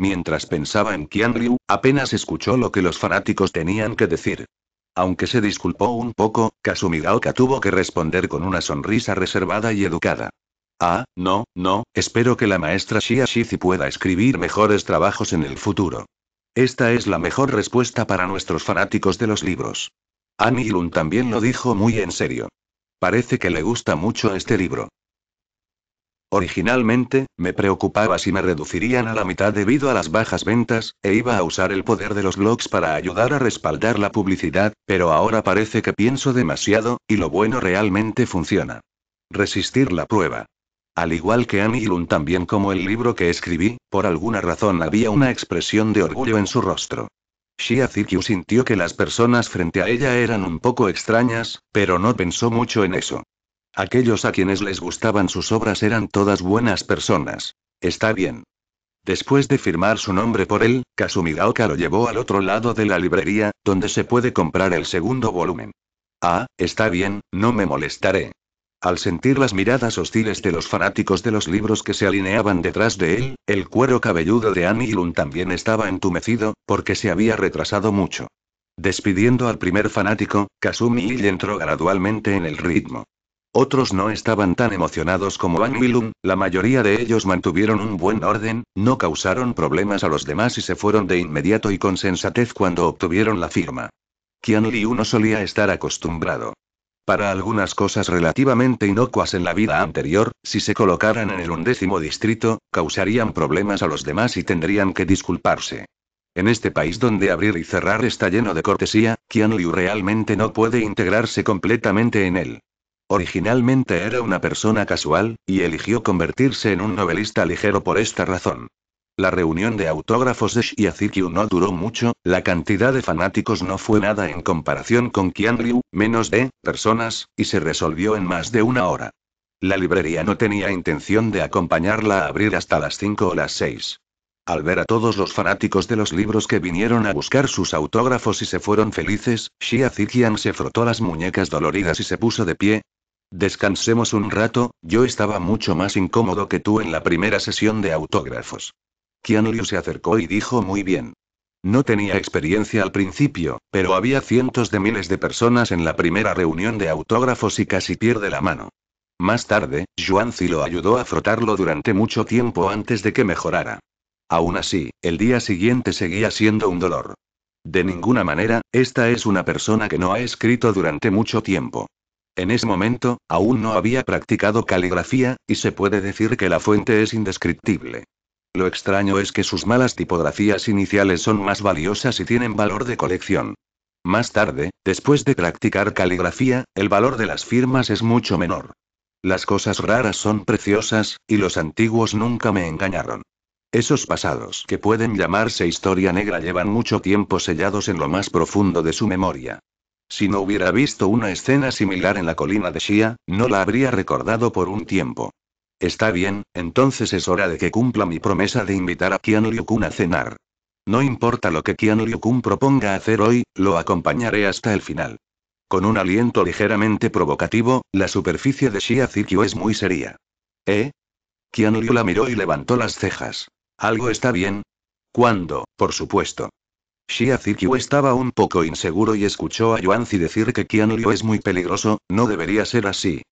Mientras pensaba en Qianryu, apenas escuchó lo que los fanáticos tenían que decir. Aunque se disculpó un poco, Kasumigaoka tuvo que responder con una sonrisa reservada y educada. Ah, no, no, espero que la maestra Shia Shizi pueda escribir mejores trabajos en el futuro. Esta es la mejor respuesta para nuestros fanáticos de los libros. Anilun también lo dijo muy en serio. Parece que le gusta mucho este libro. Originalmente, me preocupaba si me reducirían a la mitad debido a las bajas ventas, e iba a usar el poder de los blogs para ayudar a respaldar la publicidad, pero ahora parece que pienso demasiado, y lo bueno realmente funciona. Resistir la prueba. Al igual que Lun, también como el libro que escribí, por alguna razón había una expresión de orgullo en su rostro. Shia Zikyu sintió que las personas frente a ella eran un poco extrañas, pero no pensó mucho en eso. Aquellos a quienes les gustaban sus obras eran todas buenas personas. Está bien. Después de firmar su nombre por él, Kasumigaoka lo llevó al otro lado de la librería, donde se puede comprar el segundo volumen. Ah, está bien, no me molestaré. Al sentir las miradas hostiles de los fanáticos de los libros que se alineaban detrás de él, el cuero cabelludo de Anilun también estaba entumecido, porque se había retrasado mucho. Despidiendo al primer fanático, Kasumi entró gradualmente en el ritmo. Otros no estaban tan emocionados como Van la mayoría de ellos mantuvieron un buen orden, no causaron problemas a los demás y se fueron de inmediato y con sensatez cuando obtuvieron la firma. Qian Liu no solía estar acostumbrado. Para algunas cosas relativamente inocuas en la vida anterior, si se colocaran en el undécimo distrito, causarían problemas a los demás y tendrían que disculparse. En este país donde abrir y cerrar está lleno de cortesía, Qian Liu realmente no puede integrarse completamente en él. Originalmente era una persona casual, y eligió convertirse en un novelista ligero por esta razón. La reunión de autógrafos de Azikiu no duró mucho, la cantidad de fanáticos no fue nada en comparación con Qian Liu, menos de personas, y se resolvió en más de una hora. La librería no tenía intención de acompañarla a abrir hasta las 5 o las 6. Al ver a todos los fanáticos de los libros que vinieron a buscar sus autógrafos y se fueron felices, Shia Zikian se frotó las muñecas doloridas y se puso de pie, Descansemos un rato, yo estaba mucho más incómodo que tú en la primera sesión de autógrafos. Liu se acercó y dijo muy bien. No tenía experiencia al principio, pero había cientos de miles de personas en la primera reunión de autógrafos y casi pierde la mano. Más tarde, Yuanzi lo ayudó a frotarlo durante mucho tiempo antes de que mejorara. Aún así, el día siguiente seguía siendo un dolor. De ninguna manera, esta es una persona que no ha escrito durante mucho tiempo. En ese momento, aún no había practicado caligrafía, y se puede decir que la fuente es indescriptible. Lo extraño es que sus malas tipografías iniciales son más valiosas y tienen valor de colección. Más tarde, después de practicar caligrafía, el valor de las firmas es mucho menor. Las cosas raras son preciosas, y los antiguos nunca me engañaron. Esos pasados que pueden llamarse historia negra llevan mucho tiempo sellados en lo más profundo de su memoria. Si no hubiera visto una escena similar en la colina de Shia, no la habría recordado por un tiempo. Está bien, entonces es hora de que cumpla mi promesa de invitar a Kian a cenar. No importa lo que Kian proponga hacer hoy, lo acompañaré hasta el final. Con un aliento ligeramente provocativo, la superficie de Shia Zikyo es muy seria. ¿Eh? Kian Liu la miró y levantó las cejas. ¿Algo está bien? ¿Cuándo, por supuesto? Shia Zikyu estaba un poco inseguro y escuchó a Yuanzi decir que Qian Liu es muy peligroso, no debería ser así.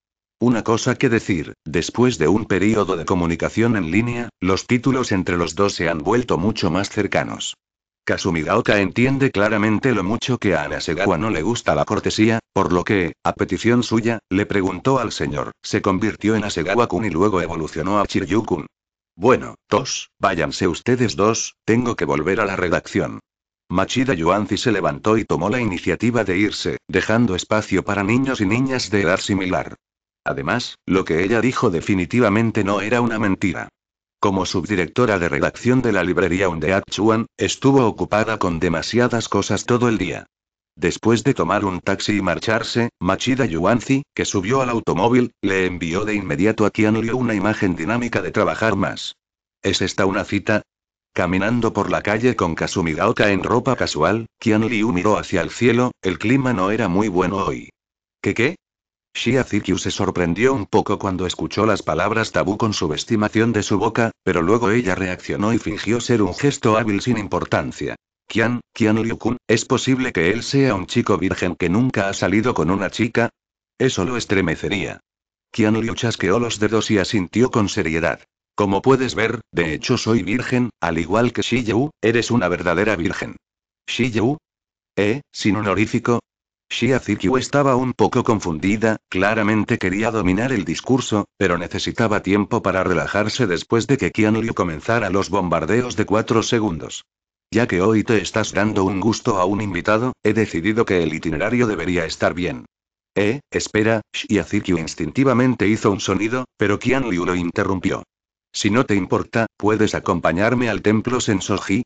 Una cosa que decir, después de un periodo de comunicación en línea, los títulos entre los dos se han vuelto mucho más cercanos. Kasumi entiende claramente lo mucho que a Anasegawa no le gusta la cortesía, por lo que, a petición suya, le preguntó al señor, se convirtió en Asegawa-kun y luego evolucionó a Chiryu-kun. Bueno, tos, váyanse ustedes dos, tengo que volver a la redacción. Machida Yuanzi se levantó y tomó la iniciativa de irse, dejando espacio para niños y niñas de edad similar. Además, lo que ella dijo definitivamente no era una mentira. Como subdirectora de redacción de la librería Undead Chuan, estuvo ocupada con demasiadas cosas todo el día. Después de tomar un taxi y marcharse, Machida Yuanzi, que subió al automóvil, le envió de inmediato a Tianliu una imagen dinámica de trabajar más. ¿Es esta una cita? Caminando por la calle con Kasumi daoka en ropa casual, Qian Liu miró hacia el cielo, el clima no era muy bueno hoy. ¿Qué qué? Shia Zikyu se sorprendió un poco cuando escuchó las palabras tabú con subestimación de su boca, pero luego ella reaccionó y fingió ser un gesto hábil sin importancia. Qian, Qian Liu-kun, ¿es posible que él sea un chico virgen que nunca ha salido con una chica? Eso lo estremecería. Qian Liu chasqueó los dedos y asintió con seriedad. Como puedes ver, de hecho soy virgen, al igual que Shiyu, eres una verdadera virgen. ¿Shiyu? ¿Eh, sin honorífico? Shia Zikyu estaba un poco confundida, claramente quería dominar el discurso, pero necesitaba tiempo para relajarse después de que Liu comenzara los bombardeos de cuatro segundos. Ya que hoy te estás dando un gusto a un invitado, he decidido que el itinerario debería estar bien. Eh, espera, Zikyu instintivamente hizo un sonido, pero Qian Liu lo interrumpió. Si no te importa, puedes acompañarme al templo Sensoji.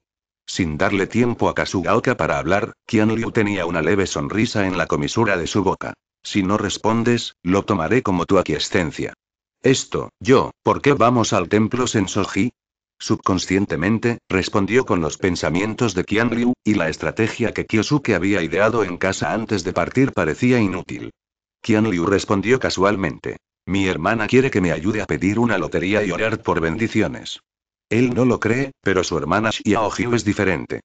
Sin darle tiempo a Kasugaoka para hablar, Qian tenía una leve sonrisa en la comisura de su boca. Si no respondes, lo tomaré como tu aquiescencia. Esto, yo, ¿por qué vamos al templo Sensoji? Subconscientemente, respondió con los pensamientos de Qian y la estrategia que Kyosuke había ideado en casa antes de partir parecía inútil. Qian respondió casualmente. Mi hermana quiere que me ayude a pedir una lotería y orar por bendiciones. Él no lo cree, pero su hermana Xiao Jiu es diferente.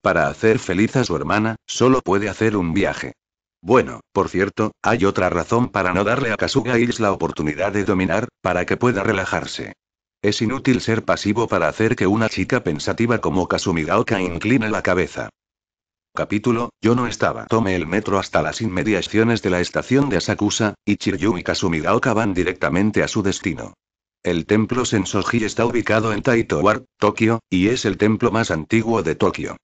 Para hacer feliz a su hermana, solo puede hacer un viaje. Bueno, por cierto, hay otra razón para no darle a Kasuga Isla la oportunidad de dominar, para que pueda relajarse. Es inútil ser pasivo para hacer que una chica pensativa como Kasumigaoka incline la cabeza capítulo, yo no estaba. Tome el metro hasta las inmediaciones de la estación de Asakusa, y Chiryu y Kasumigaoka van directamente a su destino. El templo Sensoji está ubicado en Taitowar, Tokio, y es el templo más antiguo de Tokio.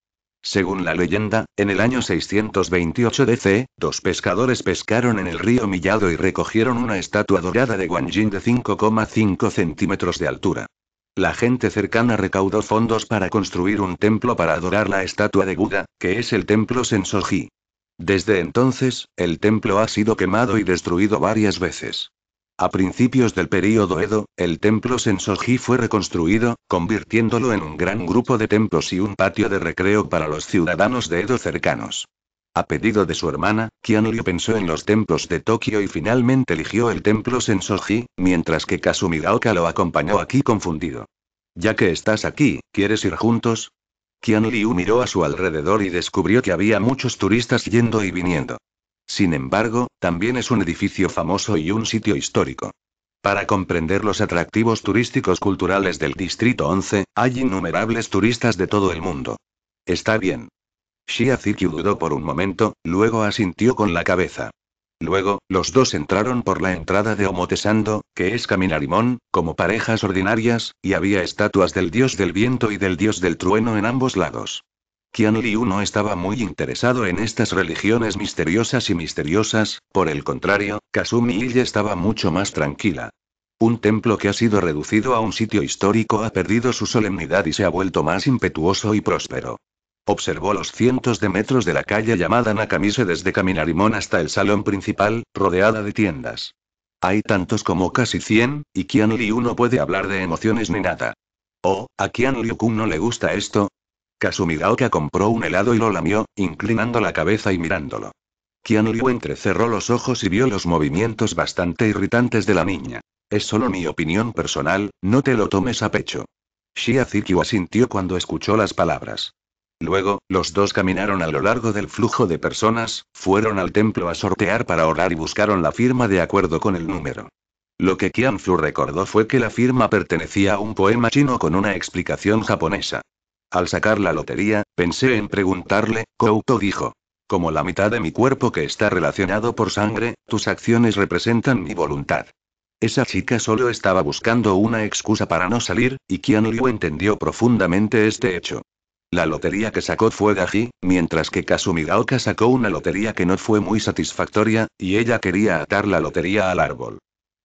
Según la leyenda, en el año 628 DC, dos pescadores pescaron en el río Millado y recogieron una estatua dorada de guanjin de 5,5 centímetros de altura. La gente cercana recaudó fondos para construir un templo para adorar la estatua de Buda, que es el templo Sensoji. Desde entonces, el templo ha sido quemado y destruido varias veces. A principios del período Edo, el templo Sensoji fue reconstruido, convirtiéndolo en un gran grupo de templos y un patio de recreo para los ciudadanos de Edo cercanos. A pedido de su hermana, Liu pensó en los templos de Tokio y finalmente eligió el templo Sensoji, mientras que Kasumigaoka lo acompañó aquí confundido. Ya que estás aquí, ¿quieres ir juntos? Liu miró a su alrededor y descubrió que había muchos turistas yendo y viniendo. Sin embargo, también es un edificio famoso y un sitio histórico. Para comprender los atractivos turísticos culturales del Distrito 11, hay innumerables turistas de todo el mundo. Está bien, Shia Zikyu dudó por un momento, luego asintió con la cabeza. Luego, los dos entraron por la entrada de Omotesando, que es Caminarimón, como parejas ordinarias, y había estatuas del dios del viento y del dios del trueno en ambos lados. Kian no estaba muy interesado en estas religiones misteriosas y misteriosas, por el contrario, Kasumi Ille estaba mucho más tranquila. Un templo que ha sido reducido a un sitio histórico ha perdido su solemnidad y se ha vuelto más impetuoso y próspero. Observó los cientos de metros de la calle llamada Nakamise desde Caminarimón hasta el salón principal, rodeada de tiendas. Hay tantos como casi 100, y Kian Liu no puede hablar de emociones ni nada. Oh, a Kian Liu Kun no le gusta esto. Kasumigaoka compró un helado y lo lamió, inclinando la cabeza y mirándolo. Kian Liu entrecerró los ojos y vio los movimientos bastante irritantes de la niña. Es solo mi opinión personal, no te lo tomes a pecho. Shia Zikyu asintió cuando escuchó las palabras. Luego, los dos caminaron a lo largo del flujo de personas, fueron al templo a sortear para orar y buscaron la firma de acuerdo con el número. Lo que Fu recordó fue que la firma pertenecía a un poema chino con una explicación japonesa. Al sacar la lotería, pensé en preguntarle, Kouto dijo. Como la mitad de mi cuerpo que está relacionado por sangre, tus acciones representan mi voluntad. Esa chica solo estaba buscando una excusa para no salir, y Liu entendió profundamente este hecho. La lotería que sacó fue Daji, mientras que Kasumigaoka sacó una lotería que no fue muy satisfactoria, y ella quería atar la lotería al árbol.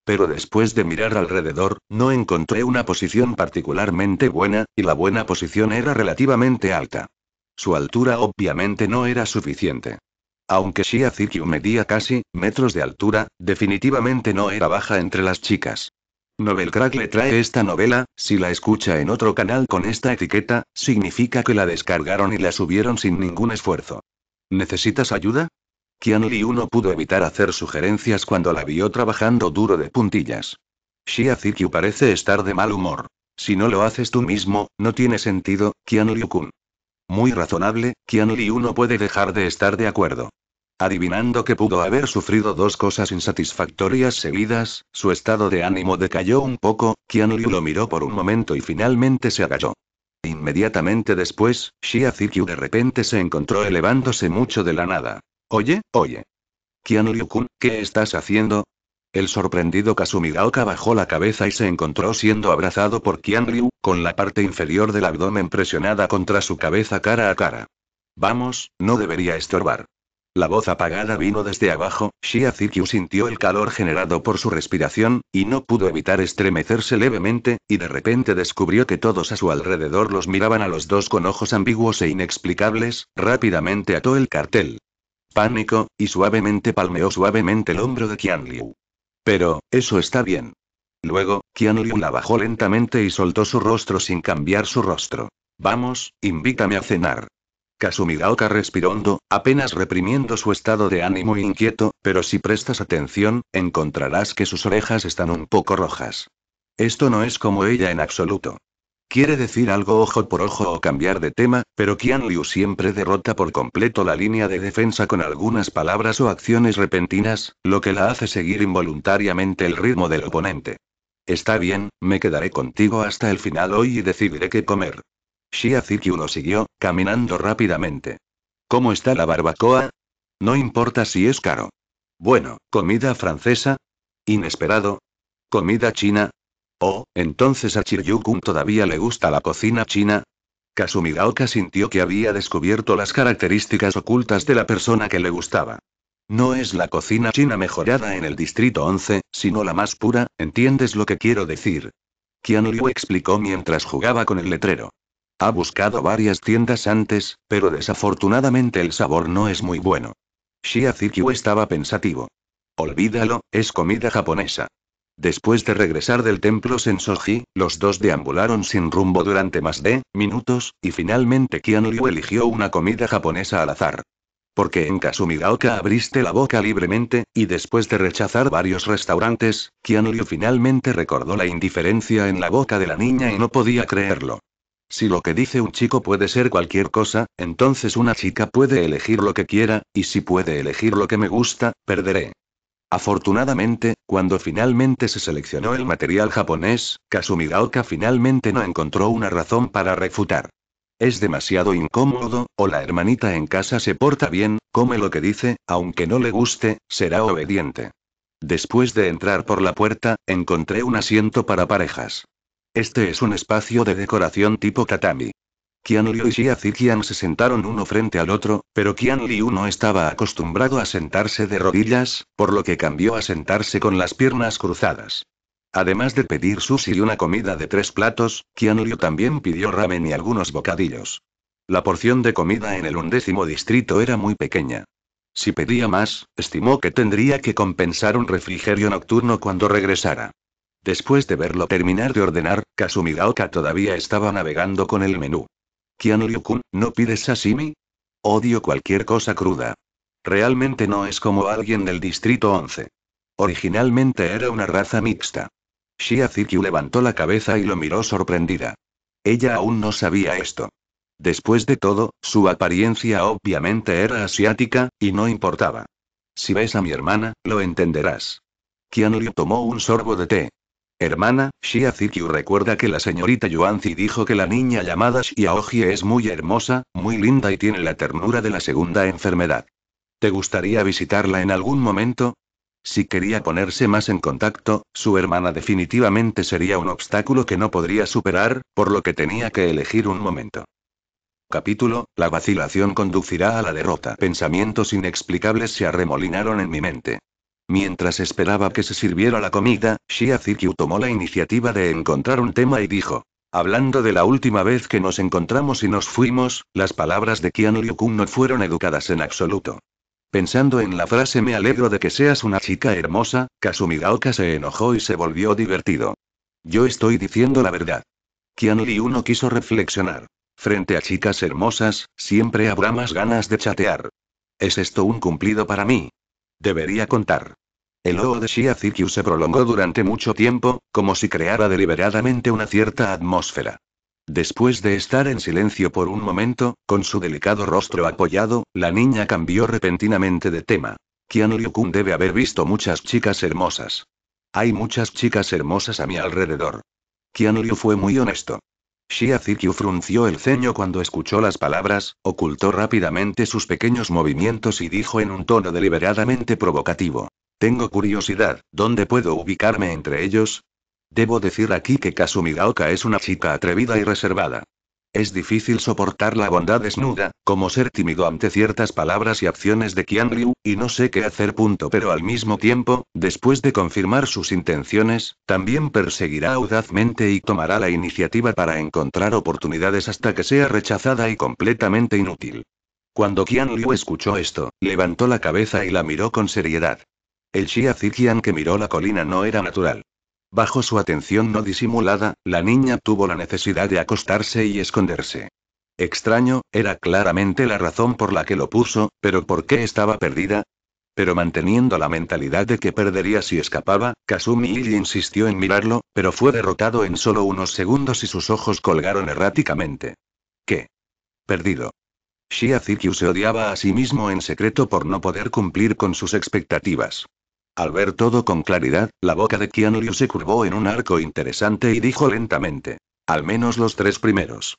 Pero después de mirar alrededor, no encontré una posición particularmente buena, y la buena posición era relativamente alta. Su altura obviamente no era suficiente. Aunque Shia Zikyu medía casi metros de altura, definitivamente no era baja entre las chicas. Novelcrack le trae esta novela, si la escucha en otro canal con esta etiqueta, significa que la descargaron y la subieron sin ningún esfuerzo. ¿Necesitas ayuda? Kian Liu no pudo evitar hacer sugerencias cuando la vio trabajando duro de puntillas. Xia Zikyu parece estar de mal humor. Si no lo haces tú mismo, no tiene sentido, Qian Muy razonable, Kian Liu no puede dejar de estar de acuerdo. Adivinando que pudo haber sufrido dos cosas insatisfactorias seguidas, su estado de ánimo decayó un poco, Qian Liu lo miró por un momento y finalmente se agalló. Inmediatamente después, Xia Zikyu de repente se encontró elevándose mucho de la nada. Oye, oye. Qian Liu-kun, ¿qué estás haciendo? El sorprendido Kasumigaoka bajó la cabeza y se encontró siendo abrazado por Qian Liu, con la parte inferior del abdomen presionada contra su cabeza cara a cara. Vamos, no debería estorbar. La voz apagada vino desde abajo, Shia Zikyu sintió el calor generado por su respiración, y no pudo evitar estremecerse levemente, y de repente descubrió que todos a su alrededor los miraban a los dos con ojos ambiguos e inexplicables, rápidamente ató el cartel. Pánico, y suavemente palmeó suavemente el hombro de Liu. Pero, eso está bien. Luego, Liu la bajó lentamente y soltó su rostro sin cambiar su rostro. Vamos, invítame a cenar. Kasumigaoka respiró hondo, apenas reprimiendo su estado de ánimo inquieto, pero si prestas atención, encontrarás que sus orejas están un poco rojas. Esto no es como ella en absoluto. Quiere decir algo ojo por ojo o cambiar de tema, pero Qian Liu siempre derrota por completo la línea de defensa con algunas palabras o acciones repentinas, lo que la hace seguir involuntariamente el ritmo del oponente. Está bien, me quedaré contigo hasta el final hoy y decidiré qué comer. Shia Zikyu lo siguió, caminando rápidamente. ¿Cómo está la barbacoa? No importa si es caro. Bueno, comida francesa. Inesperado. Comida china. Oh, entonces a Chiryukun todavía le gusta la cocina china. Kasumigaoka sintió que había descubierto las características ocultas de la persona que le gustaba. No es la cocina china mejorada en el Distrito 11, sino la más pura, ¿entiendes lo que quiero decir? Qian explicó mientras jugaba con el letrero. Ha buscado varias tiendas antes, pero desafortunadamente el sabor no es muy bueno. Shia Zikyu estaba pensativo. Olvídalo, es comida japonesa. Después de regresar del templo Sensoji, los dos deambularon sin rumbo durante más de minutos, y finalmente Qian eligió una comida japonesa al azar. Porque en Kasumigaoka abriste la boca libremente, y después de rechazar varios restaurantes, Qian finalmente recordó la indiferencia en la boca de la niña y no podía creerlo. Si lo que dice un chico puede ser cualquier cosa, entonces una chica puede elegir lo que quiera, y si puede elegir lo que me gusta, perderé. Afortunadamente, cuando finalmente se seleccionó el material japonés, Kasumigaoka finalmente no encontró una razón para refutar. Es demasiado incómodo, o la hermanita en casa se porta bien, come lo que dice, aunque no le guste, será obediente. Después de entrar por la puerta, encontré un asiento para parejas. Este es un espacio de decoración tipo katami. Qian Liu y Xia se sentaron uno frente al otro, pero Qian Liu no estaba acostumbrado a sentarse de rodillas, por lo que cambió a sentarse con las piernas cruzadas. Además de pedir sushi y una comida de tres platos, Qian Liu también pidió ramen y algunos bocadillos. La porción de comida en el undécimo distrito era muy pequeña. Si pedía más, estimó que tendría que compensar un refrigerio nocturno cuando regresara. Después de verlo terminar de ordenar, Kasumi todavía estaba navegando con el menú. Kian Liu-kun, ¿no pides sashimi? Odio cualquier cosa cruda. Realmente no es como alguien del Distrito 11. Originalmente era una raza mixta. Shia Zikyu levantó la cabeza y lo miró sorprendida. Ella aún no sabía esto. Después de todo, su apariencia obviamente era asiática, y no importaba. Si ves a mi hermana, lo entenderás. Kian tomó un sorbo de té. Hermana, Shia Zikyu recuerda que la señorita Yuanzi dijo que la niña llamada Shia es muy hermosa, muy linda y tiene la ternura de la segunda enfermedad. ¿Te gustaría visitarla en algún momento? Si quería ponerse más en contacto, su hermana definitivamente sería un obstáculo que no podría superar, por lo que tenía que elegir un momento. Capítulo, la vacilación conducirá a la derrota. Pensamientos inexplicables se arremolinaron en mi mente. Mientras esperaba que se sirviera la comida, Shia Zikyu tomó la iniciativa de encontrar un tema y dijo. Hablando de la última vez que nos encontramos y nos fuimos, las palabras de Qian Liu-kun no fueron educadas en absoluto. Pensando en la frase me alegro de que seas una chica hermosa, Kasumigaoka se enojó y se volvió divertido. Yo estoy diciendo la verdad. Qian Liu no quiso reflexionar. Frente a chicas hermosas, siempre habrá más ganas de chatear. ¿Es esto un cumplido para mí? Debería contar. El ojo de Shia Zikyu se prolongó durante mucho tiempo, como si creara deliberadamente una cierta atmósfera. Después de estar en silencio por un momento, con su delicado rostro apoyado, la niña cambió repentinamente de tema. Qian Liu-kun debe haber visto muchas chicas hermosas. Hay muchas chicas hermosas a mi alrededor. Qian Liu fue muy honesto. Shia frunció el ceño cuando escuchó las palabras, ocultó rápidamente sus pequeños movimientos y dijo en un tono deliberadamente provocativo. Tengo curiosidad, ¿dónde puedo ubicarme entre ellos? Debo decir aquí que Kasumigaoka es una chica atrevida y reservada. Es difícil soportar la bondad desnuda, como ser tímido ante ciertas palabras y acciones de Qian Liu, y no sé qué hacer. Punto. Pero al mismo tiempo, después de confirmar sus intenciones, también perseguirá audazmente y tomará la iniciativa para encontrar oportunidades hasta que sea rechazada y completamente inútil. Cuando Qian Liu escuchó esto, levantó la cabeza y la miró con seriedad. El Xia Zikian que miró la colina no era natural. Bajo su atención no disimulada, la niña tuvo la necesidad de acostarse y esconderse. Extraño, era claramente la razón por la que lo puso, pero ¿por qué estaba perdida? Pero manteniendo la mentalidad de que perdería si escapaba, Kazumi insistió en mirarlo, pero fue derrotado en solo unos segundos y sus ojos colgaron erráticamente. ¿Qué? Perdido. Shia Zikyu se odiaba a sí mismo en secreto por no poder cumplir con sus expectativas. Al ver todo con claridad, la boca de Qian se curvó en un arco interesante y dijo lentamente. Al menos los tres primeros.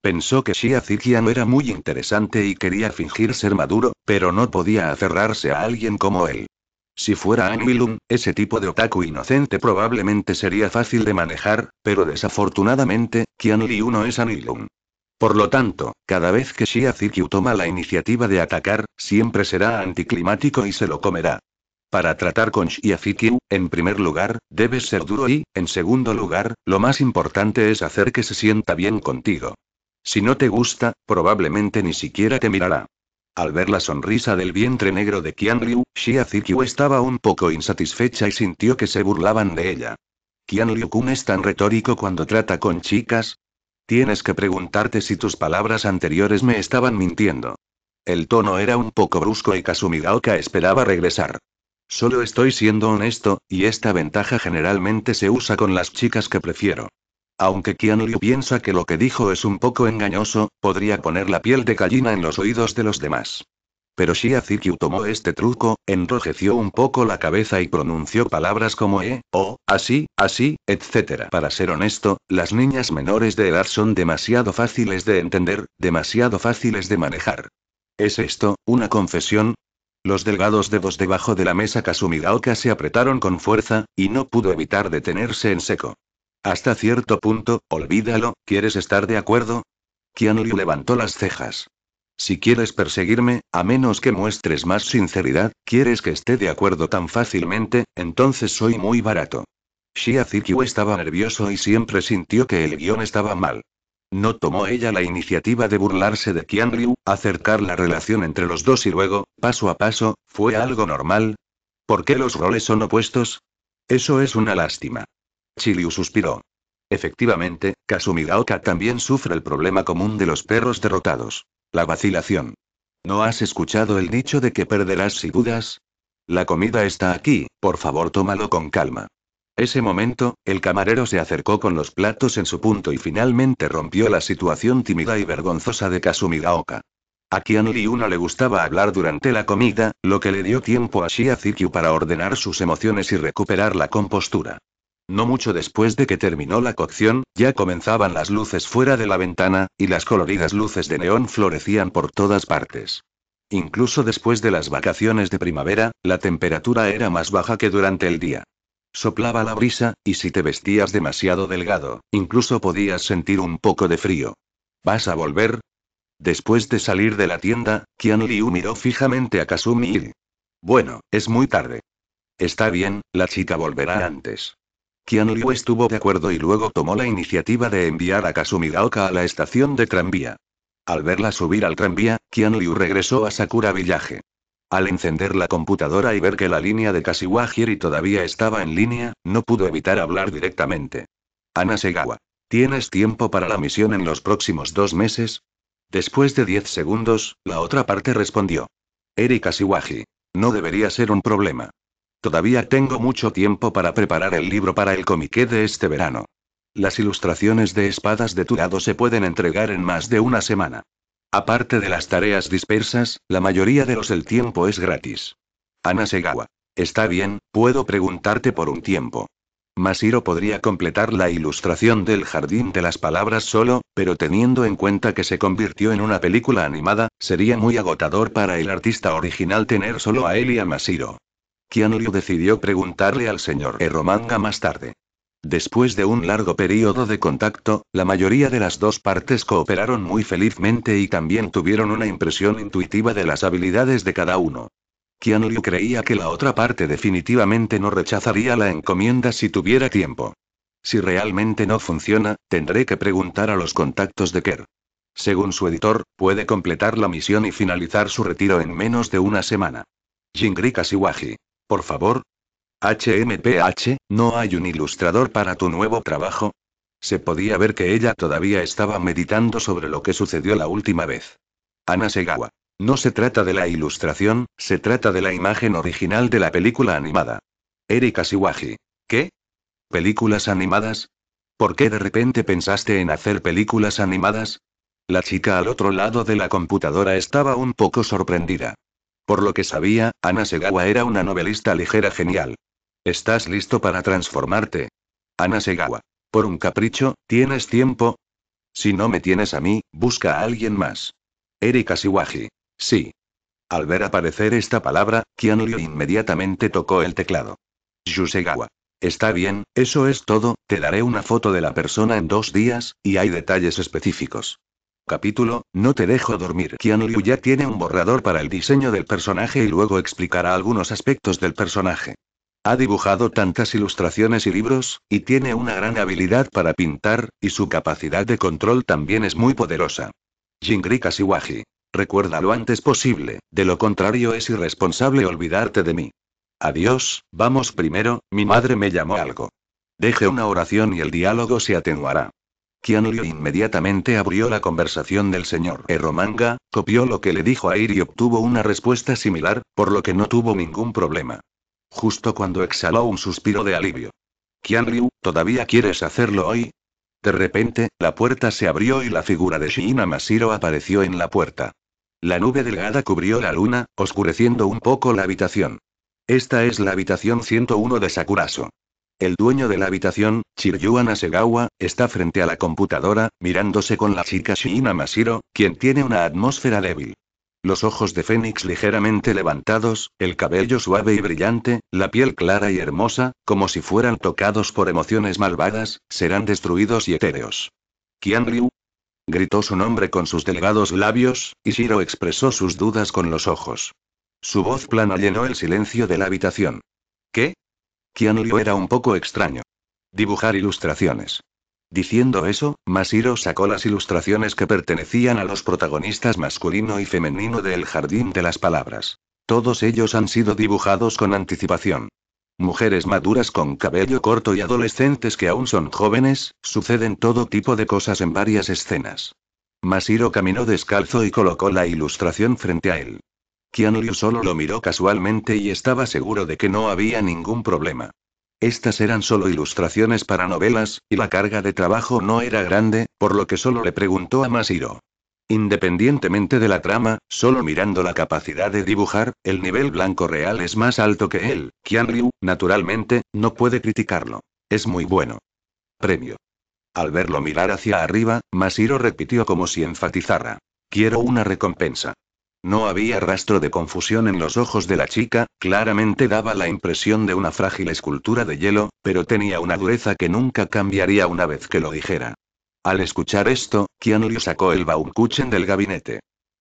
Pensó que Xia no era muy interesante y quería fingir ser maduro, pero no podía aferrarse a alguien como él. Si fuera Anilun, ese tipo de otaku inocente probablemente sería fácil de manejar, pero desafortunadamente, Qian Liu no es Anilun. Por lo tanto, cada vez que Xia Zikyu toma la iniciativa de atacar, siempre será anticlimático y se lo comerá. Para tratar con Shiafikyu, en primer lugar, debes ser duro y, en segundo lugar, lo más importante es hacer que se sienta bien contigo. Si no te gusta, probablemente ni siquiera te mirará. Al ver la sonrisa del vientre negro de Qianliu, Xia estaba un poco insatisfecha y sintió que se burlaban de ella. ¿Qianliu-kun es tan retórico cuando trata con chicas? Tienes que preguntarte si tus palabras anteriores me estaban mintiendo. El tono era un poco brusco y Kasumigaoka esperaba regresar. Solo estoy siendo honesto, y esta ventaja generalmente se usa con las chicas que prefiero. Aunque Qian piensa que lo que dijo es un poco engañoso, podría poner la piel de gallina en los oídos de los demás. Pero Xia Zikyu tomó este truco, enrojeció un poco la cabeza y pronunció palabras como e, o, así, así, etc. Para ser honesto, las niñas menores de edad son demasiado fáciles de entender, demasiado fáciles de manejar. ¿Es esto, una confesión? Los delgados dedos debajo de la mesa Kasumigaoka se apretaron con fuerza, y no pudo evitar detenerse en seco. Hasta cierto punto, olvídalo, ¿quieres estar de acuerdo? Qian levantó las cejas. Si quieres perseguirme, a menos que muestres más sinceridad, quieres que esté de acuerdo tan fácilmente, entonces soy muy barato. Xia Zikyu estaba nervioso y siempre sintió que el guión estaba mal. No tomó ella la iniciativa de burlarse de Qianliu, acercar la relación entre los dos y luego, paso a paso, fue algo normal. ¿Por qué los roles son opuestos? Eso es una lástima. Chiliu suspiró. Efectivamente, Kasumigaoka también sufre el problema común de los perros derrotados. La vacilación. ¿No has escuchado el dicho de que perderás si dudas? La comida está aquí, por favor tómalo con calma. Ese momento, el camarero se acercó con los platos en su punto y finalmente rompió la situación tímida y vergonzosa de Gaoka. A quien Liu no le gustaba hablar durante la comida, lo que le dio tiempo a Shia Zikyu para ordenar sus emociones y recuperar la compostura. No mucho después de que terminó la cocción, ya comenzaban las luces fuera de la ventana, y las coloridas luces de neón florecían por todas partes. Incluso después de las vacaciones de primavera, la temperatura era más baja que durante el día. Soplaba la brisa, y si te vestías demasiado delgado, incluso podías sentir un poco de frío. ¿Vas a volver? Después de salir de la tienda, Qian Liu miró fijamente a Kasumi y... Bueno, es muy tarde. Está bien, la chica volverá antes. Qian Liu estuvo de acuerdo y luego tomó la iniciativa de enviar a Kasumi Gaoka a la estación de tranvía. Al verla subir al tranvía, Qian Liu regresó a Sakura Village. Al encender la computadora y ver que la línea de Eri todavía estaba en línea, no pudo evitar hablar directamente. Ana Segawa. ¿Tienes tiempo para la misión en los próximos dos meses? Después de diez segundos, la otra parte respondió. Eri Kashiwagi. No debería ser un problema. Todavía tengo mucho tiempo para preparar el libro para el comiqué de este verano. Las ilustraciones de espadas de tu lado se pueden entregar en más de una semana. Aparte de las tareas dispersas, la mayoría de los el tiempo es gratis. Ana Segawa. Está bien, puedo preguntarte por un tiempo. Masiro podría completar la ilustración del jardín de las palabras solo, pero teniendo en cuenta que se convirtió en una película animada, sería muy agotador para el artista original tener solo a él y a Masiro. Kian decidió preguntarle al señor Erromanga más tarde. Después de un largo periodo de contacto, la mayoría de las dos partes cooperaron muy felizmente y también tuvieron una impresión intuitiva de las habilidades de cada uno. Qian Liu creía que la otra parte definitivamente no rechazaría la encomienda si tuviera tiempo. Si realmente no funciona, tendré que preguntar a los contactos de Kerr. Según su editor, puede completar la misión y finalizar su retiro en menos de una semana. Jingri Kasiwaji. Por favor, HMPH, ¿no hay un ilustrador para tu nuevo trabajo? Se podía ver que ella todavía estaba meditando sobre lo que sucedió la última vez. Ana Segawa. No se trata de la ilustración, se trata de la imagen original de la película animada. Erika Siwaji. ¿Qué? ¿Películas animadas? ¿Por qué de repente pensaste en hacer películas animadas? La chica al otro lado de la computadora estaba un poco sorprendida. Por lo que sabía, Ana Segawa era una novelista ligera genial. ¿Estás listo para transformarte? Ana Segawa. Por un capricho, ¿tienes tiempo? Si no me tienes a mí, busca a alguien más. Erika Siwaji. Sí. Al ver aparecer esta palabra, Liu inmediatamente tocó el teclado. Yusegawa. Está bien, eso es todo, te daré una foto de la persona en dos días, y hay detalles específicos. Capítulo, no te dejo dormir. Liu ya tiene un borrador para el diseño del personaje y luego explicará algunos aspectos del personaje. Ha dibujado tantas ilustraciones y libros, y tiene una gran habilidad para pintar, y su capacidad de control también es muy poderosa. Jingri Kasiwagi. Recuerda lo antes posible, de lo contrario es irresponsable olvidarte de mí. Adiós, vamos primero, mi madre me llamó algo. Deje una oración y el diálogo se atenuará. Liu inmediatamente abrió la conversación del señor Erromanga, copió lo que le dijo a Ir y obtuvo una respuesta similar, por lo que no tuvo ningún problema justo cuando exhaló un suspiro de alivio. Liu, ¿todavía quieres hacerlo hoy? De repente, la puerta se abrió y la figura de Shiina Masiro apareció en la puerta. La nube delgada cubrió la luna, oscureciendo un poco la habitación. Esta es la habitación 101 de Sakuraso. El dueño de la habitación, Chiryuan Asegawa, está frente a la computadora, mirándose con la chica Shiina Masiro, quien tiene una atmósfera débil los ojos de Fénix ligeramente levantados, el cabello suave y brillante, la piel clara y hermosa, como si fueran tocados por emociones malvadas, serán destruidos y etéreos. ¿Quién Liu? Gritó su nombre con sus delgados labios, y Shiro expresó sus dudas con los ojos. Su voz plana llenó el silencio de la habitación. ¿Qué? Qian Liu era un poco extraño. Dibujar ilustraciones. Diciendo eso, Masiro sacó las ilustraciones que pertenecían a los protagonistas masculino y femenino del Jardín de las Palabras. Todos ellos han sido dibujados con anticipación. Mujeres maduras con cabello corto y adolescentes que aún son jóvenes, suceden todo tipo de cosas en varias escenas. Masiro caminó descalzo y colocó la ilustración frente a él. Liu solo lo miró casualmente y estaba seguro de que no había ningún problema. Estas eran solo ilustraciones para novelas, y la carga de trabajo no era grande, por lo que solo le preguntó a Masiro. Independientemente de la trama, solo mirando la capacidad de dibujar, el nivel blanco real es más alto que él. Qian Liu, naturalmente, no puede criticarlo. Es muy bueno. Premio. Al verlo mirar hacia arriba, Masiro repitió como si enfatizara. Quiero una recompensa. No había rastro de confusión en los ojos de la chica, claramente daba la impresión de una frágil escultura de hielo, pero tenía una dureza que nunca cambiaría una vez que lo dijera. Al escuchar esto, Liu sacó el Baumkuchen del gabinete.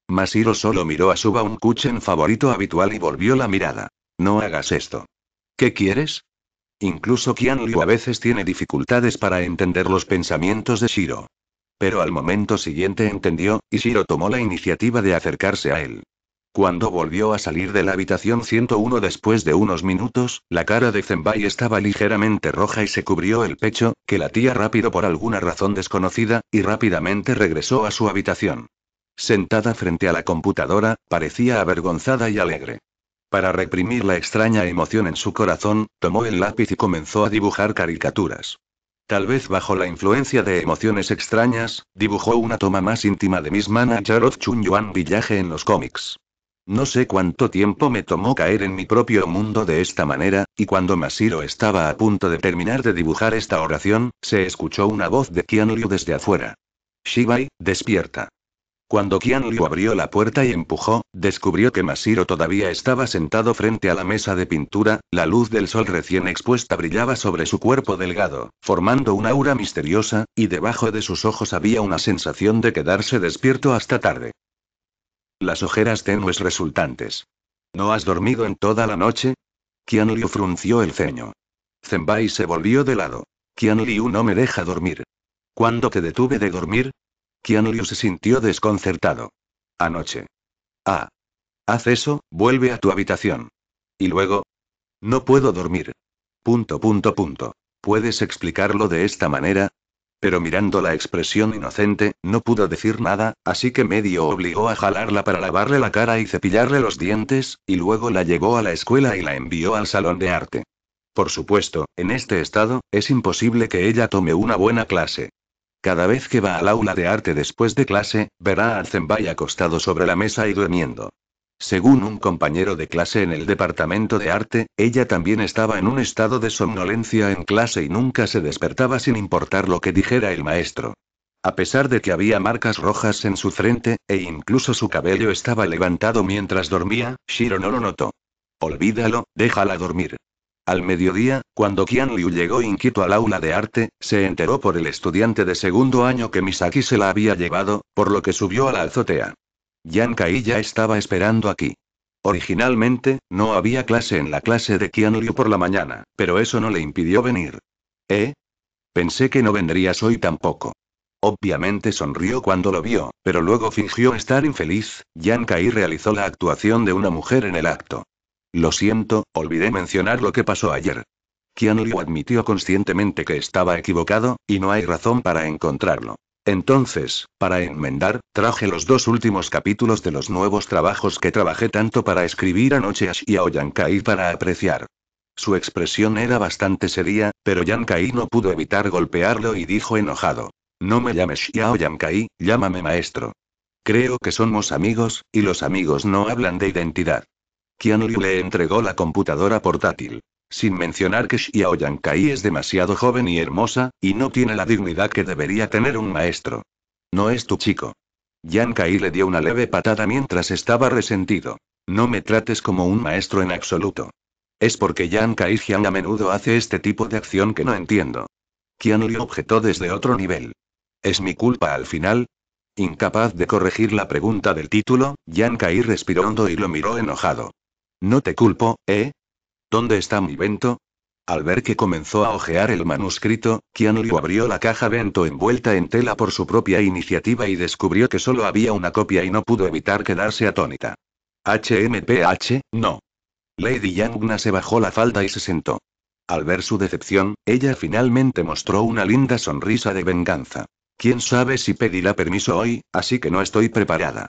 Masiro solo miró a su Baumkuchen favorito habitual y volvió la mirada. No hagas esto. ¿Qué quieres? Incluso Liu a veces tiene dificultades para entender los pensamientos de Shiro. Pero al momento siguiente entendió, y Shiro tomó la iniciativa de acercarse a él. Cuando volvió a salir de la habitación 101 después de unos minutos, la cara de Zenbai estaba ligeramente roja y se cubrió el pecho, que latía rápido por alguna razón desconocida, y rápidamente regresó a su habitación. Sentada frente a la computadora, parecía avergonzada y alegre. Para reprimir la extraña emoción en su corazón, tomó el lápiz y comenzó a dibujar caricaturas. Tal vez bajo la influencia de emociones extrañas, dibujó una toma más íntima de mis Manager Charot Chun Yuan Village en los cómics. No sé cuánto tiempo me tomó caer en mi propio mundo de esta manera, y cuando Masiro estaba a punto de terminar de dibujar esta oración, se escuchó una voz de Qian Liu desde afuera. Shibai, despierta. Cuando Qianliu abrió la puerta y empujó, descubrió que Masiro todavía estaba sentado frente a la mesa de pintura, la luz del sol recién expuesta brillaba sobre su cuerpo delgado, formando una aura misteriosa, y debajo de sus ojos había una sensación de quedarse despierto hasta tarde. Las ojeras tenues resultantes. ¿No has dormido en toda la noche? Qianliu frunció el ceño. Zenbai se volvió de lado. Qianliu no me deja dormir. ¿Cuándo te detuve de dormir? Liu se sintió desconcertado. Anoche. Ah. Haz eso, vuelve a tu habitación. Y luego. No puedo dormir. Punto, punto, punto. ¿Puedes explicarlo de esta manera? Pero mirando la expresión inocente, no pudo decir nada, así que medio obligó a jalarla para lavarle la cara y cepillarle los dientes, y luego la llevó a la escuela y la envió al salón de arte. Por supuesto, en este estado, es imposible que ella tome una buena clase. Cada vez que va al aula de arte después de clase, verá a Zenbai acostado sobre la mesa y durmiendo. Según un compañero de clase en el departamento de arte, ella también estaba en un estado de somnolencia en clase y nunca se despertaba sin importar lo que dijera el maestro. A pesar de que había marcas rojas en su frente, e incluso su cabello estaba levantado mientras dormía, Shiro no lo notó. Olvídalo, déjala dormir. Al mediodía, cuando Qian Liu llegó inquieto al aula de arte, se enteró por el estudiante de segundo año que Misaki se la había llevado, por lo que subió a la azotea. Yan Kai ya estaba esperando aquí. Originalmente, no había clase en la clase de Qian Liu por la mañana, pero eso no le impidió venir. ¿Eh? Pensé que no vendrías hoy tampoco. Obviamente sonrió cuando lo vio, pero luego fingió estar infeliz. Yan Kai realizó la actuación de una mujer en el acto. Lo siento, olvidé mencionar lo que pasó ayer. Qian admitió conscientemente que estaba equivocado, y no hay razón para encontrarlo. Entonces, para enmendar, traje los dos últimos capítulos de los nuevos trabajos que trabajé tanto para escribir anoche a Xiao Yankai para apreciar. Su expresión era bastante seria, pero Yankai no pudo evitar golpearlo y dijo enojado. No me llames Xiao Yankai, llámame maestro. Creo que somos amigos, y los amigos no hablan de identidad. Qian le entregó la computadora portátil. Sin mencionar que Xiao kai es demasiado joven y hermosa, y no tiene la dignidad que debería tener un maestro. No es tu chico. Kai le dio una leve patada mientras estaba resentido. No me trates como un maestro en absoluto. Es porque Yan Jiang a menudo hace este tipo de acción que no entiendo. Qian objetó desde otro nivel. ¿Es mi culpa al final? Incapaz de corregir la pregunta del título, Yan Kai respiró hondo y lo miró enojado. No te culpo, ¿eh? ¿Dónde está mi vento? Al ver que comenzó a hojear el manuscrito, Qianliu abrió la caja vento envuelta en tela por su propia iniciativa y descubrió que solo había una copia y no pudo evitar quedarse atónita. HMPH, no. Lady Yangna se bajó la falda y se sentó. Al ver su decepción, ella finalmente mostró una linda sonrisa de venganza. Quién sabe si pedirá permiso hoy, así que no estoy preparada.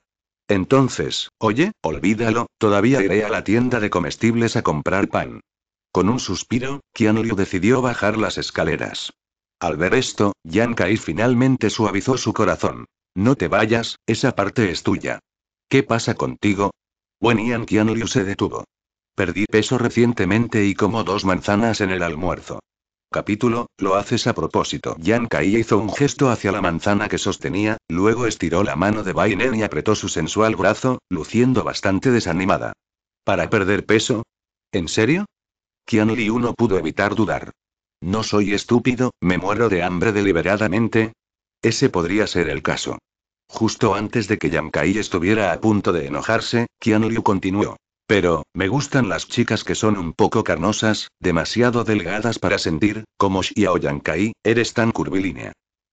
Entonces, oye, olvídalo, todavía iré a la tienda de comestibles a comprar pan. Con un suspiro, Liu decidió bajar las escaleras. Al ver esto, Yan Kai finalmente suavizó su corazón. No te vayas, esa parte es tuya. ¿Qué pasa contigo? Buen Yan Liu se detuvo. Perdí peso recientemente y como dos manzanas en el almuerzo capítulo, lo haces a propósito. Yan Kai hizo un gesto hacia la manzana que sostenía, luego estiró la mano de Bainen y apretó su sensual brazo, luciendo bastante desanimada. ¿Para perder peso? ¿En serio? Qian Liu no pudo evitar dudar. No soy estúpido, me muero de hambre deliberadamente. Ese podría ser el caso. Justo antes de que Yang Kai estuviera a punto de enojarse, Qian Liu continuó. Pero, me gustan las chicas que son un poco carnosas, demasiado delgadas para sentir, como Xiao Kai, eres tan curvilínea.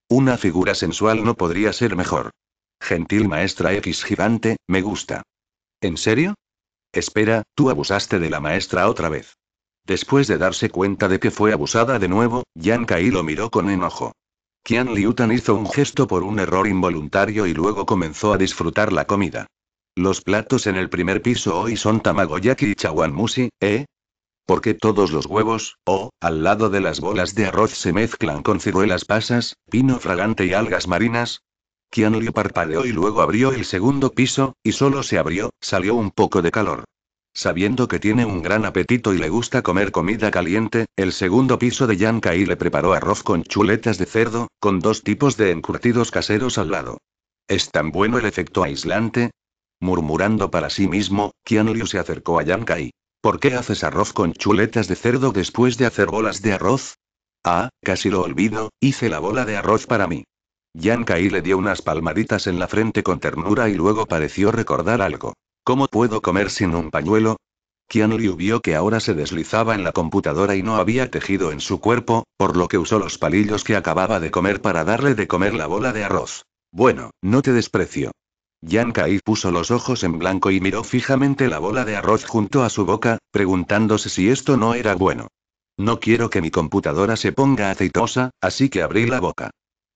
Una figura sensual no podría ser mejor. Gentil maestra X gigante, me gusta. ¿En serio? Espera, tú abusaste de la maestra otra vez. Después de darse cuenta de que fue abusada de nuevo, Yang Kai lo miró con enojo. Qian Liutan hizo un gesto por un error involuntario y luego comenzó a disfrutar la comida. Los platos en el primer piso hoy son tamagoyaki y chawanmushi, ¿eh? Porque todos los huevos, o, oh, al lado de las bolas de arroz se mezclan con ciruelas pasas, pino fragante y algas marinas? Liu parpadeó y luego abrió el segundo piso, y solo se abrió, salió un poco de calor. Sabiendo que tiene un gran apetito y le gusta comer comida caliente, el segundo piso de Kai le preparó arroz con chuletas de cerdo, con dos tipos de encurtidos caseros al lado. Es tan bueno el efecto aislante, Murmurando para sí mismo, Liu se acercó a Yang Kai. ¿Por qué haces arroz con chuletas de cerdo después de hacer bolas de arroz? Ah, casi lo olvido, hice la bola de arroz para mí. Yang Kai le dio unas palmaditas en la frente con ternura y luego pareció recordar algo. ¿Cómo puedo comer sin un pañuelo? Qian vio que ahora se deslizaba en la computadora y no había tejido en su cuerpo, por lo que usó los palillos que acababa de comer para darle de comer la bola de arroz. Bueno, no te desprecio. Yan Kai puso los ojos en blanco y miró fijamente la bola de arroz junto a su boca, preguntándose si esto no era bueno. No quiero que mi computadora se ponga aceitosa, así que abrí la boca.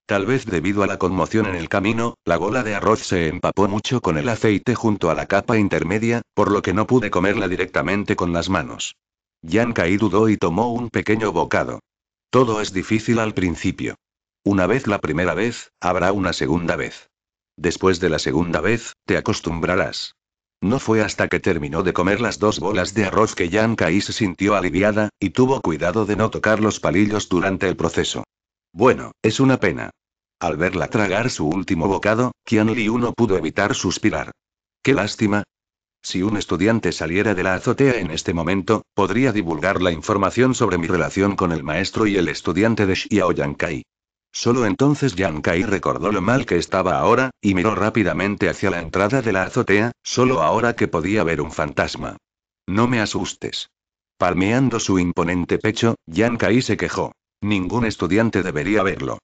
Tal vez debido a la conmoción en el camino, la bola de arroz se empapó mucho con el aceite junto a la capa intermedia, por lo que no pude comerla directamente con las manos. Yan Kai dudó y tomó un pequeño bocado. Todo es difícil al principio. Una vez la primera vez, habrá una segunda vez. Después de la segunda vez, te acostumbrarás. No fue hasta que terminó de comer las dos bolas de arroz que Yang Kai se sintió aliviada, y tuvo cuidado de no tocar los palillos durante el proceso. Bueno, es una pena. Al verla tragar su último bocado, Qian Li no pudo evitar suspirar. Qué lástima. Si un estudiante saliera de la azotea en este momento, podría divulgar la información sobre mi relación con el maestro y el estudiante de Xiao Kai. Solo entonces Yankai recordó lo mal que estaba ahora, y miró rápidamente hacia la entrada de la azotea, solo ahora que podía ver un fantasma. No me asustes. Palmeando su imponente pecho, Yankai se quejó. Ningún estudiante debería verlo.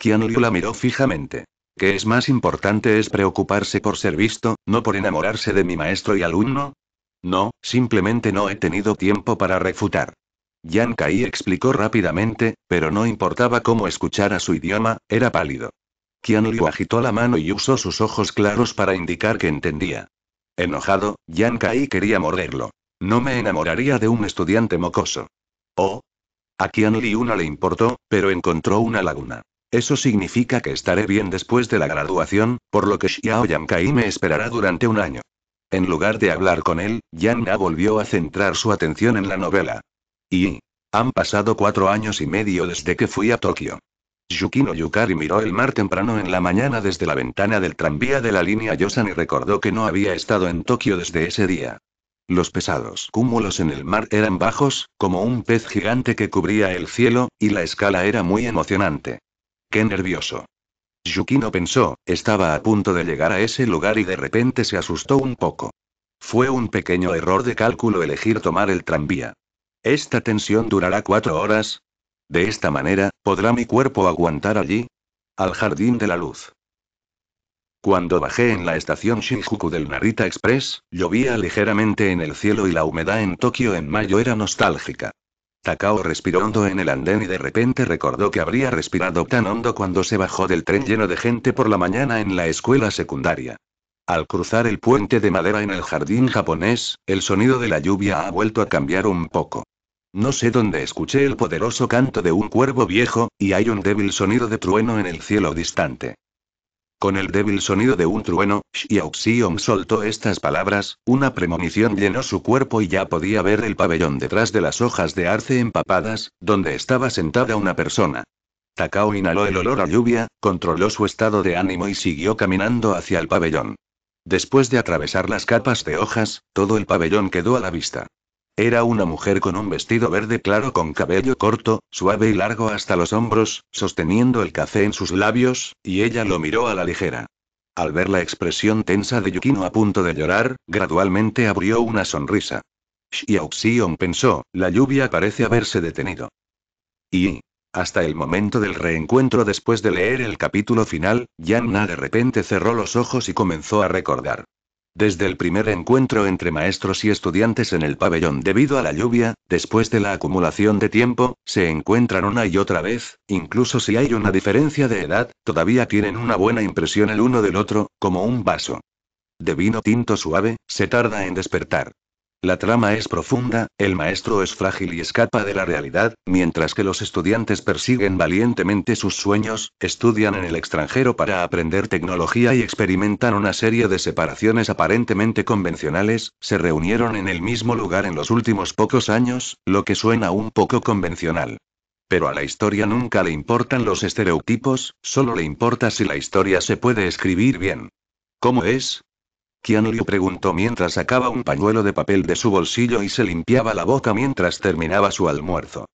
Qian Liu la miró fijamente. ¿Qué es más importante es preocuparse por ser visto, no por enamorarse de mi maestro y alumno? No, simplemente no he tenido tiempo para refutar. Yan Kai explicó rápidamente, pero no importaba cómo escuchara su idioma, era pálido. Qian Liu agitó la mano y usó sus ojos claros para indicar que entendía. Enojado, Yan Kai quería morderlo. No me enamoraría de un estudiante mocoso. Oh. A Qian Liu no le importó, pero encontró una laguna. Eso significa que estaré bien después de la graduación, por lo que Xiao Kai me esperará durante un año. En lugar de hablar con él, Na volvió a centrar su atención en la novela. Y... Han pasado cuatro años y medio desde que fui a Tokio. Yukino Yukari miró el mar temprano en la mañana desde la ventana del tranvía de la línea Yosan y recordó que no había estado en Tokio desde ese día. Los pesados cúmulos en el mar eran bajos, como un pez gigante que cubría el cielo, y la escala era muy emocionante. ¡Qué nervioso! Yukino pensó, estaba a punto de llegar a ese lugar y de repente se asustó un poco. Fue un pequeño error de cálculo elegir tomar el tranvía. Esta tensión durará cuatro horas. De esta manera, ¿podrá mi cuerpo aguantar allí? Al jardín de la luz. Cuando bajé en la estación Shinjuku del Narita Express, llovía ligeramente en el cielo y la humedad en Tokio en mayo era nostálgica. Takao respiró hondo en el andén y de repente recordó que habría respirado tan hondo cuando se bajó del tren lleno de gente por la mañana en la escuela secundaria. Al cruzar el puente de madera en el jardín japonés, el sonido de la lluvia ha vuelto a cambiar un poco. No sé dónde escuché el poderoso canto de un cuervo viejo, y hay un débil sonido de trueno en el cielo distante. Con el débil sonido de un trueno, Xiong soltó estas palabras, una premonición llenó su cuerpo y ya podía ver el pabellón detrás de las hojas de arce empapadas, donde estaba sentada una persona. Takao inhaló el olor a lluvia, controló su estado de ánimo y siguió caminando hacia el pabellón. Después de atravesar las capas de hojas, todo el pabellón quedó a la vista. Era una mujer con un vestido verde claro con cabello corto, suave y largo hasta los hombros, sosteniendo el café en sus labios, y ella lo miró a la ligera. Al ver la expresión tensa de Yukino a punto de llorar, gradualmente abrió una sonrisa. Xiao pensó, la lluvia parece haberse detenido. Y, hasta el momento del reencuentro después de leer el capítulo final, Yanna de repente cerró los ojos y comenzó a recordar. Desde el primer encuentro entre maestros y estudiantes en el pabellón debido a la lluvia, después de la acumulación de tiempo, se encuentran una y otra vez, incluso si hay una diferencia de edad, todavía tienen una buena impresión el uno del otro, como un vaso de vino tinto suave, se tarda en despertar. La trama es profunda, el maestro es frágil y escapa de la realidad, mientras que los estudiantes persiguen valientemente sus sueños, estudian en el extranjero para aprender tecnología y experimentan una serie de separaciones aparentemente convencionales, se reunieron en el mismo lugar en los últimos pocos años, lo que suena un poco convencional. Pero a la historia nunca le importan los estereotipos, solo le importa si la historia se puede escribir bien. ¿Cómo es? Liu preguntó mientras sacaba un pañuelo de papel de su bolsillo y se limpiaba la boca mientras terminaba su almuerzo.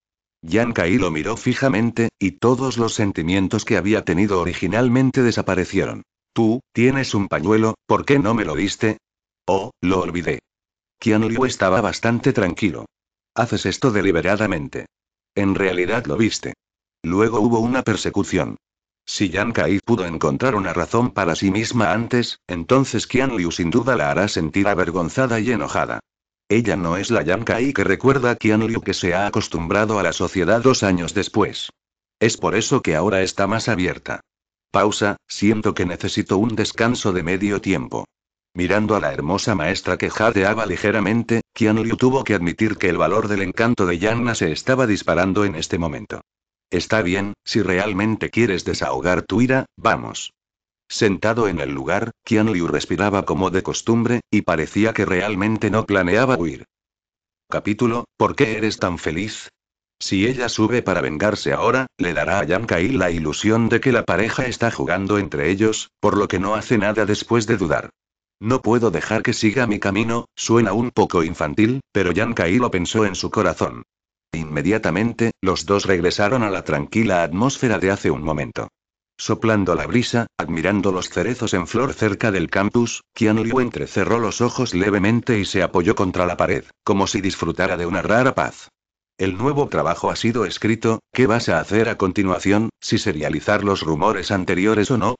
Yan Kai lo miró fijamente, y todos los sentimientos que había tenido originalmente desaparecieron. Tú, tienes un pañuelo, ¿por qué no me lo diste? Oh, lo olvidé. Liu estaba bastante tranquilo. Haces esto deliberadamente. En realidad lo viste. Luego hubo una persecución. Si Yan Kai pudo encontrar una razón para sí misma antes, entonces Qian Liu sin duda la hará sentir avergonzada y enojada. Ella no es la Yan Kai que recuerda a Qian Liu que se ha acostumbrado a la sociedad dos años después. Es por eso que ahora está más abierta. Pausa, siento que necesito un descanso de medio tiempo. Mirando a la hermosa maestra que jadeaba ligeramente, Qian Liu tuvo que admitir que el valor del encanto de Na se estaba disparando en este momento. Está bien, si realmente quieres desahogar tu ira, vamos. Sentado en el lugar, Qian Liu respiraba como de costumbre, y parecía que realmente no planeaba huir. Capítulo, ¿por qué eres tan feliz? Si ella sube para vengarse ahora, le dará a Yan Kai la ilusión de que la pareja está jugando entre ellos, por lo que no hace nada después de dudar. No puedo dejar que siga mi camino, suena un poco infantil, pero Yan Kai lo pensó en su corazón. Inmediatamente, los dos regresaron a la tranquila atmósfera de hace un momento. Soplando la brisa, admirando los cerezos en flor cerca del campus, Qian Liu entrecerró los ojos levemente y se apoyó contra la pared, como si disfrutara de una rara paz. El nuevo trabajo ha sido escrito, ¿qué vas a hacer a continuación, si serializar los rumores anteriores o no?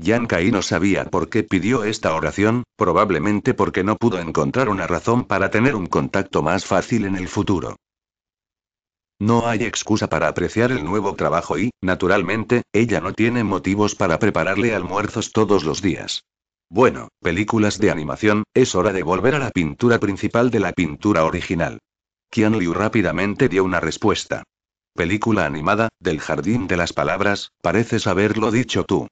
Yan Kai no sabía por qué pidió esta oración, probablemente porque no pudo encontrar una razón para tener un contacto más fácil en el futuro. No hay excusa para apreciar el nuevo trabajo y, naturalmente, ella no tiene motivos para prepararle almuerzos todos los días. Bueno, películas de animación, es hora de volver a la pintura principal de la pintura original. Qian Liu rápidamente dio una respuesta. Película animada, del jardín de las palabras, pareces haberlo dicho tú.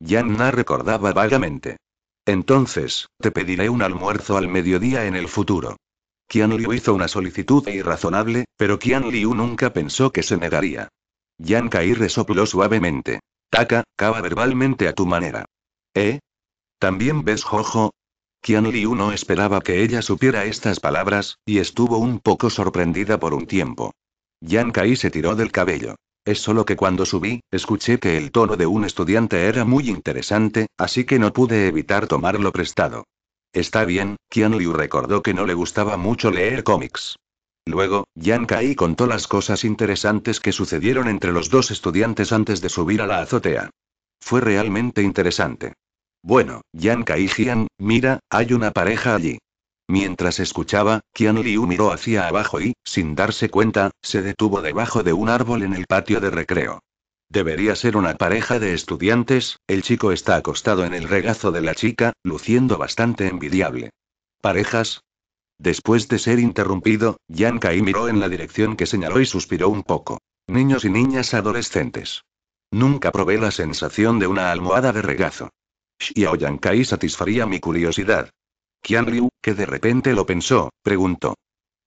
Yan Na recordaba vagamente. Entonces, te pediré un almuerzo al mediodía en el futuro. Qian Liu hizo una solicitud irrazonable, pero Qian Liu nunca pensó que se negaría. Yan Kai resopló suavemente. Taka, cava verbalmente a tu manera. ¿Eh? ¿También ves Jojo? Qian Liu no esperaba que ella supiera estas palabras, y estuvo un poco sorprendida por un tiempo. Yan Kai se tiró del cabello. Es solo que cuando subí, escuché que el tono de un estudiante era muy interesante, así que no pude evitar tomarlo prestado. Está bien, Qian Liu recordó que no le gustaba mucho leer cómics. Luego, Yan Kai contó las cosas interesantes que sucedieron entre los dos estudiantes antes de subir a la azotea. Fue realmente interesante. Bueno, Yan Kai Jian, mira, hay una pareja allí. Mientras escuchaba, Qian Liu miró hacia abajo y, sin darse cuenta, se detuvo debajo de un árbol en el patio de recreo. Debería ser una pareja de estudiantes, el chico está acostado en el regazo de la chica, luciendo bastante envidiable. ¿Parejas? Después de ser interrumpido, Yan Kai miró en la dirección que señaló y suspiró un poco. Niños y niñas adolescentes. Nunca probé la sensación de una almohada de regazo. Xiao Kai satisfaría mi curiosidad. Qian Liu, que de repente lo pensó, preguntó.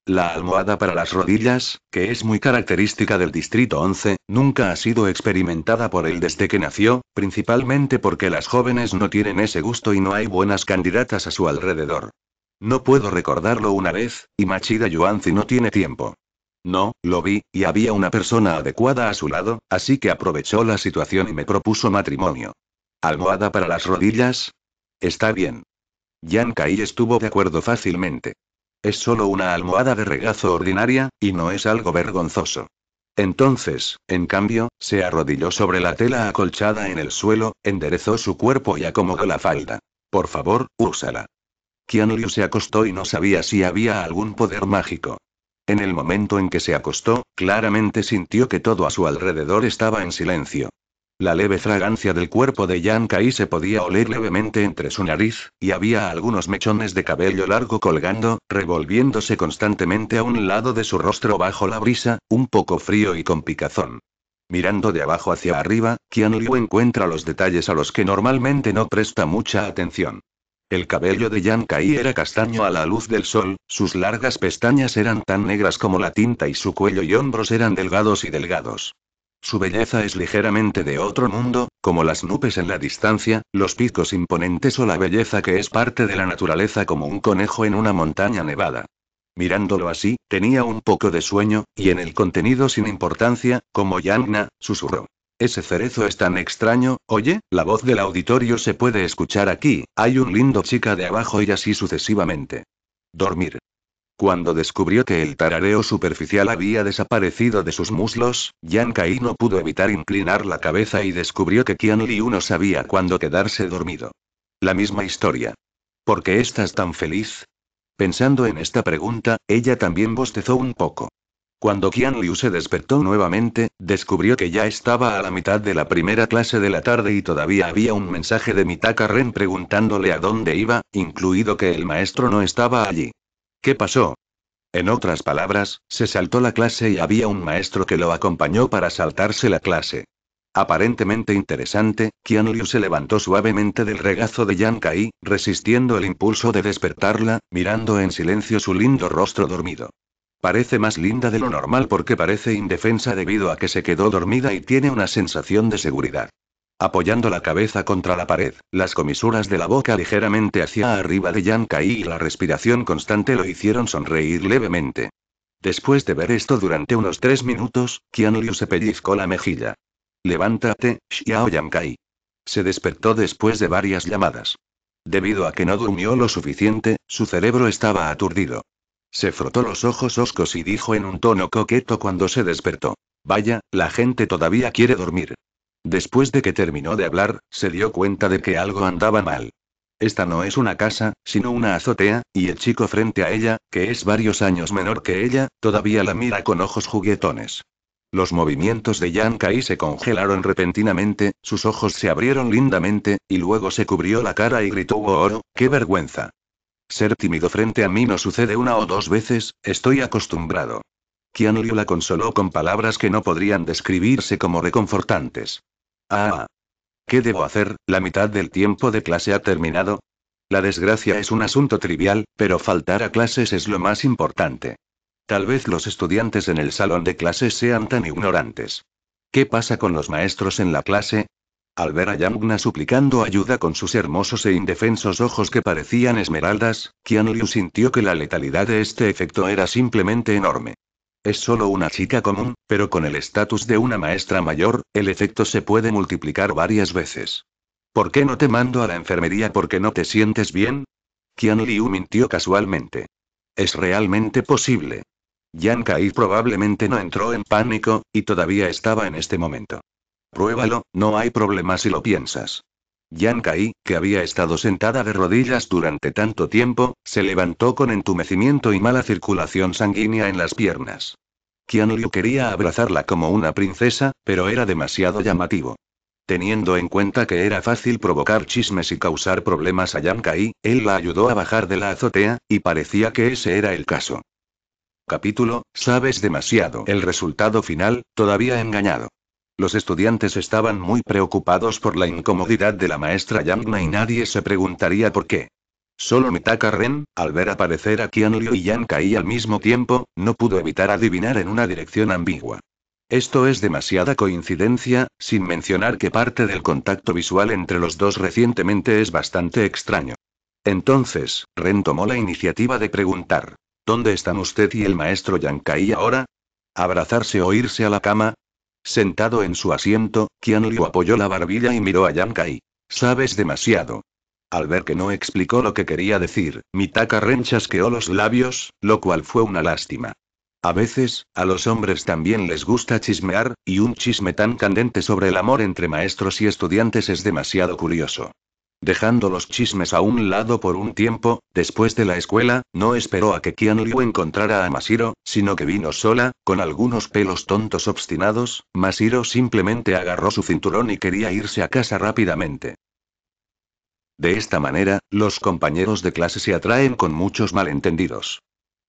La almohada para las rodillas, que es muy característica del Distrito 11, nunca ha sido experimentada por él desde que nació, principalmente porque las jóvenes no tienen ese gusto y no hay buenas candidatas a su alrededor. No puedo recordarlo una vez, y Machida Yuanzi no tiene tiempo. No, lo vi, y había una persona adecuada a su lado, así que aprovechó la situación y me propuso matrimonio. ¿Almohada para las rodillas? Está bien. Yan Kai estuvo de acuerdo fácilmente. Es solo una almohada de regazo ordinaria, y no es algo vergonzoso. Entonces, en cambio, se arrodilló sobre la tela acolchada en el suelo, enderezó su cuerpo y acomodó la falda. Por favor, úsala. Qian Liu se acostó y no sabía si había algún poder mágico. En el momento en que se acostó, claramente sintió que todo a su alrededor estaba en silencio. La leve fragancia del cuerpo de Yan Kai se podía oler levemente entre su nariz, y había algunos mechones de cabello largo colgando, revolviéndose constantemente a un lado de su rostro bajo la brisa, un poco frío y con picazón. Mirando de abajo hacia arriba, Qian Liu encuentra los detalles a los que normalmente no presta mucha atención. El cabello de Yan Kai era castaño a la luz del sol, sus largas pestañas eran tan negras como la tinta y su cuello y hombros eran delgados y delgados. Su belleza es ligeramente de otro mundo, como las nubes en la distancia, los picos imponentes o la belleza que es parte de la naturaleza como un conejo en una montaña nevada. Mirándolo así, tenía un poco de sueño, y en el contenido sin importancia, como Yangna, susurró. Ese cerezo es tan extraño, oye, la voz del auditorio se puede escuchar aquí, hay un lindo chica de abajo y así sucesivamente. Dormir. Cuando descubrió que el tarareo superficial había desaparecido de sus muslos, Yang Kai no pudo evitar inclinar la cabeza y descubrió que Qian Liu no sabía cuándo quedarse dormido. La misma historia. ¿Por qué estás tan feliz? Pensando en esta pregunta, ella también bostezó un poco. Cuando Qian Liu se despertó nuevamente, descubrió que ya estaba a la mitad de la primera clase de la tarde y todavía había un mensaje de Mitaka Ren preguntándole a dónde iba, incluido que el maestro no estaba allí. ¿Qué pasó? En otras palabras, se saltó la clase y había un maestro que lo acompañó para saltarse la clase. Aparentemente interesante, Liu se levantó suavemente del regazo de Yan Kai, resistiendo el impulso de despertarla, mirando en silencio su lindo rostro dormido. Parece más linda de lo normal porque parece indefensa debido a que se quedó dormida y tiene una sensación de seguridad. Apoyando la cabeza contra la pared, las comisuras de la boca ligeramente hacia arriba de Yankai Kai y la respiración constante lo hicieron sonreír levemente. Después de ver esto durante unos tres minutos, Qian Liu se pellizcó la mejilla. Levántate, Xiao Yankai». Kai. Se despertó después de varias llamadas. Debido a que no durmió lo suficiente, su cerebro estaba aturdido. Se frotó los ojos oscos y dijo en un tono coqueto cuando se despertó. Vaya, la gente todavía quiere dormir. Después de que terminó de hablar, se dio cuenta de que algo andaba mal. Esta no es una casa, sino una azotea, y el chico frente a ella, que es varios años menor que ella, todavía la mira con ojos juguetones. Los movimientos de Yan Kai se congelaron repentinamente, sus ojos se abrieron lindamente, y luego se cubrió la cara y gritó oh, oro, ¡qué vergüenza! Ser tímido frente a mí no sucede una o dos veces, estoy acostumbrado. Liu la consoló con palabras que no podrían describirse como reconfortantes. Ah, ah. ¿Qué debo hacer? La mitad del tiempo de clase ha terminado. La desgracia es un asunto trivial, pero faltar a clases es lo más importante. Tal vez los estudiantes en el salón de clases sean tan ignorantes. ¿Qué pasa con los maestros en la clase? Al ver a Yangna suplicando ayuda con sus hermosos e indefensos ojos que parecían esmeraldas, Liu sintió que la letalidad de este efecto era simplemente enorme. Es solo una chica común, pero con el estatus de una maestra mayor, el efecto se puede multiplicar varias veces. ¿Por qué no te mando a la enfermería porque no te sientes bien? Qian Liu mintió casualmente. Es realmente posible. Yan Kai probablemente no entró en pánico, y todavía estaba en este momento. Pruébalo, no hay problema si lo piensas. Yan Kai, que había estado sentada de rodillas durante tanto tiempo, se levantó con entumecimiento y mala circulación sanguínea en las piernas. Qian Liu quería abrazarla como una princesa, pero era demasiado llamativo. Teniendo en cuenta que era fácil provocar chismes y causar problemas a Yang Kai, él la ayudó a bajar de la azotea, y parecía que ese era el caso. Capítulo, sabes demasiado. El resultado final, todavía engañado. Los estudiantes estaban muy preocupados por la incomodidad de la maestra Yangna y nadie se preguntaría por qué. Solo Mitaka Ren, al ver aparecer a Qian y Yang Kai al mismo tiempo, no pudo evitar adivinar en una dirección ambigua. Esto es demasiada coincidencia, sin mencionar que parte del contacto visual entre los dos recientemente es bastante extraño. Entonces, Ren tomó la iniciativa de preguntar, ¿dónde están usted y el maestro Kai ahora? ¿Abrazarse o irse a la cama? Sentado en su asiento, Liu apoyó la barbilla y miró a Yang Kai. Sabes demasiado. Al ver que no explicó lo que quería decir, Mitaka renchasqueó los labios, lo cual fue una lástima. A veces, a los hombres también les gusta chismear, y un chisme tan candente sobre el amor entre maestros y estudiantes es demasiado curioso. Dejando los chismes a un lado por un tiempo, después de la escuela, no esperó a que Kian encontrara a Masiro, sino que vino sola, con algunos pelos tontos obstinados, Masiro simplemente agarró su cinturón y quería irse a casa rápidamente. De esta manera, los compañeros de clase se atraen con muchos malentendidos.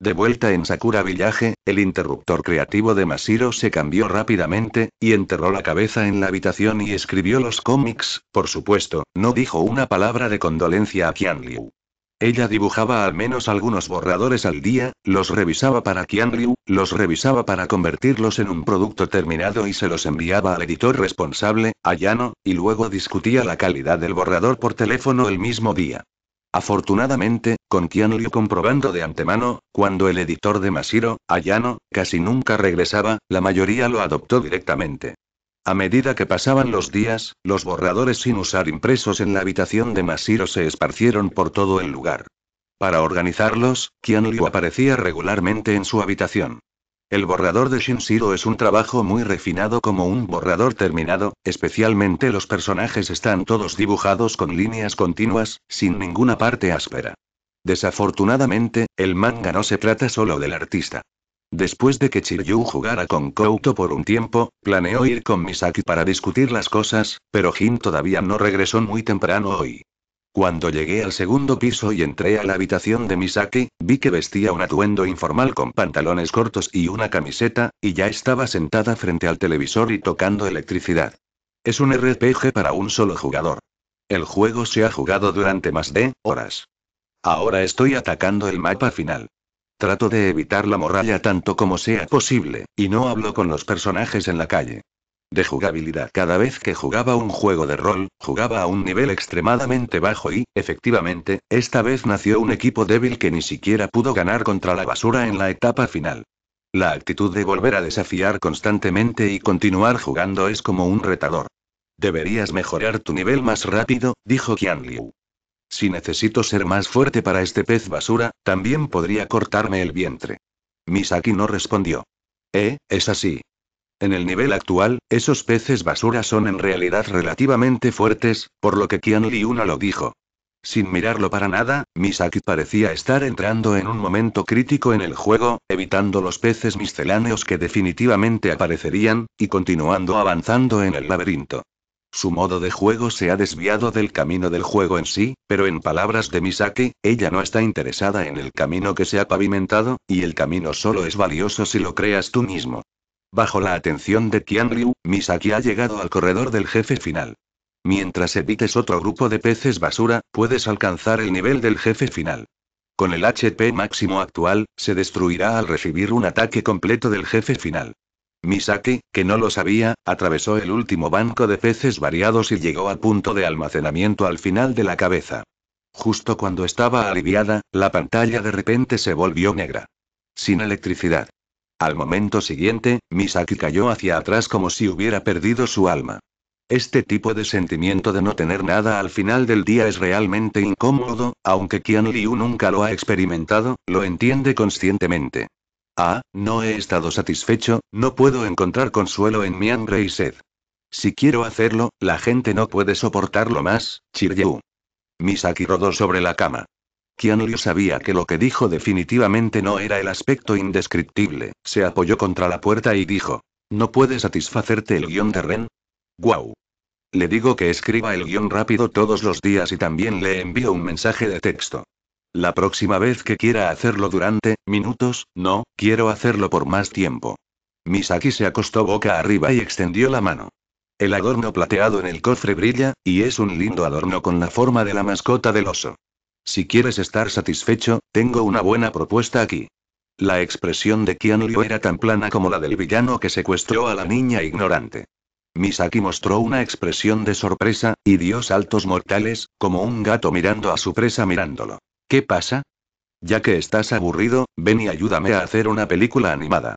De vuelta en Sakura Village, el interruptor creativo de Masiro se cambió rápidamente, y enterró la cabeza en la habitación y escribió los cómics, por supuesto, no dijo una palabra de condolencia a Liu. Ella dibujaba al menos algunos borradores al día, los revisaba para Qianliu, los revisaba para convertirlos en un producto terminado y se los enviaba al editor responsable, Ayano, y luego discutía la calidad del borrador por teléfono el mismo día. Afortunadamente, con Qianliu comprobando de antemano, cuando el editor de Masiro, Ayano, casi nunca regresaba, la mayoría lo adoptó directamente. A medida que pasaban los días, los borradores sin usar impresos en la habitación de Masiro se esparcieron por todo el lugar. Para organizarlos, Qianliu aparecía regularmente en su habitación. El borrador de Shinshiro es un trabajo muy refinado como un borrador terminado, especialmente los personajes están todos dibujados con líneas continuas, sin ninguna parte áspera. Desafortunadamente, el manga no se trata solo del artista. Después de que Chiryu jugara con Kouto por un tiempo, planeó ir con Misaki para discutir las cosas, pero Jin todavía no regresó muy temprano hoy. Cuando llegué al segundo piso y entré a la habitación de Misaki, vi que vestía un atuendo informal con pantalones cortos y una camiseta, y ya estaba sentada frente al televisor y tocando electricidad. Es un RPG para un solo jugador. El juego se ha jugado durante más de horas. Ahora estoy atacando el mapa final. Trato de evitar la morralla tanto como sea posible, y no hablo con los personajes en la calle de jugabilidad. Cada vez que jugaba un juego de rol, jugaba a un nivel extremadamente bajo y, efectivamente, esta vez nació un equipo débil que ni siquiera pudo ganar contra la basura en la etapa final. La actitud de volver a desafiar constantemente y continuar jugando es como un retador. Deberías mejorar tu nivel más rápido, dijo Liu. Si necesito ser más fuerte para este pez basura, también podría cortarme el vientre. Misaki no respondió. Eh, es así, en el nivel actual, esos peces basura son en realidad relativamente fuertes, por lo que Qian Li lo dijo. Sin mirarlo para nada, Misaki parecía estar entrando en un momento crítico en el juego, evitando los peces misceláneos que definitivamente aparecerían, y continuando avanzando en el laberinto. Su modo de juego se ha desviado del camino del juego en sí, pero en palabras de Misaki, ella no está interesada en el camino que se ha pavimentado, y el camino solo es valioso si lo creas tú mismo. Bajo la atención de Liu, Misaki ha llegado al corredor del jefe final. Mientras evites otro grupo de peces basura, puedes alcanzar el nivel del jefe final. Con el HP máximo actual, se destruirá al recibir un ataque completo del jefe final. Misaki, que no lo sabía, atravesó el último banco de peces variados y llegó al punto de almacenamiento al final de la cabeza. Justo cuando estaba aliviada, la pantalla de repente se volvió negra. Sin electricidad. Al momento siguiente, Misaki cayó hacia atrás como si hubiera perdido su alma. Este tipo de sentimiento de no tener nada al final del día es realmente incómodo, aunque Kian Liu nunca lo ha experimentado, lo entiende conscientemente. Ah, no he estado satisfecho, no puedo encontrar consuelo en mi hambre y sed. Si quiero hacerlo, la gente no puede soportarlo más, Chiryu. Misaki rodó sobre la cama. Liu sabía que lo que dijo definitivamente no era el aspecto indescriptible, se apoyó contra la puerta y dijo, ¿no puede satisfacerte el guión de Ren? ¡Guau! Le digo que escriba el guión rápido todos los días y también le envío un mensaje de texto. La próxima vez que quiera hacerlo durante minutos, no, quiero hacerlo por más tiempo. Misaki se acostó boca arriba y extendió la mano. El adorno plateado en el cofre brilla, y es un lindo adorno con la forma de la mascota del oso. Si quieres estar satisfecho, tengo una buena propuesta aquí. La expresión de Qian era tan plana como la del villano que secuestró a la niña ignorante. Misaki mostró una expresión de sorpresa, y dio saltos mortales, como un gato mirando a su presa mirándolo. ¿Qué pasa? Ya que estás aburrido, ven y ayúdame a hacer una película animada.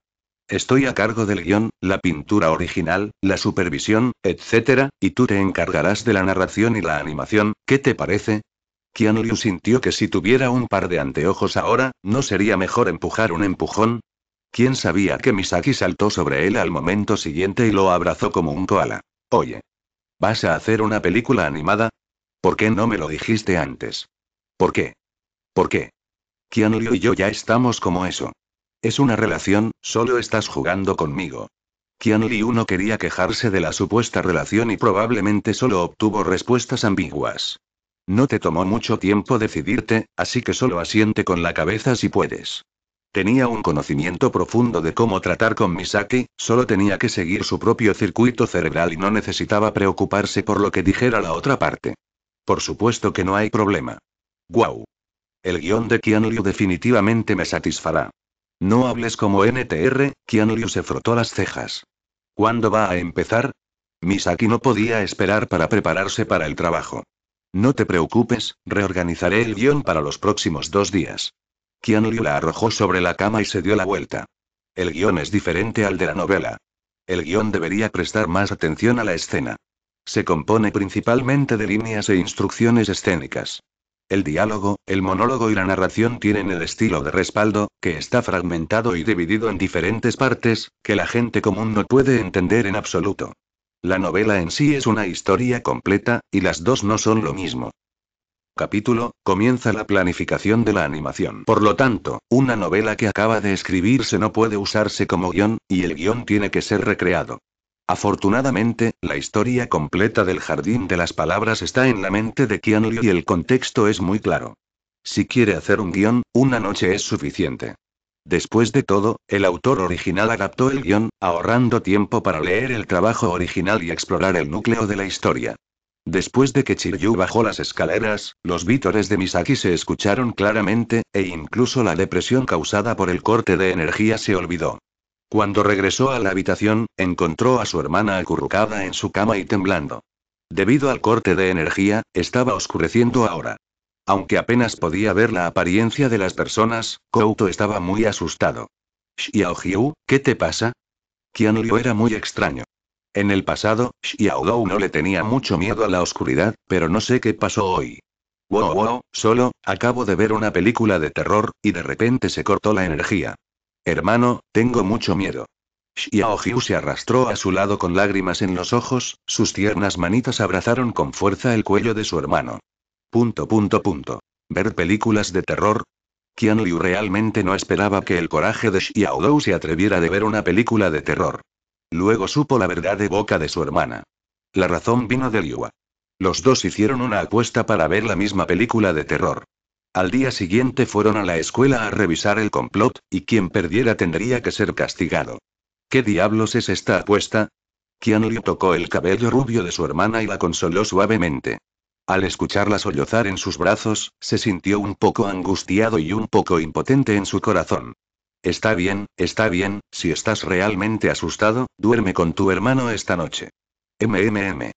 Estoy a cargo del guión, la pintura original, la supervisión, etc., y tú te encargarás de la narración y la animación, ¿qué te parece? Liu sintió que si tuviera un par de anteojos ahora, ¿no sería mejor empujar un empujón? ¿Quién sabía que Misaki saltó sobre él al momento siguiente y lo abrazó como un koala? Oye. ¿Vas a hacer una película animada? ¿Por qué no me lo dijiste antes? ¿Por qué? ¿Por qué? Liu y yo ya estamos como eso. Es una relación, solo estás jugando conmigo. Liu no quería quejarse de la supuesta relación y probablemente solo obtuvo respuestas ambiguas. No te tomó mucho tiempo decidirte, así que solo asiente con la cabeza si puedes. Tenía un conocimiento profundo de cómo tratar con Misaki, solo tenía que seguir su propio circuito cerebral y no necesitaba preocuparse por lo que dijera la otra parte. Por supuesto que no hay problema. ¡Guau! El guión de Liu definitivamente me satisfará. No hables como NTR, Liu se frotó las cejas. ¿Cuándo va a empezar? Misaki no podía esperar para prepararse para el trabajo. No te preocupes, reorganizaré el guión para los próximos dos días. Qian Liu la arrojó sobre la cama y se dio la vuelta. El guión es diferente al de la novela. El guión debería prestar más atención a la escena. Se compone principalmente de líneas e instrucciones escénicas. El diálogo, el monólogo y la narración tienen el estilo de respaldo, que está fragmentado y dividido en diferentes partes, que la gente común no puede entender en absoluto. La novela en sí es una historia completa, y las dos no son lo mismo. Capítulo, comienza la planificación de la animación. Por lo tanto, una novela que acaba de escribirse no puede usarse como guión, y el guión tiene que ser recreado. Afortunadamente, la historia completa del jardín de las palabras está en la mente de Qian y el contexto es muy claro. Si quiere hacer un guión, una noche es suficiente. Después de todo, el autor original adaptó el guión, ahorrando tiempo para leer el trabajo original y explorar el núcleo de la historia. Después de que Chiryu bajó las escaleras, los vítores de Misaki se escucharon claramente, e incluso la depresión causada por el corte de energía se olvidó. Cuando regresó a la habitación, encontró a su hermana acurrucada en su cama y temblando. Debido al corte de energía, estaba oscureciendo ahora. Aunque apenas podía ver la apariencia de las personas, Kouto estaba muy asustado. Xiaohyu, ¿qué te pasa? Qian era muy extraño. En el pasado, Xiao no le tenía mucho miedo a la oscuridad, pero no sé qué pasó hoy. Wow, wow, solo, acabo de ver una película de terror, y de repente se cortó la energía. Hermano, tengo mucho miedo. Xiaohyu se arrastró a su lado con lágrimas en los ojos, sus tiernas manitas abrazaron con fuerza el cuello de su hermano. Punto punto punto. Ver películas de terror. Qian Liu realmente no esperaba que el coraje de Xiao Dou se atreviera a ver una película de terror. Luego supo la verdad de boca de su hermana. La razón vino de Liua. Los dos hicieron una apuesta para ver la misma película de terror. Al día siguiente fueron a la escuela a revisar el complot, y quien perdiera tendría que ser castigado. ¿Qué diablos es esta apuesta? Qian Liu tocó el cabello rubio de su hermana y la consoló suavemente. Al escucharla sollozar en sus brazos, se sintió un poco angustiado y un poco impotente en su corazón. Está bien, está bien, si estás realmente asustado, duerme con tu hermano esta noche. MMM.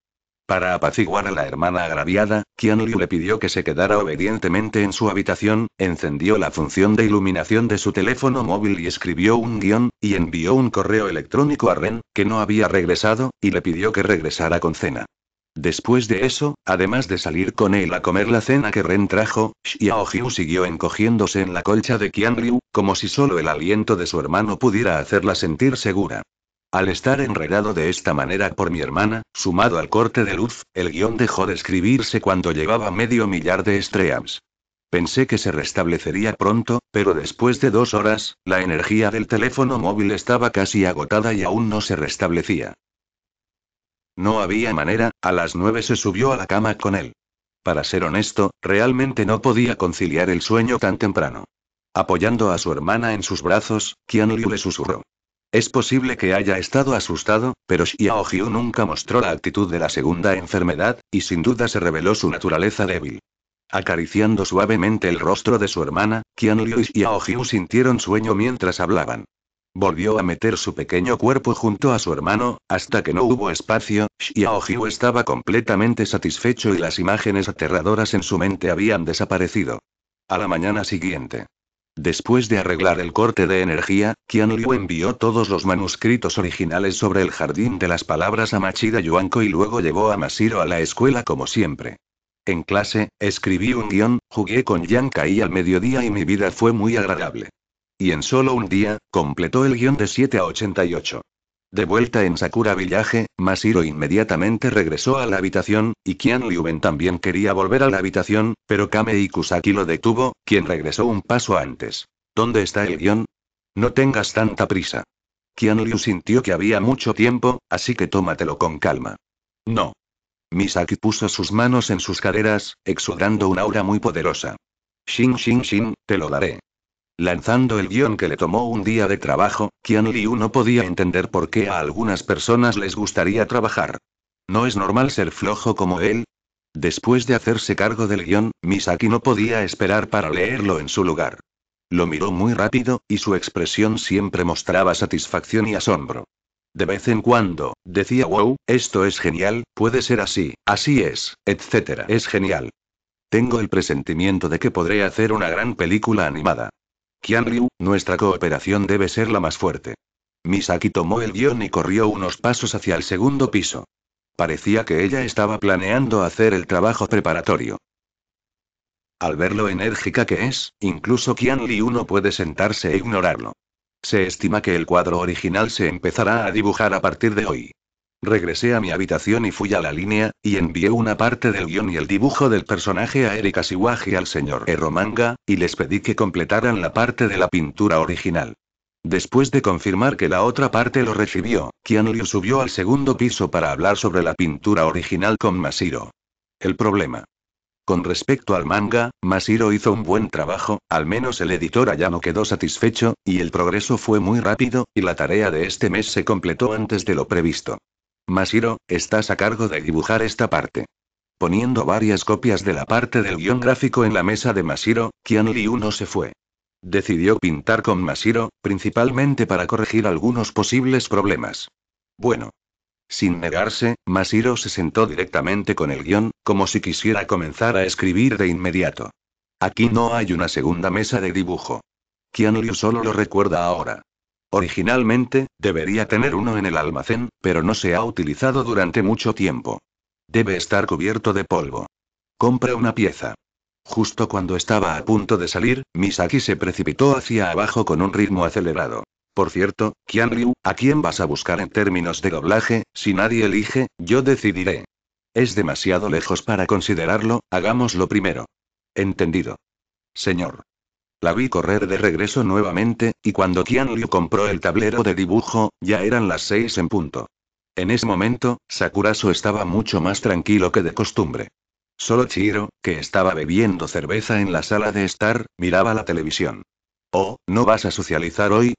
Para apaciguar a la hermana agraviada, Qian le pidió que se quedara obedientemente en su habitación, encendió la función de iluminación de su teléfono móvil y escribió un guión, y envió un correo electrónico a Ren, que no había regresado, y le pidió que regresara con cena. Después de eso, además de salir con él a comer la cena que Ren trajo, Xiao siguió encogiéndose en la colcha de Kianryu, como si solo el aliento de su hermano pudiera hacerla sentir segura. Al estar enredado de esta manera por mi hermana, sumado al corte de luz, el guión dejó de escribirse cuando llevaba medio millar de estreams. Pensé que se restablecería pronto, pero después de dos horas, la energía del teléfono móvil estaba casi agotada y aún no se restablecía. No había manera, a las nueve se subió a la cama con él. Para ser honesto, realmente no podía conciliar el sueño tan temprano. Apoyando a su hermana en sus brazos, Qian Liu le susurró. Es posible que haya estado asustado, pero Xiao nunca mostró la actitud de la segunda enfermedad, y sin duda se reveló su naturaleza débil. Acariciando suavemente el rostro de su hermana, Qian Liu y Xiao sintieron sueño mientras hablaban. Volvió a meter su pequeño cuerpo junto a su hermano, hasta que no hubo espacio, Xiao estaba completamente satisfecho y las imágenes aterradoras en su mente habían desaparecido. A la mañana siguiente. Después de arreglar el corte de energía, Qian envió todos los manuscritos originales sobre el jardín de las palabras a Machida Yuanko y luego llevó a Masiro a la escuela como siempre. En clase, escribí un guión, jugué con Yang Kai al mediodía y mi vida fue muy agradable. Y en solo un día, completó el guión de 7 a 88. De vuelta en Sakura Villaje, Masiro inmediatamente regresó a la habitación, y Kian Ben también quería volver a la habitación, pero Kame y Kusaki lo detuvo, quien regresó un paso antes. ¿Dónde está el guión? No tengas tanta prisa. Kian Liu sintió que había mucho tiempo, así que tómatelo con calma. No. Misaki puso sus manos en sus caderas, exudando un aura muy poderosa. Shin Shin Shin, te lo daré. Lanzando el guión que le tomó un día de trabajo, Qian Liu no podía entender por qué a algunas personas les gustaría trabajar. ¿No es normal ser flojo como él? Después de hacerse cargo del guión, Misaki no podía esperar para leerlo en su lugar. Lo miró muy rápido, y su expresión siempre mostraba satisfacción y asombro. De vez en cuando, decía wow, esto es genial, puede ser así, así es, etc. Es genial. Tengo el presentimiento de que podré hacer una gran película animada. Qian Liu, nuestra cooperación debe ser la más fuerte. Misaki tomó el guión y corrió unos pasos hacia el segundo piso. Parecía que ella estaba planeando hacer el trabajo preparatorio. Al ver lo enérgica que es, incluso Qian Liu no puede sentarse e ignorarlo. Se estima que el cuadro original se empezará a dibujar a partir de hoy. Regresé a mi habitación y fui a la línea, y envié una parte del guión y el dibujo del personaje a Erika Siwaji al señor Erromanga, y les pedí que completaran la parte de la pintura original. Después de confirmar que la otra parte lo recibió, Kian subió al segundo piso para hablar sobre la pintura original con Masiro. El problema. Con respecto al manga, Masiro hizo un buen trabajo, al menos el editor ya no quedó satisfecho, y el progreso fue muy rápido, y la tarea de este mes se completó antes de lo previsto. Masiro, estás a cargo de dibujar esta parte. Poniendo varias copias de la parte del guión gráfico en la mesa de Masiro, Kian Liu no se fue. Decidió pintar con Masiro, principalmente para corregir algunos posibles problemas. Bueno. Sin negarse, Masiro se sentó directamente con el guión, como si quisiera comenzar a escribir de inmediato. Aquí no hay una segunda mesa de dibujo. Kian solo lo recuerda ahora. Originalmente, debería tener uno en el almacén, pero no se ha utilizado durante mucho tiempo. Debe estar cubierto de polvo. Compra una pieza. Justo cuando estaba a punto de salir, Misaki se precipitó hacia abajo con un ritmo acelerado. Por cierto, Qian ¿a quién vas a buscar en términos de doblaje? Si nadie elige, yo decidiré. Es demasiado lejos para considerarlo, hagámoslo primero. Entendido. Señor. La vi correr de regreso nuevamente, y cuando Liu compró el tablero de dibujo, ya eran las seis en punto. En ese momento, Sakuraso estaba mucho más tranquilo que de costumbre. Solo Chiro, que estaba bebiendo cerveza en la sala de estar, miraba la televisión. Oh, ¿no vas a socializar hoy?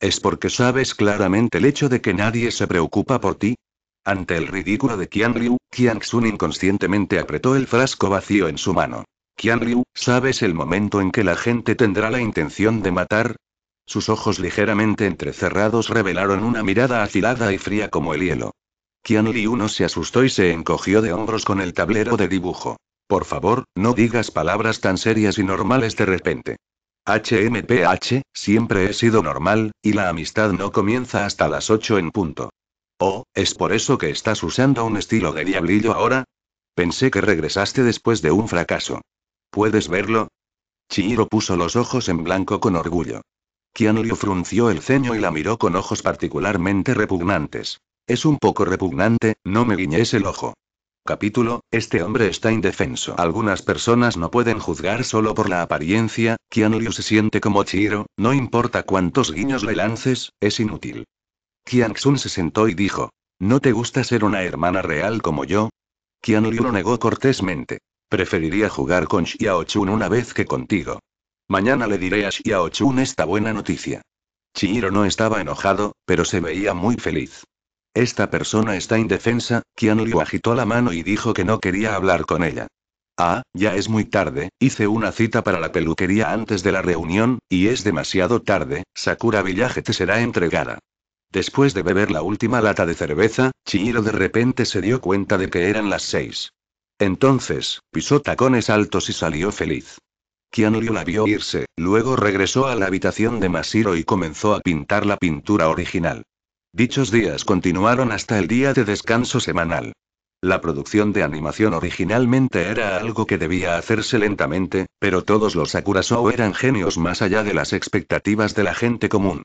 ¿Es porque sabes claramente el hecho de que nadie se preocupa por ti? Ante el ridículo de Qian Liu, Qian Xun inconscientemente apretó el frasco vacío en su mano. Qian Liu, ¿sabes el momento en que la gente tendrá la intención de matar? Sus ojos ligeramente entrecerrados revelaron una mirada afilada y fría como el hielo. Qian Liu no se asustó y se encogió de hombros con el tablero de dibujo. Por favor, no digas palabras tan serias y normales de repente. HMPH, siempre he sido normal, y la amistad no comienza hasta las 8 en punto. Oh, ¿es por eso que estás usando un estilo de diablillo ahora? Pensé que regresaste después de un fracaso. ¿Puedes verlo? Chihiro puso los ojos en blanco con orgullo. Liu frunció el ceño y la miró con ojos particularmente repugnantes. Es un poco repugnante, no me guiñes el ojo. Capítulo, este hombre está indefenso. Algunas personas no pueden juzgar solo por la apariencia, Liu se siente como Chihiro, no importa cuántos guiños le lances, es inútil. Qianxun se sentó y dijo, ¿no te gusta ser una hermana real como yo? Liu lo negó cortésmente. Preferiría jugar con Xiaochun una vez que contigo. Mañana le diré a Xiaochun esta buena noticia. Chihiro no estaba enojado, pero se veía muy feliz. Esta persona está indefensa, Qian agitó la mano y dijo que no quería hablar con ella. Ah, ya es muy tarde, hice una cita para la peluquería antes de la reunión, y es demasiado tarde, Sakura Village te será entregada. Después de beber la última lata de cerveza, Chihiro de repente se dio cuenta de que eran las seis. Entonces, pisó tacones altos y salió feliz. Kianryu la vio irse, luego regresó a la habitación de Masiro y comenzó a pintar la pintura original. Dichos días continuaron hasta el día de descanso semanal. La producción de animación originalmente era algo que debía hacerse lentamente, pero todos los Akurasou eran genios más allá de las expectativas de la gente común.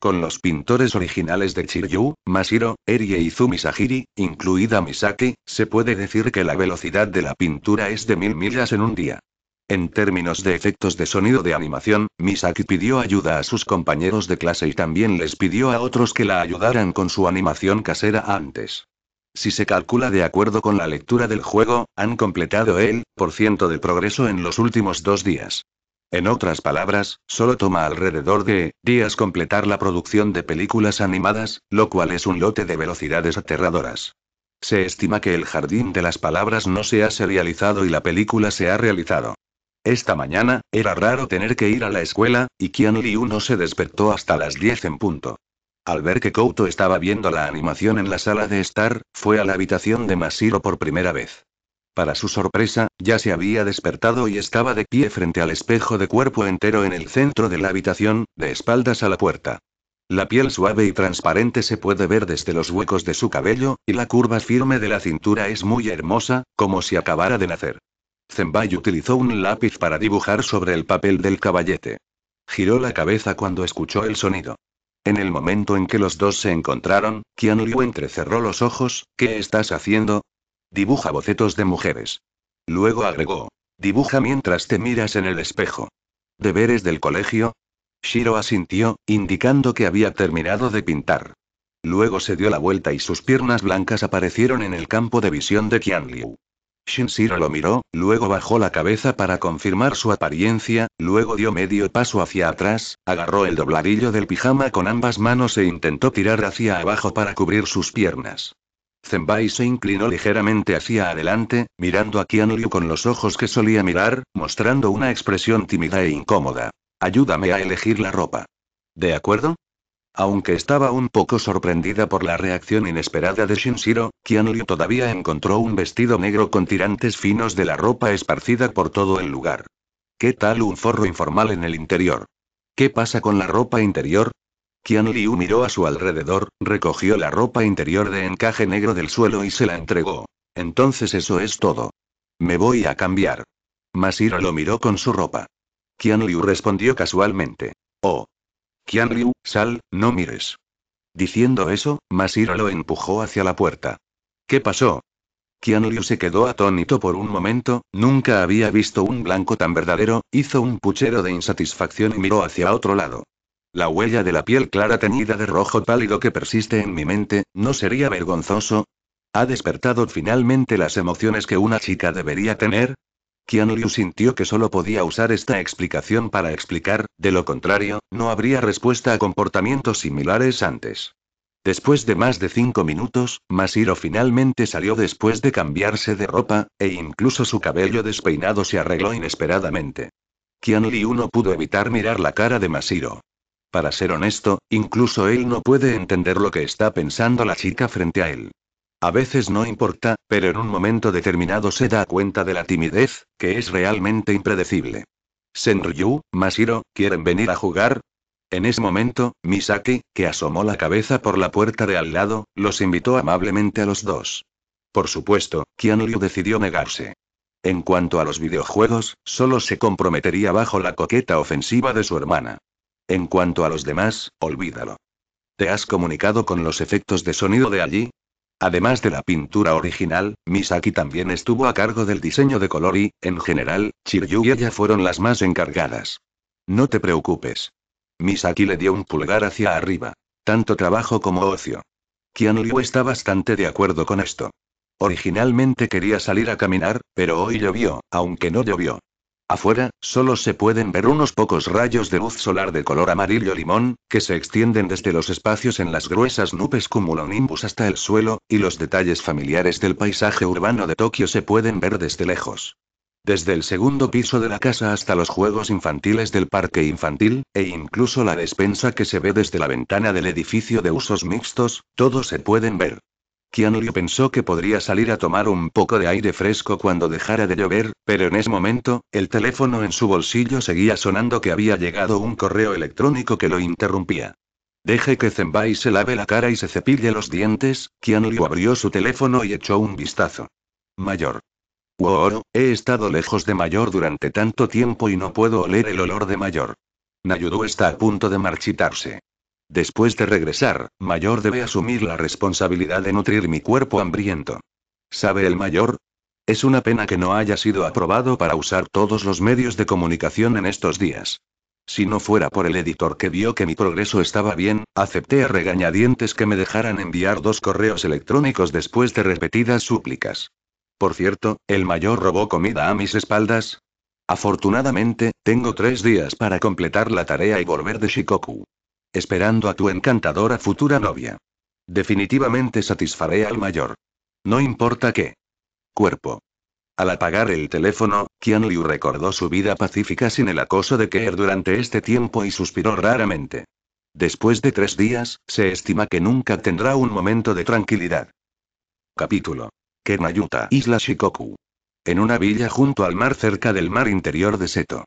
Con los pintores originales de Chiryu, Masiro, Erie y Sahiri, incluida Misaki, se puede decir que la velocidad de la pintura es de mil millas en un día. En términos de efectos de sonido de animación, Misaki pidió ayuda a sus compañeros de clase y también les pidió a otros que la ayudaran con su animación casera antes. Si se calcula de acuerdo con la lectura del juego, han completado el por ciento de progreso en los últimos dos días. En otras palabras, solo toma alrededor de días completar la producción de películas animadas, lo cual es un lote de velocidades aterradoras. Se estima que el Jardín de las Palabras no se ha serializado y la película se ha realizado. Esta mañana, era raro tener que ir a la escuela, y Kian Liu no se despertó hasta las 10 en punto. Al ver que Kouto estaba viendo la animación en la sala de estar, fue a la habitación de Masiro por primera vez. Para su sorpresa, ya se había despertado y estaba de pie frente al espejo de cuerpo entero en el centro de la habitación, de espaldas a la puerta. La piel suave y transparente se puede ver desde los huecos de su cabello, y la curva firme de la cintura es muy hermosa, como si acabara de nacer. Zembay utilizó un lápiz para dibujar sobre el papel del caballete. Giró la cabeza cuando escuchó el sonido. En el momento en que los dos se encontraron, Qian entrecerró los ojos, ¿qué estás haciendo? Dibuja bocetos de mujeres. Luego agregó. Dibuja mientras te miras en el espejo. ¿Deberes del colegio? Shiro asintió, indicando que había terminado de pintar. Luego se dio la vuelta y sus piernas blancas aparecieron en el campo de visión de Qianliu. Shinshiro lo miró, luego bajó la cabeza para confirmar su apariencia, luego dio medio paso hacia atrás, agarró el dobladillo del pijama con ambas manos e intentó tirar hacia abajo para cubrir sus piernas. Zenbai se inclinó ligeramente hacia adelante, mirando a Qianliu con los ojos que solía mirar, mostrando una expresión tímida e incómoda. Ayúdame a elegir la ropa. ¿De acuerdo? Aunque estaba un poco sorprendida por la reacción inesperada de Shinshiro, Qianliu todavía encontró un vestido negro con tirantes finos de la ropa esparcida por todo el lugar. ¿Qué tal un forro informal en el interior? ¿Qué pasa con la ropa interior? Qian Liu miró a su alrededor, recogió la ropa interior de encaje negro del suelo y se la entregó. Entonces eso es todo. Me voy a cambiar. Masira lo miró con su ropa. Qian Liu respondió casualmente. Oh. Qian Liu, sal, no mires. Diciendo eso, Masira lo empujó hacia la puerta. ¿Qué pasó? Qian Liu se quedó atónito por un momento, nunca había visto un blanco tan verdadero, hizo un puchero de insatisfacción y miró hacia otro lado. La huella de la piel clara teñida de rojo pálido que persiste en mi mente, ¿no sería vergonzoso? ¿Ha despertado finalmente las emociones que una chica debería tener? Kian sintió que solo podía usar esta explicación para explicar, de lo contrario, no habría respuesta a comportamientos similares antes. Después de más de cinco minutos, Masiro finalmente salió después de cambiarse de ropa, e incluso su cabello despeinado se arregló inesperadamente. Kian Liu no pudo evitar mirar la cara de Masiro. Para ser honesto, incluso él no puede entender lo que está pensando la chica frente a él. A veces no importa, pero en un momento determinado se da cuenta de la timidez, que es realmente impredecible. Senryu, Masiro, ¿quieren venir a jugar? En ese momento, Misaki, que asomó la cabeza por la puerta de al lado, los invitó amablemente a los dos. Por supuesto, Kianlyu decidió negarse. En cuanto a los videojuegos, solo se comprometería bajo la coqueta ofensiva de su hermana. En cuanto a los demás, olvídalo. ¿Te has comunicado con los efectos de sonido de allí? Además de la pintura original, Misaki también estuvo a cargo del diseño de color y, en general, Chiryu y ella fueron las más encargadas. No te preocupes. Misaki le dio un pulgar hacia arriba. Tanto trabajo como ocio. Qian está bastante de acuerdo con esto. Originalmente quería salir a caminar, pero hoy llovió, aunque no llovió. Afuera, solo se pueden ver unos pocos rayos de luz solar de color amarillo limón, que se extienden desde los espacios en las gruesas nubes cumulonimbus hasta el suelo, y los detalles familiares del paisaje urbano de Tokio se pueden ver desde lejos. Desde el segundo piso de la casa hasta los juegos infantiles del parque infantil, e incluso la despensa que se ve desde la ventana del edificio de usos mixtos, todo se pueden ver. Keanu pensó que podría salir a tomar un poco de aire fresco cuando dejara de llover, pero en ese momento, el teléfono en su bolsillo seguía sonando que había llegado un correo electrónico que lo interrumpía. Deje que Zembai se lave la cara y se cepille los dientes, Keanu abrió su teléfono y echó un vistazo. Mayor. Wow, he estado lejos de Mayor durante tanto tiempo y no puedo oler el olor de Mayor. Nayudu está a punto de marchitarse. Después de regresar, Mayor debe asumir la responsabilidad de nutrir mi cuerpo hambriento. ¿Sabe el Mayor? Es una pena que no haya sido aprobado para usar todos los medios de comunicación en estos días. Si no fuera por el editor que vio que mi progreso estaba bien, acepté a regañadientes que me dejaran enviar dos correos electrónicos después de repetidas súplicas. Por cierto, el mayor robó comida a mis espaldas. Afortunadamente, tengo tres días para completar la tarea y volver de Shikoku. Esperando a tu encantadora futura novia. Definitivamente satisfaré al mayor. No importa qué. Cuerpo. Al apagar el teléfono, Qian Liu recordó su vida pacífica sin el acoso de Keer durante este tiempo y suspiró raramente. Después de tres días, se estima que nunca tendrá un momento de tranquilidad. Capítulo. Kenayuta, Isla Shikoku. En una villa junto al mar cerca del mar interior de Seto.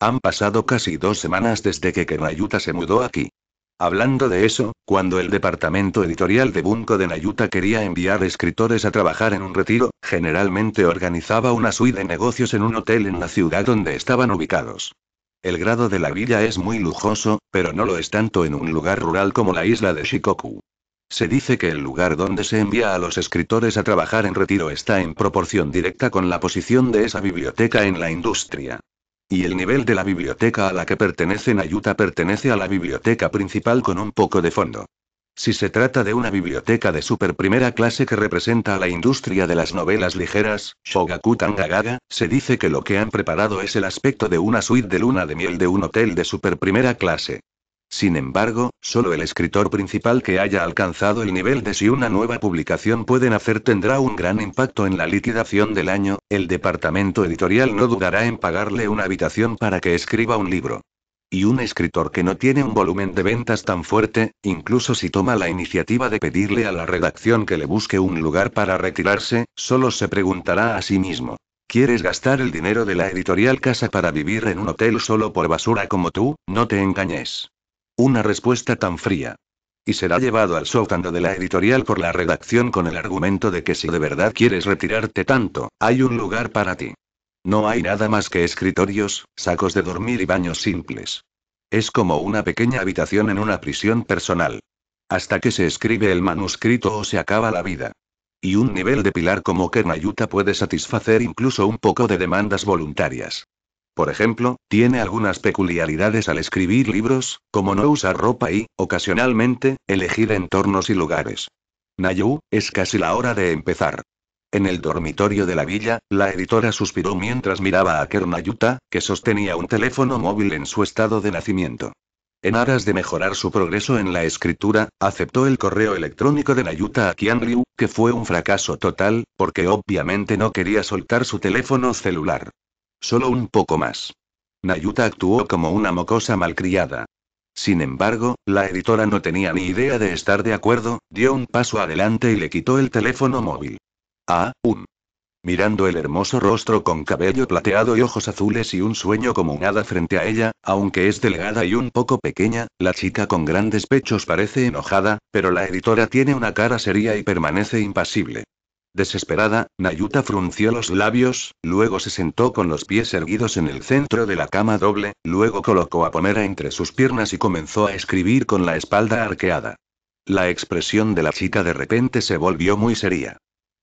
Han pasado casi dos semanas desde que Kenayuta se mudó aquí. Hablando de eso, cuando el departamento editorial de Bunko de Nayuta quería enviar escritores a trabajar en un retiro, generalmente organizaba una suite de negocios en un hotel en la ciudad donde estaban ubicados. El grado de la villa es muy lujoso, pero no lo es tanto en un lugar rural como la isla de Shikoku. Se dice que el lugar donde se envía a los escritores a trabajar en retiro está en proporción directa con la posición de esa biblioteca en la industria. Y el nivel de la biblioteca a la que pertenecen Ayuta pertenece a la biblioteca principal con un poco de fondo. Si se trata de una biblioteca de super primera clase que representa a la industria de las novelas ligeras, Shogaku Tangagaga, se dice que lo que han preparado es el aspecto de una suite de luna de miel de un hotel de super primera clase. Sin embargo, solo el escritor principal que haya alcanzado el nivel de si una nueva publicación pueden hacer tendrá un gran impacto en la liquidación del año, el departamento editorial no dudará en pagarle una habitación para que escriba un libro. Y un escritor que no tiene un volumen de ventas tan fuerte, incluso si toma la iniciativa de pedirle a la redacción que le busque un lugar para retirarse, solo se preguntará a sí mismo. ¿Quieres gastar el dinero de la editorial casa para vivir en un hotel solo por basura como tú? No te engañes. Una respuesta tan fría. Y será llevado al sótano de la editorial por la redacción con el argumento de que si de verdad quieres retirarte tanto, hay un lugar para ti. No hay nada más que escritorios, sacos de dormir y baños simples. Es como una pequeña habitación en una prisión personal. Hasta que se escribe el manuscrito o se acaba la vida. Y un nivel de pilar como Kernayuta puede satisfacer incluso un poco de demandas voluntarias. Por ejemplo, tiene algunas peculiaridades al escribir libros, como no usar ropa y, ocasionalmente, elegir entornos y lugares. Nayu, es casi la hora de empezar. En el dormitorio de la villa, la editora suspiró mientras miraba a Kernayuta, que sostenía un teléfono móvil en su estado de nacimiento. En aras de mejorar su progreso en la escritura, aceptó el correo electrónico de Nayuta a Liu, que fue un fracaso total, porque obviamente no quería soltar su teléfono celular. Solo un poco más. Nayuta actuó como una mocosa malcriada. Sin embargo, la editora no tenía ni idea de estar de acuerdo, dio un paso adelante y le quitó el teléfono móvil. Ah, un. Um. Mirando el hermoso rostro con cabello plateado y ojos azules y un sueño como un hada frente a ella, aunque es delgada y un poco pequeña, la chica con grandes pechos parece enojada, pero la editora tiene una cara seria y permanece impasible. Desesperada, Nayuta frunció los labios, luego se sentó con los pies erguidos en el centro de la cama doble, luego colocó a Ponera entre sus piernas y comenzó a escribir con la espalda arqueada. La expresión de la chica de repente se volvió muy seria.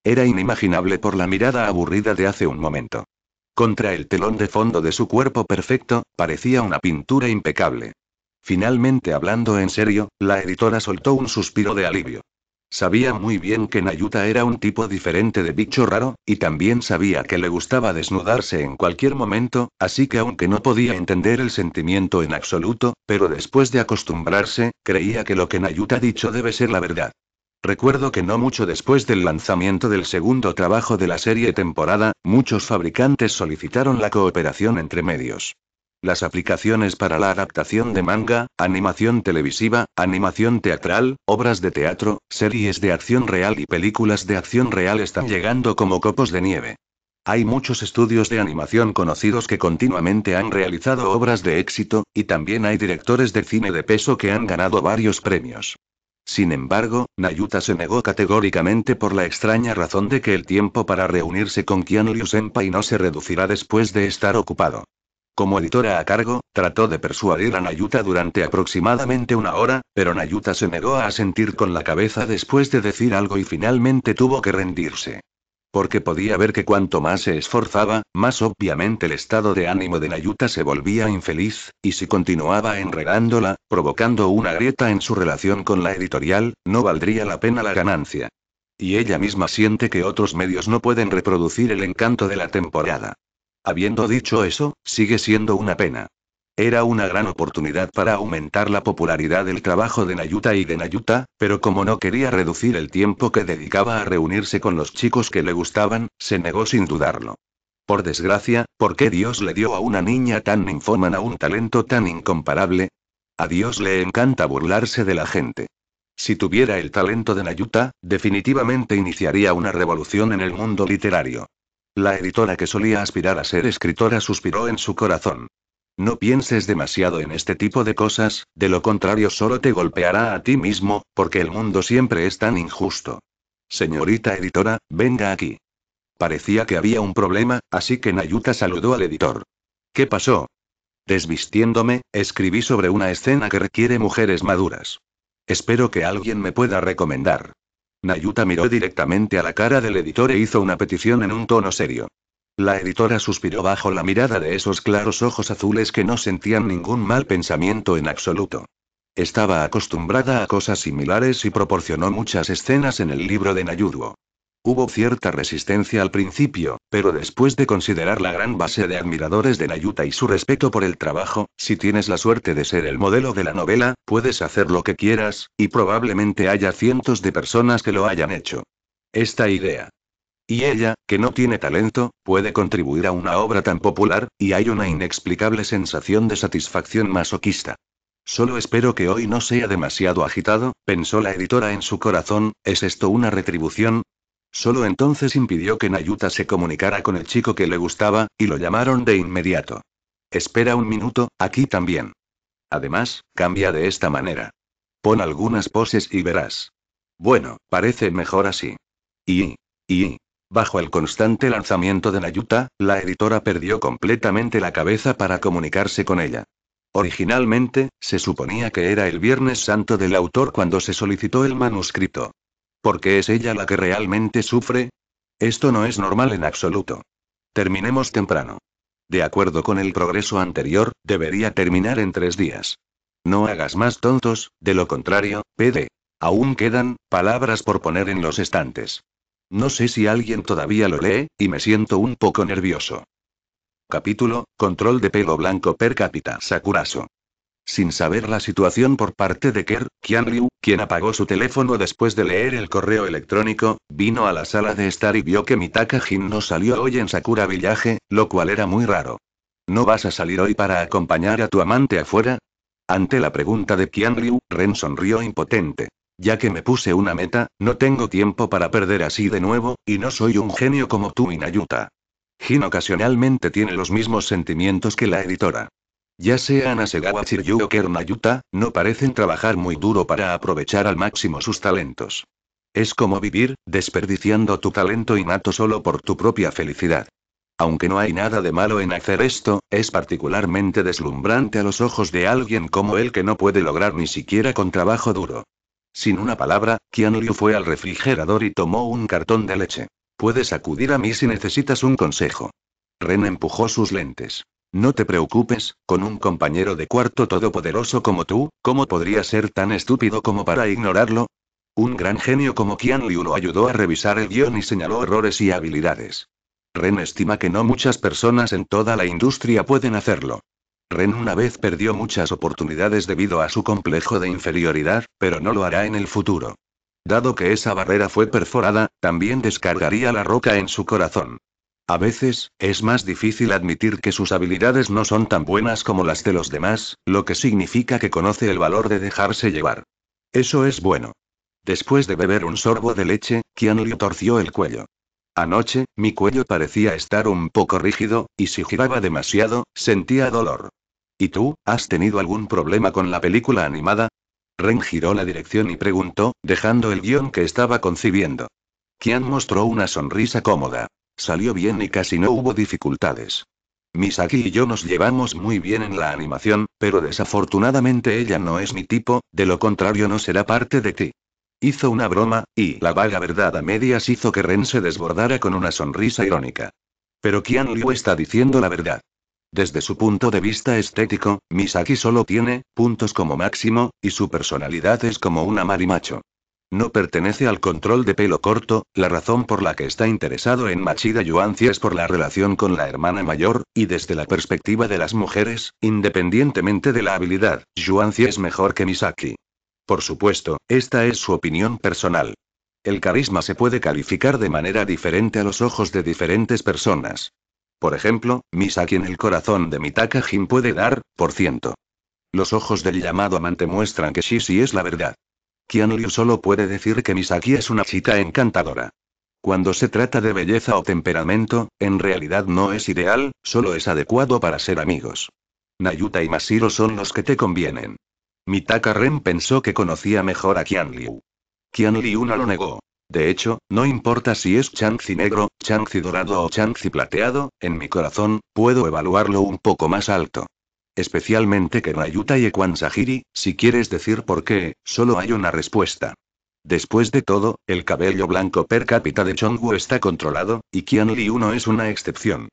Era inimaginable por la mirada aburrida de hace un momento. Contra el telón de fondo de su cuerpo perfecto, parecía una pintura impecable. Finalmente hablando en serio, la editora soltó un suspiro de alivio. Sabía muy bien que Nayuta era un tipo diferente de bicho raro, y también sabía que le gustaba desnudarse en cualquier momento, así que aunque no podía entender el sentimiento en absoluto, pero después de acostumbrarse, creía que lo que Nayuta ha dicho debe ser la verdad. Recuerdo que no mucho después del lanzamiento del segundo trabajo de la serie temporada, muchos fabricantes solicitaron la cooperación entre medios. Las aplicaciones para la adaptación de manga, animación televisiva, animación teatral, obras de teatro, series de acción real y películas de acción real están llegando como copos de nieve. Hay muchos estudios de animación conocidos que continuamente han realizado obras de éxito, y también hay directores de cine de peso que han ganado varios premios. Sin embargo, Nayuta se negó categóricamente por la extraña razón de que el tiempo para reunirse con Kian Liu Senpai no se reducirá después de estar ocupado. Como editora a cargo, trató de persuadir a Nayuta durante aproximadamente una hora, pero Nayuta se negó a asentir con la cabeza después de decir algo y finalmente tuvo que rendirse. Porque podía ver que cuanto más se esforzaba, más obviamente el estado de ánimo de Nayuta se volvía infeliz, y si continuaba enredándola, provocando una grieta en su relación con la editorial, no valdría la pena la ganancia. Y ella misma siente que otros medios no pueden reproducir el encanto de la temporada. Habiendo dicho eso, sigue siendo una pena. Era una gran oportunidad para aumentar la popularidad del trabajo de Nayuta y de Nayuta, pero como no quería reducir el tiempo que dedicaba a reunirse con los chicos que le gustaban, se negó sin dudarlo. Por desgracia, ¿por qué Dios le dio a una niña tan ninfómana un talento tan incomparable? A Dios le encanta burlarse de la gente. Si tuviera el talento de Nayuta, definitivamente iniciaría una revolución en el mundo literario. La editora que solía aspirar a ser escritora suspiró en su corazón. No pienses demasiado en este tipo de cosas, de lo contrario solo te golpeará a ti mismo, porque el mundo siempre es tan injusto. Señorita editora, venga aquí. Parecía que había un problema, así que Nayuta saludó al editor. ¿Qué pasó? Desvistiéndome, escribí sobre una escena que requiere mujeres maduras. Espero que alguien me pueda recomendar. Nayuta miró directamente a la cara del editor e hizo una petición en un tono serio. La editora suspiró bajo la mirada de esos claros ojos azules que no sentían ningún mal pensamiento en absoluto. Estaba acostumbrada a cosas similares y proporcionó muchas escenas en el libro de Nayuduo. Hubo cierta resistencia al principio, pero después de considerar la gran base de admiradores de Nayuta y su respeto por el trabajo, si tienes la suerte de ser el modelo de la novela, puedes hacer lo que quieras, y probablemente haya cientos de personas que lo hayan hecho. Esta idea. Y ella, que no tiene talento, puede contribuir a una obra tan popular, y hay una inexplicable sensación de satisfacción masoquista. Solo espero que hoy no sea demasiado agitado, pensó la editora en su corazón, ¿es esto una retribución? Solo entonces impidió que Nayuta se comunicara con el chico que le gustaba, y lo llamaron de inmediato. Espera un minuto, aquí también. Además, cambia de esta manera. Pon algunas poses y verás. Bueno, parece mejor así. Y, y, bajo el constante lanzamiento de Nayuta, la editora perdió completamente la cabeza para comunicarse con ella. Originalmente, se suponía que era el Viernes Santo del autor cuando se solicitó el manuscrito porque es ella la que realmente sufre. Esto no es normal en absoluto. Terminemos temprano. De acuerdo con el progreso anterior, debería terminar en tres días. No hagas más tontos, de lo contrario, pede. Aún quedan, palabras por poner en los estantes. No sé si alguien todavía lo lee, y me siento un poco nervioso. Capítulo, control de pelo blanco per cápita Sakuraso. Sin saber la situación por parte de Kerr, Qian quien apagó su teléfono después de leer el correo electrónico, vino a la sala de estar y vio que Mitaka Jin no salió hoy en Sakura Village, lo cual era muy raro. ¿No vas a salir hoy para acompañar a tu amante afuera? Ante la pregunta de Qian Liu, Ren sonrió impotente. Ya que me puse una meta, no tengo tiempo para perder así de nuevo, y no soy un genio como tú, Inayuta. Jin ocasionalmente tiene los mismos sentimientos que la editora. Ya sean Asegawa Chiryu o Kernayuta, no parecen trabajar muy duro para aprovechar al máximo sus talentos. Es como vivir, desperdiciando tu talento innato solo por tu propia felicidad. Aunque no hay nada de malo en hacer esto, es particularmente deslumbrante a los ojos de alguien como él que no puede lograr ni siquiera con trabajo duro. Sin una palabra, Qian Liu fue al refrigerador y tomó un cartón de leche. Puedes acudir a mí si necesitas un consejo. Ren empujó sus lentes. No te preocupes, con un compañero de cuarto todopoderoso como tú, ¿cómo podría ser tan estúpido como para ignorarlo? Un gran genio como Qian Liu lo ayudó a revisar el guión y señaló errores y habilidades. Ren estima que no muchas personas en toda la industria pueden hacerlo. Ren una vez perdió muchas oportunidades debido a su complejo de inferioridad, pero no lo hará en el futuro. Dado que esa barrera fue perforada, también descargaría la roca en su corazón. A veces, es más difícil admitir que sus habilidades no son tan buenas como las de los demás, lo que significa que conoce el valor de dejarse llevar. Eso es bueno. Después de beber un sorbo de leche, le torció el cuello. Anoche, mi cuello parecía estar un poco rígido, y si giraba demasiado, sentía dolor. ¿Y tú, has tenido algún problema con la película animada? Ren giró la dirección y preguntó, dejando el guión que estaba concibiendo. Qian mostró una sonrisa cómoda. Salió bien y casi no hubo dificultades. Misaki y yo nos llevamos muy bien en la animación, pero desafortunadamente ella no es mi tipo, de lo contrario no será parte de ti. Hizo una broma, y la vaga verdad a medias hizo que Ren se desbordara con una sonrisa irónica. Pero Kian Liu está diciendo la verdad. Desde su punto de vista estético, Misaki solo tiene puntos como máximo, y su personalidad es como una marimacho. No pertenece al control de pelo corto, la razón por la que está interesado en Machida Yuanzi es por la relación con la hermana mayor, y desde la perspectiva de las mujeres, independientemente de la habilidad, Yuanzi es mejor que Misaki. Por supuesto, esta es su opinión personal. El carisma se puede calificar de manera diferente a los ojos de diferentes personas. Por ejemplo, Misaki en el corazón de Mitaka Jin puede dar, por ciento. Los ojos del llamado amante muestran que Shishi es la verdad. Liu solo puede decir que Misaki es una chica encantadora. Cuando se trata de belleza o temperamento, en realidad no es ideal, solo es adecuado para ser amigos. Nayuta y Masiro son los que te convienen. Mitaka Ren pensó que conocía mejor a Qianliu. Qianliu no lo negó. De hecho, no importa si es Changzi negro, Changzi dorado o Changzi plateado, en mi corazón, puedo evaluarlo un poco más alto. Especialmente que Rayuta y Sahiri, si quieres decir por qué, solo hay una respuesta. Después de todo, el cabello blanco per cápita de Chongwu está controlado, y Liu no es una excepción.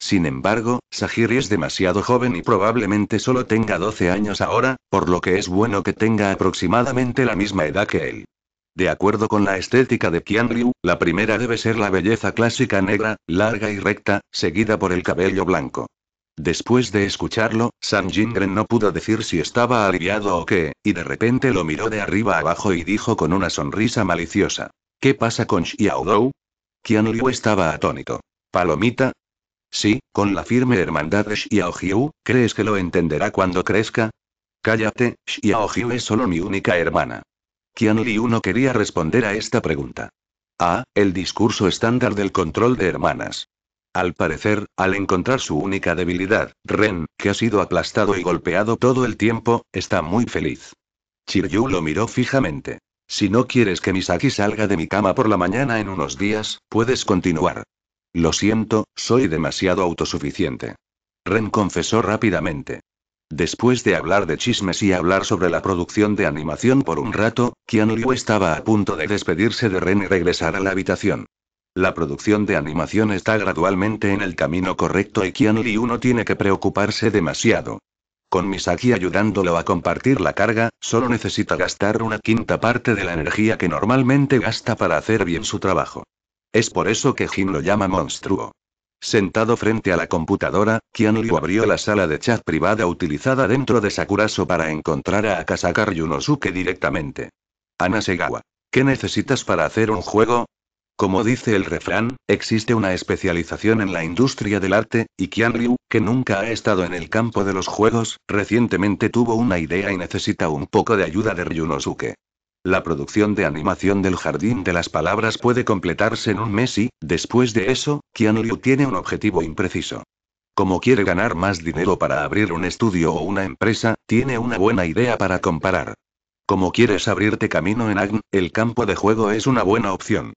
Sin embargo, Sahiri es demasiado joven y probablemente solo tenga 12 años ahora, por lo que es bueno que tenga aproximadamente la misma edad que él. De acuerdo con la estética de Qian Liu, la primera debe ser la belleza clásica negra, larga y recta, seguida por el cabello blanco. Después de escucharlo, San Jingren no pudo decir si estaba aliviado o qué, y de repente lo miró de arriba abajo y dijo con una sonrisa maliciosa. ¿Qué pasa con Xiao Dou? Qian Liu estaba atónito. ¿Palomita? Sí, con la firme hermandad de Xiao ¿crees que lo entenderá cuando crezca? Cállate, Xiao es solo mi única hermana. Qian Liu no quería responder a esta pregunta. Ah, el discurso estándar del control de hermanas. Al parecer, al encontrar su única debilidad, Ren, que ha sido aplastado y golpeado todo el tiempo, está muy feliz. Chiryu lo miró fijamente. Si no quieres que Misaki salga de mi cama por la mañana en unos días, puedes continuar. Lo siento, soy demasiado autosuficiente. Ren confesó rápidamente. Después de hablar de chismes y hablar sobre la producción de animación por un rato, Qian estaba a punto de despedirse de Ren y regresar a la habitación. La producción de animación está gradualmente en el camino correcto y Kian no tiene que preocuparse demasiado. Con Misaki ayudándolo a compartir la carga, solo necesita gastar una quinta parte de la energía que normalmente gasta para hacer bien su trabajo. Es por eso que Jin lo llama monstruo. Sentado frente a la computadora, Kian abrió la sala de chat privada utilizada dentro de Sakuraso para encontrar a Akasaka Ryunosuke directamente. Ana Segawa. ¿Qué necesitas para hacer un juego? Como dice el refrán, existe una especialización en la industria del arte, y Qian Liu, que nunca ha estado en el campo de los juegos, recientemente tuvo una idea y necesita un poco de ayuda de Ryunosuke. La producción de animación del Jardín de las Palabras puede completarse en un mes y, después de eso, Qian Liu tiene un objetivo impreciso. Como quiere ganar más dinero para abrir un estudio o una empresa, tiene una buena idea para comparar. Como quieres abrirte camino en AGN, el campo de juego es una buena opción.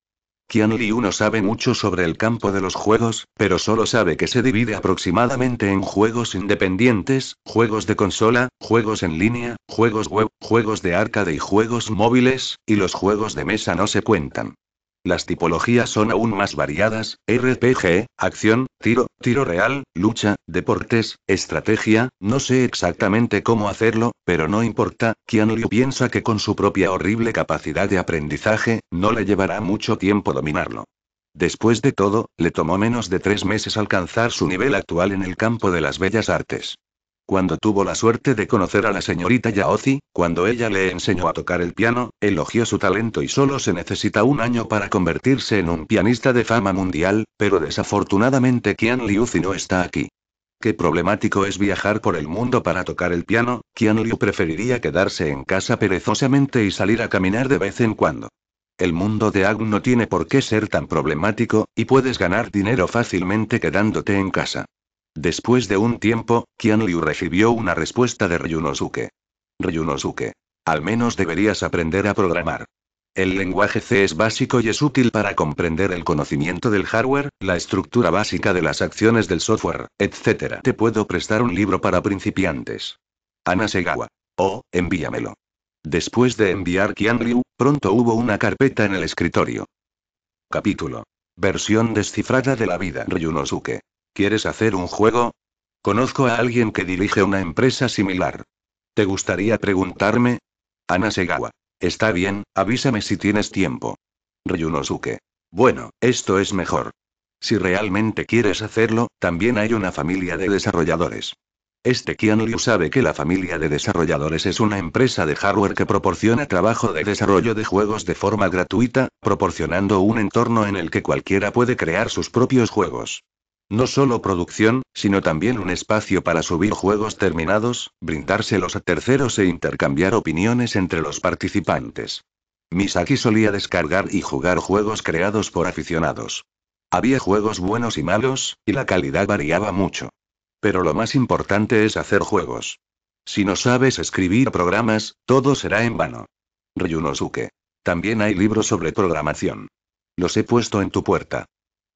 Keanu uno no sabe mucho sobre el campo de los juegos, pero solo sabe que se divide aproximadamente en juegos independientes, juegos de consola, juegos en línea, juegos web, juegos de arcade y juegos móviles, y los juegos de mesa no se cuentan. Las tipologías son aún más variadas, RPG, acción, tiro, tiro real, lucha, deportes, estrategia, no sé exactamente cómo hacerlo, pero no importa, Qian piensa que con su propia horrible capacidad de aprendizaje, no le llevará mucho tiempo dominarlo. Después de todo, le tomó menos de tres meses alcanzar su nivel actual en el campo de las bellas artes. Cuando tuvo la suerte de conocer a la señorita Yaozi, cuando ella le enseñó a tocar el piano, elogió su talento y solo se necesita un año para convertirse en un pianista de fama mundial, pero desafortunadamente Qian Liuzi no está aquí. Qué problemático es viajar por el mundo para tocar el piano, Qian Liu preferiría quedarse en casa perezosamente y salir a caminar de vez en cuando. El mundo de Agno no tiene por qué ser tan problemático, y puedes ganar dinero fácilmente quedándote en casa. Después de un tiempo, Liu recibió una respuesta de Ryunosuke. Ryunosuke. Al menos deberías aprender a programar. El lenguaje C es básico y es útil para comprender el conocimiento del hardware, la estructura básica de las acciones del software, etc. Te puedo prestar un libro para principiantes. Ana Segawa. Oh, envíamelo. Después de enviar Liu, pronto hubo una carpeta en el escritorio. Capítulo. Versión descifrada de la vida Ryunosuke. ¿Quieres hacer un juego? Conozco a alguien que dirige una empresa similar. ¿Te gustaría preguntarme? Ana Segawa. Está bien, avísame si tienes tiempo. Ryunosuke. Bueno, esto es mejor. Si realmente quieres hacerlo, también hay una familia de desarrolladores. Este Kian Liu sabe que la familia de desarrolladores es una empresa de hardware que proporciona trabajo de desarrollo de juegos de forma gratuita, proporcionando un entorno en el que cualquiera puede crear sus propios juegos. No solo producción, sino también un espacio para subir juegos terminados, brindárselos a terceros e intercambiar opiniones entre los participantes. Misaki solía descargar y jugar juegos creados por aficionados. Había juegos buenos y malos, y la calidad variaba mucho. Pero lo más importante es hacer juegos. Si no sabes escribir programas, todo será en vano. Ryunosuke. También hay libros sobre programación. Los he puesto en tu puerta.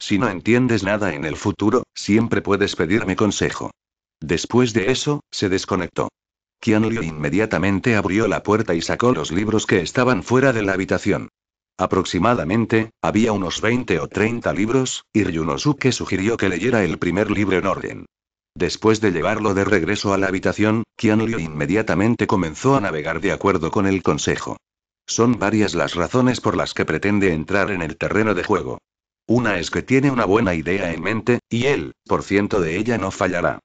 Si no entiendes nada en el futuro, siempre puedes pedirme consejo. Después de eso, se desconectó. Liu inmediatamente abrió la puerta y sacó los libros que estaban fuera de la habitación. Aproximadamente, había unos 20 o 30 libros, y Ryunosuke sugirió que leyera el primer libro en orden. Después de llevarlo de regreso a la habitación, Liu inmediatamente comenzó a navegar de acuerdo con el consejo. Son varias las razones por las que pretende entrar en el terreno de juego. Una es que tiene una buena idea en mente, y él, por ciento de ella no fallará.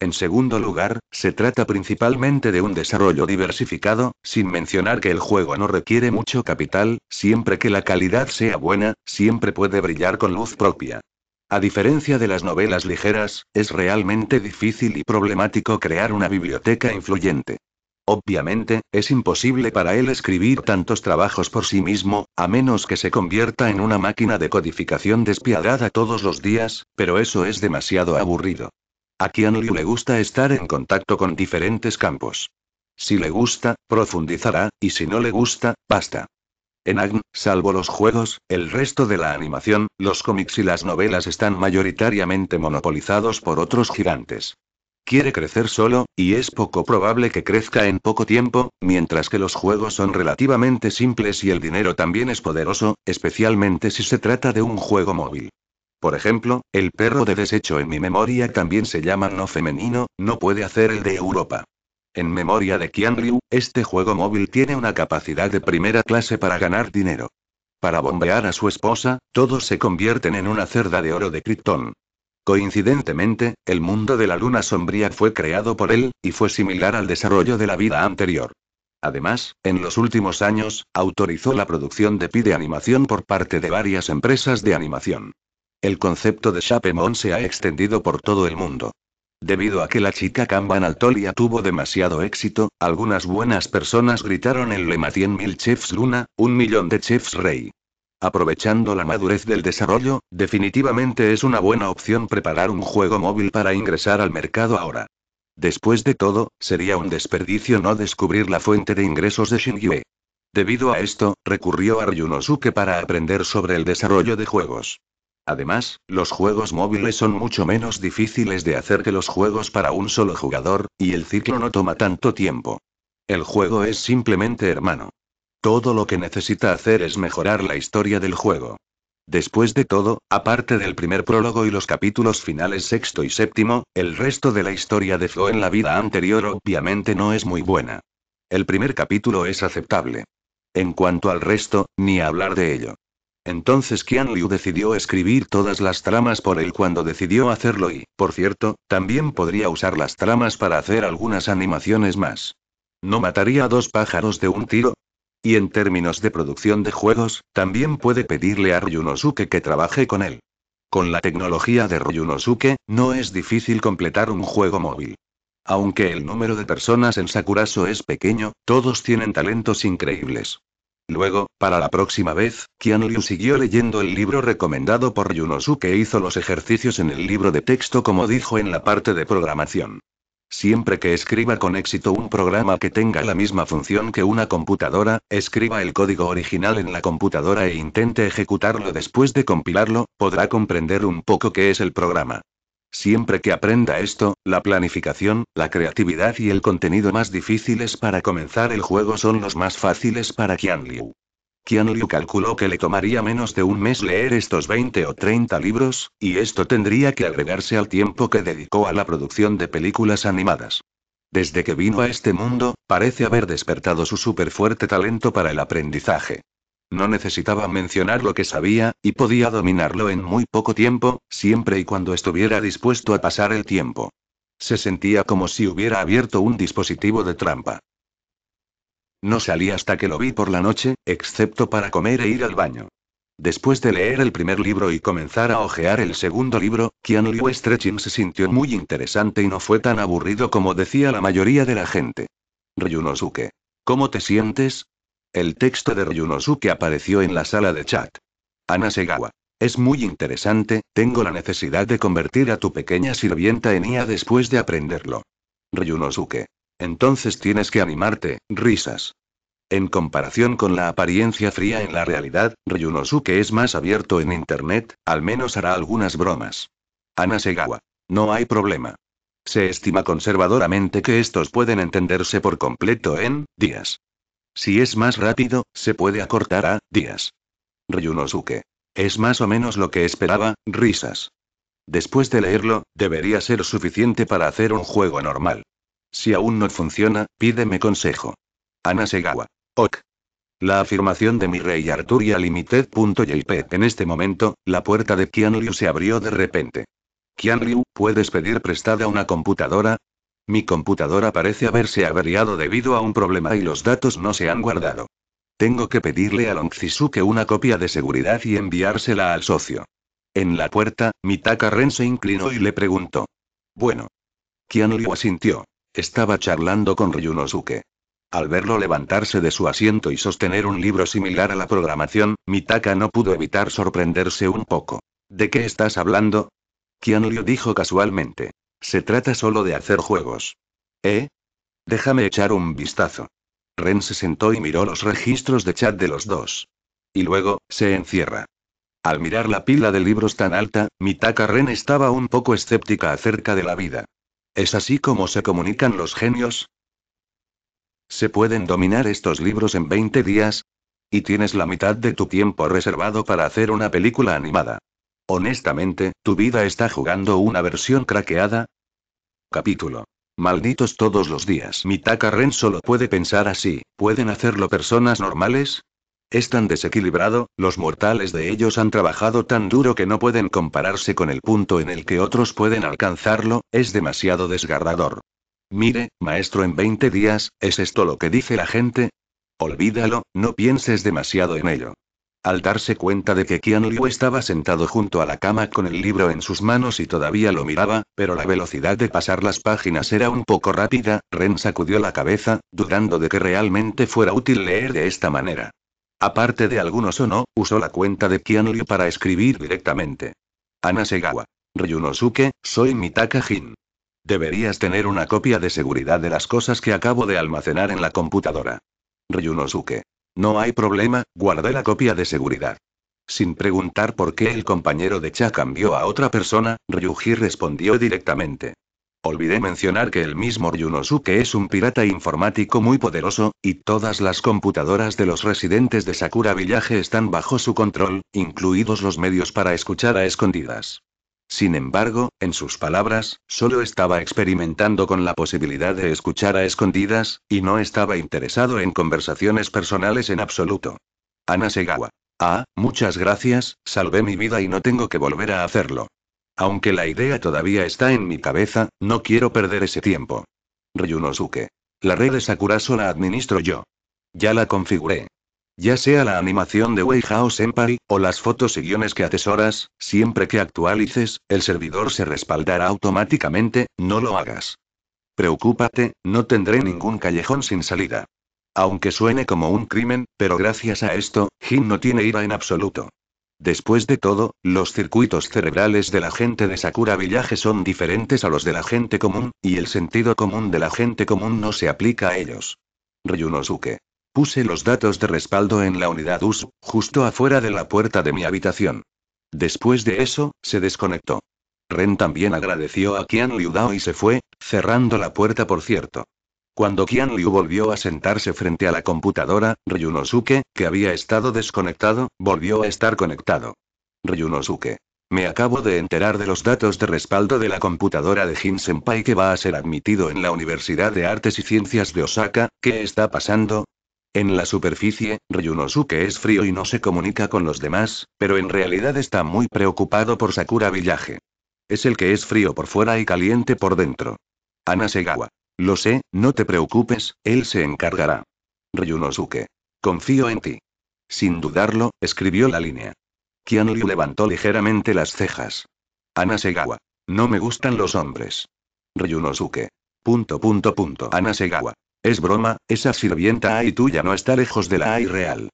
En segundo lugar, se trata principalmente de un desarrollo diversificado, sin mencionar que el juego no requiere mucho capital, siempre que la calidad sea buena, siempre puede brillar con luz propia. A diferencia de las novelas ligeras, es realmente difícil y problemático crear una biblioteca influyente. Obviamente, es imposible para él escribir tantos trabajos por sí mismo, a menos que se convierta en una máquina de codificación despiadada todos los días, pero eso es demasiado aburrido. A Qian Liu le gusta estar en contacto con diferentes campos. Si le gusta, profundizará, y si no le gusta, basta. En AGN, salvo los juegos, el resto de la animación, los cómics y las novelas están mayoritariamente monopolizados por otros gigantes. Quiere crecer solo, y es poco probable que crezca en poco tiempo, mientras que los juegos son relativamente simples y el dinero también es poderoso, especialmente si se trata de un juego móvil. Por ejemplo, el perro de desecho en mi memoria también se llama no femenino, no puede hacer el de Europa. En memoria de Qian Liu, este juego móvil tiene una capacidad de primera clase para ganar dinero. Para bombear a su esposa, todos se convierten en una cerda de oro de Krypton. Coincidentemente, el mundo de la luna sombría fue creado por él, y fue similar al desarrollo de la vida anterior. Además, en los últimos años, autorizó la producción de pide animación por parte de varias empresas de animación. El concepto de Shapemon se ha extendido por todo el mundo. Debido a que la chica Kanban Altolia tuvo demasiado éxito, algunas buenas personas gritaron el Lema 100.000 Chefs Luna, un millón de chefs rey. Aprovechando la madurez del desarrollo, definitivamente es una buena opción preparar un juego móvil para ingresar al mercado ahora. Después de todo, sería un desperdicio no descubrir la fuente de ingresos de Shingyue. Debido a esto, recurrió a Ryunosuke para aprender sobre el desarrollo de juegos. Además, los juegos móviles son mucho menos difíciles de hacer que los juegos para un solo jugador, y el ciclo no toma tanto tiempo. El juego es simplemente hermano. Todo lo que necesita hacer es mejorar la historia del juego. Después de todo, aparte del primer prólogo y los capítulos finales sexto y séptimo, el resto de la historia de Flo en la vida anterior obviamente no es muy buena. El primer capítulo es aceptable. En cuanto al resto, ni hablar de ello. Entonces Qian Liu decidió escribir todas las tramas por él cuando decidió hacerlo y, por cierto, también podría usar las tramas para hacer algunas animaciones más. No mataría a dos pájaros de un tiro, y en términos de producción de juegos, también puede pedirle a Ryunosuke que trabaje con él. Con la tecnología de Ryunosuke, no es difícil completar un juego móvil. Aunque el número de personas en Sakuraso es pequeño, todos tienen talentos increíbles. Luego, para la próxima vez, Qian Liu siguió leyendo el libro recomendado por Ryunosuke e hizo los ejercicios en el libro de texto como dijo en la parte de programación. Siempre que escriba con éxito un programa que tenga la misma función que una computadora, escriba el código original en la computadora e intente ejecutarlo después de compilarlo, podrá comprender un poco qué es el programa. Siempre que aprenda esto, la planificación, la creatividad y el contenido más difíciles para comenzar el juego son los más fáciles para Qianliu. Qian calculó que le tomaría menos de un mes leer estos 20 o 30 libros, y esto tendría que agregarse al tiempo que dedicó a la producción de películas animadas. Desde que vino a este mundo, parece haber despertado su superfuerte talento para el aprendizaje. No necesitaba mencionar lo que sabía, y podía dominarlo en muy poco tiempo, siempre y cuando estuviera dispuesto a pasar el tiempo. Se sentía como si hubiera abierto un dispositivo de trampa. No salí hasta que lo vi por la noche, excepto para comer e ir al baño. Después de leer el primer libro y comenzar a ojear el segundo libro, Kian Liu Stretching se sintió muy interesante y no fue tan aburrido como decía la mayoría de la gente. Ryunosuke. ¿Cómo te sientes? El texto de Ryunosuke apareció en la sala de chat. Ana Segawa. Es muy interesante, tengo la necesidad de convertir a tu pequeña sirvienta en IA después de aprenderlo. Ryunosuke. Entonces tienes que animarte, risas. En comparación con la apariencia fría en la realidad, Ryunosuke es más abierto en internet, al menos hará algunas bromas. Ana Segawa. No hay problema. Se estima conservadoramente que estos pueden entenderse por completo en días. Si es más rápido, se puede acortar a días. Ryunosuke. Es más o menos lo que esperaba, risas. Después de leerlo, debería ser suficiente para hacer un juego normal. Si aún no funciona, pídeme consejo. Ana Segawa. Ok. La afirmación de mi rey Arturia Limited.jp En este momento, la puerta de Liu se abrió de repente. Liu, ¿puedes pedir prestada una computadora? Mi computadora parece haberse averiado debido a un problema y los datos no se han guardado. Tengo que pedirle a que una copia de seguridad y enviársela al socio. En la puerta, Mitaka Ren se inclinó y le preguntó. Bueno. Liu asintió. Estaba charlando con Ryunosuke. Al verlo levantarse de su asiento y sostener un libro similar a la programación, Mitaka no pudo evitar sorprenderse un poco. ¿De qué estás hablando? le dijo casualmente. Se trata solo de hacer juegos. ¿Eh? Déjame echar un vistazo. Ren se sentó y miró los registros de chat de los dos. Y luego, se encierra. Al mirar la pila de libros tan alta, Mitaka Ren estaba un poco escéptica acerca de la vida. ¿Es así como se comunican los genios? ¿Se pueden dominar estos libros en 20 días? Y tienes la mitad de tu tiempo reservado para hacer una película animada. Honestamente, tu vida está jugando una versión craqueada. Capítulo. Malditos todos los días. Mitaka Ren solo puede pensar así. ¿Pueden hacerlo personas normales? Es tan desequilibrado, los mortales de ellos han trabajado tan duro que no pueden compararse con el punto en el que otros pueden alcanzarlo, es demasiado desgarrador. Mire, maestro, en 20 días, ¿es esto lo que dice la gente? Olvídalo, no pienses demasiado en ello. Al darse cuenta de que Qian Liu estaba sentado junto a la cama con el libro en sus manos y todavía lo miraba, pero la velocidad de pasar las páginas era un poco rápida, Ren sacudió la cabeza, dudando de que realmente fuera útil leer de esta manera. Aparte de algunos o no, usó la cuenta de Qianli para escribir directamente. Ana Segawa. Ryunosuke, soy Mitaka Jin. Deberías tener una copia de seguridad de las cosas que acabo de almacenar en la computadora. Ryunosuke. No hay problema, guardé la copia de seguridad. Sin preguntar por qué el compañero de Cha cambió a otra persona, Ryuji respondió directamente. Olvidé mencionar que el mismo Ryunosuke es un pirata informático muy poderoso, y todas las computadoras de los residentes de Sakura Village están bajo su control, incluidos los medios para escuchar a escondidas. Sin embargo, en sus palabras, solo estaba experimentando con la posibilidad de escuchar a escondidas, y no estaba interesado en conversaciones personales en absoluto. Ana Segawa. Ah, muchas gracias, salvé mi vida y no tengo que volver a hacerlo. Aunque la idea todavía está en mi cabeza, no quiero perder ese tiempo. Ryunosuke. La red de Sakuraso la administro yo. Ya la configuré. Ya sea la animación de Weihao Senpai, o las fotos y guiones que atesoras, siempre que actualices, el servidor se respaldará automáticamente, no lo hagas. Preocúpate, no tendré ningún callejón sin salida. Aunque suene como un crimen, pero gracias a esto, Jin no tiene ira en absoluto. Después de todo, los circuitos cerebrales de la gente de Sakura Village son diferentes a los de la gente común, y el sentido común de la gente común no se aplica a ellos. Ryunosuke. Puse los datos de respaldo en la unidad USU, justo afuera de la puerta de mi habitación. Después de eso, se desconectó. Ren también agradeció a Kian Liudao y se fue, cerrando la puerta por cierto. Cuando Qian Liu volvió a sentarse frente a la computadora, Ryunosuke, que había estado desconectado, volvió a estar conectado. Ryunosuke. Me acabo de enterar de los datos de respaldo de la computadora de Jin Senpai que va a ser admitido en la Universidad de Artes y Ciencias de Osaka, ¿qué está pasando? En la superficie, Ryunosuke es frío y no se comunica con los demás, pero en realidad está muy preocupado por Sakura Villaje. Es el que es frío por fuera y caliente por dentro. Ana Segawa. Lo sé, no te preocupes, él se encargará. Ryunosuke. Confío en ti. Sin dudarlo, escribió la línea. Kianryu levantó ligeramente las cejas. Anasegawa. No me gustan los hombres. Ryunosuke. Punto punto punto. Anasegawa. Es broma, esa sirvienta A y tuya no está lejos de la A real.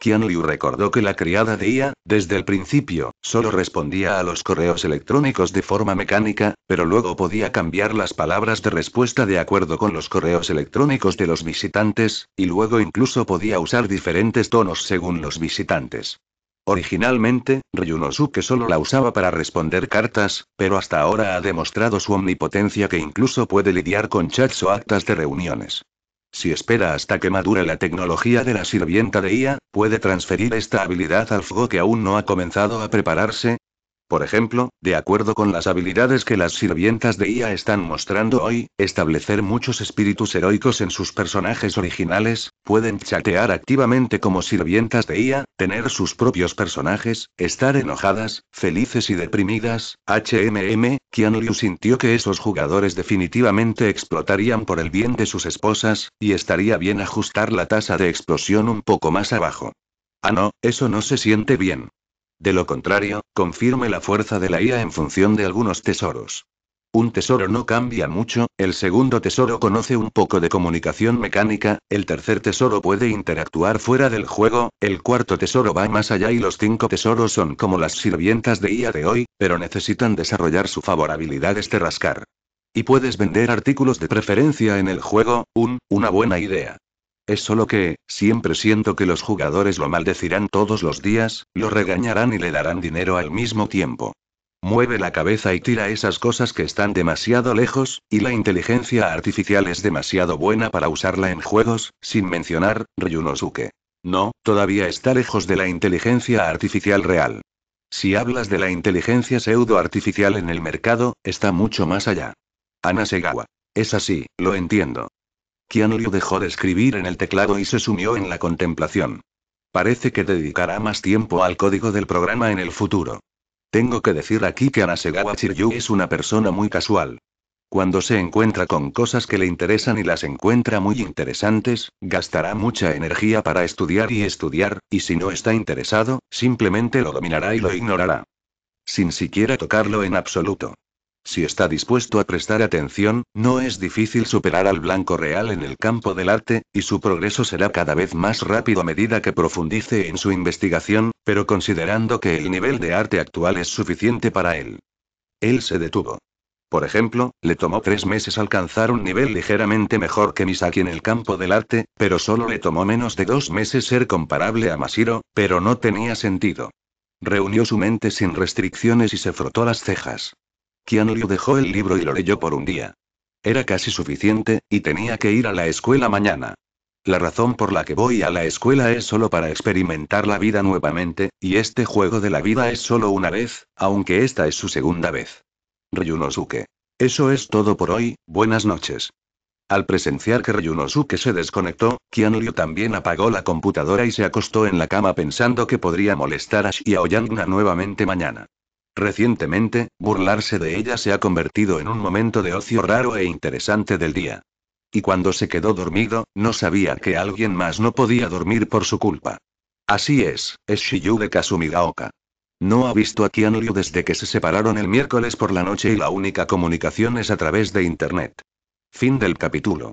Qian Liu recordó que la criada de IA, desde el principio, solo respondía a los correos electrónicos de forma mecánica, pero luego podía cambiar las palabras de respuesta de acuerdo con los correos electrónicos de los visitantes, y luego incluso podía usar diferentes tonos según los visitantes. Originalmente, Ryunosuke solo la usaba para responder cartas, pero hasta ahora ha demostrado su omnipotencia que incluso puede lidiar con chats o actas de reuniones. Si espera hasta que madure la tecnología de la sirvienta de IA, puede transferir esta habilidad al fuego que aún no ha comenzado a prepararse. Por ejemplo, de acuerdo con las habilidades que las sirvientas de IA están mostrando hoy, establecer muchos espíritus heroicos en sus personajes originales, Pueden chatear activamente como sirvientas de IA, tener sus propios personajes, estar enojadas, felices y deprimidas. HMM, Qianlu Liu sintió que esos jugadores definitivamente explotarían por el bien de sus esposas, y estaría bien ajustar la tasa de explosión un poco más abajo. Ah no, eso no se siente bien. De lo contrario, confirme la fuerza de la IA en función de algunos tesoros. Un tesoro no cambia mucho, el segundo tesoro conoce un poco de comunicación mecánica, el tercer tesoro puede interactuar fuera del juego, el cuarto tesoro va más allá y los cinco tesoros son como las sirvientas de día de hoy, pero necesitan desarrollar su favorabilidad este rascar. Y puedes vender artículos de preferencia en el juego, un, una buena idea. Es solo que, siempre siento que los jugadores lo maldecirán todos los días, lo regañarán y le darán dinero al mismo tiempo mueve la cabeza y tira esas cosas que están demasiado lejos, y la inteligencia artificial es demasiado buena para usarla en juegos, sin mencionar, Ryunosuke. No, todavía está lejos de la inteligencia artificial real. Si hablas de la inteligencia pseudo-artificial en el mercado, está mucho más allá. Ana Segawa. Es así, lo entiendo. Qian dejó de escribir en el teclado y se sumió en la contemplación. Parece que dedicará más tiempo al código del programa en el futuro. Tengo que decir aquí que Anasegawa Chiryu es una persona muy casual. Cuando se encuentra con cosas que le interesan y las encuentra muy interesantes, gastará mucha energía para estudiar y estudiar, y si no está interesado, simplemente lo dominará y lo ignorará. Sin siquiera tocarlo en absoluto. Si está dispuesto a prestar atención, no es difícil superar al blanco real en el campo del arte, y su progreso será cada vez más rápido a medida que profundice en su investigación, pero considerando que el nivel de arte actual es suficiente para él. Él se detuvo. Por ejemplo, le tomó tres meses alcanzar un nivel ligeramente mejor que Misaki en el campo del arte, pero solo le tomó menos de dos meses ser comparable a Masiro, pero no tenía sentido. Reunió su mente sin restricciones y se frotó las cejas. Liu dejó el libro y lo leyó por un día. Era casi suficiente, y tenía que ir a la escuela mañana. La razón por la que voy a la escuela es solo para experimentar la vida nuevamente, y este juego de la vida es solo una vez, aunque esta es su segunda vez. Ryunosuke. Eso es todo por hoy, buenas noches. Al presenciar que Ryunosuke se desconectó, Liu también apagó la computadora y se acostó en la cama pensando que podría molestar a Xiaoyangna nuevamente mañana. Recientemente, burlarse de ella se ha convertido en un momento de ocio raro e interesante del día. Y cuando se quedó dormido, no sabía que alguien más no podía dormir por su culpa. Así es, es Shiyu de Kasumigaoka. No ha visto a Liu desde que se separaron el miércoles por la noche y la única comunicación es a través de Internet. Fin del capítulo.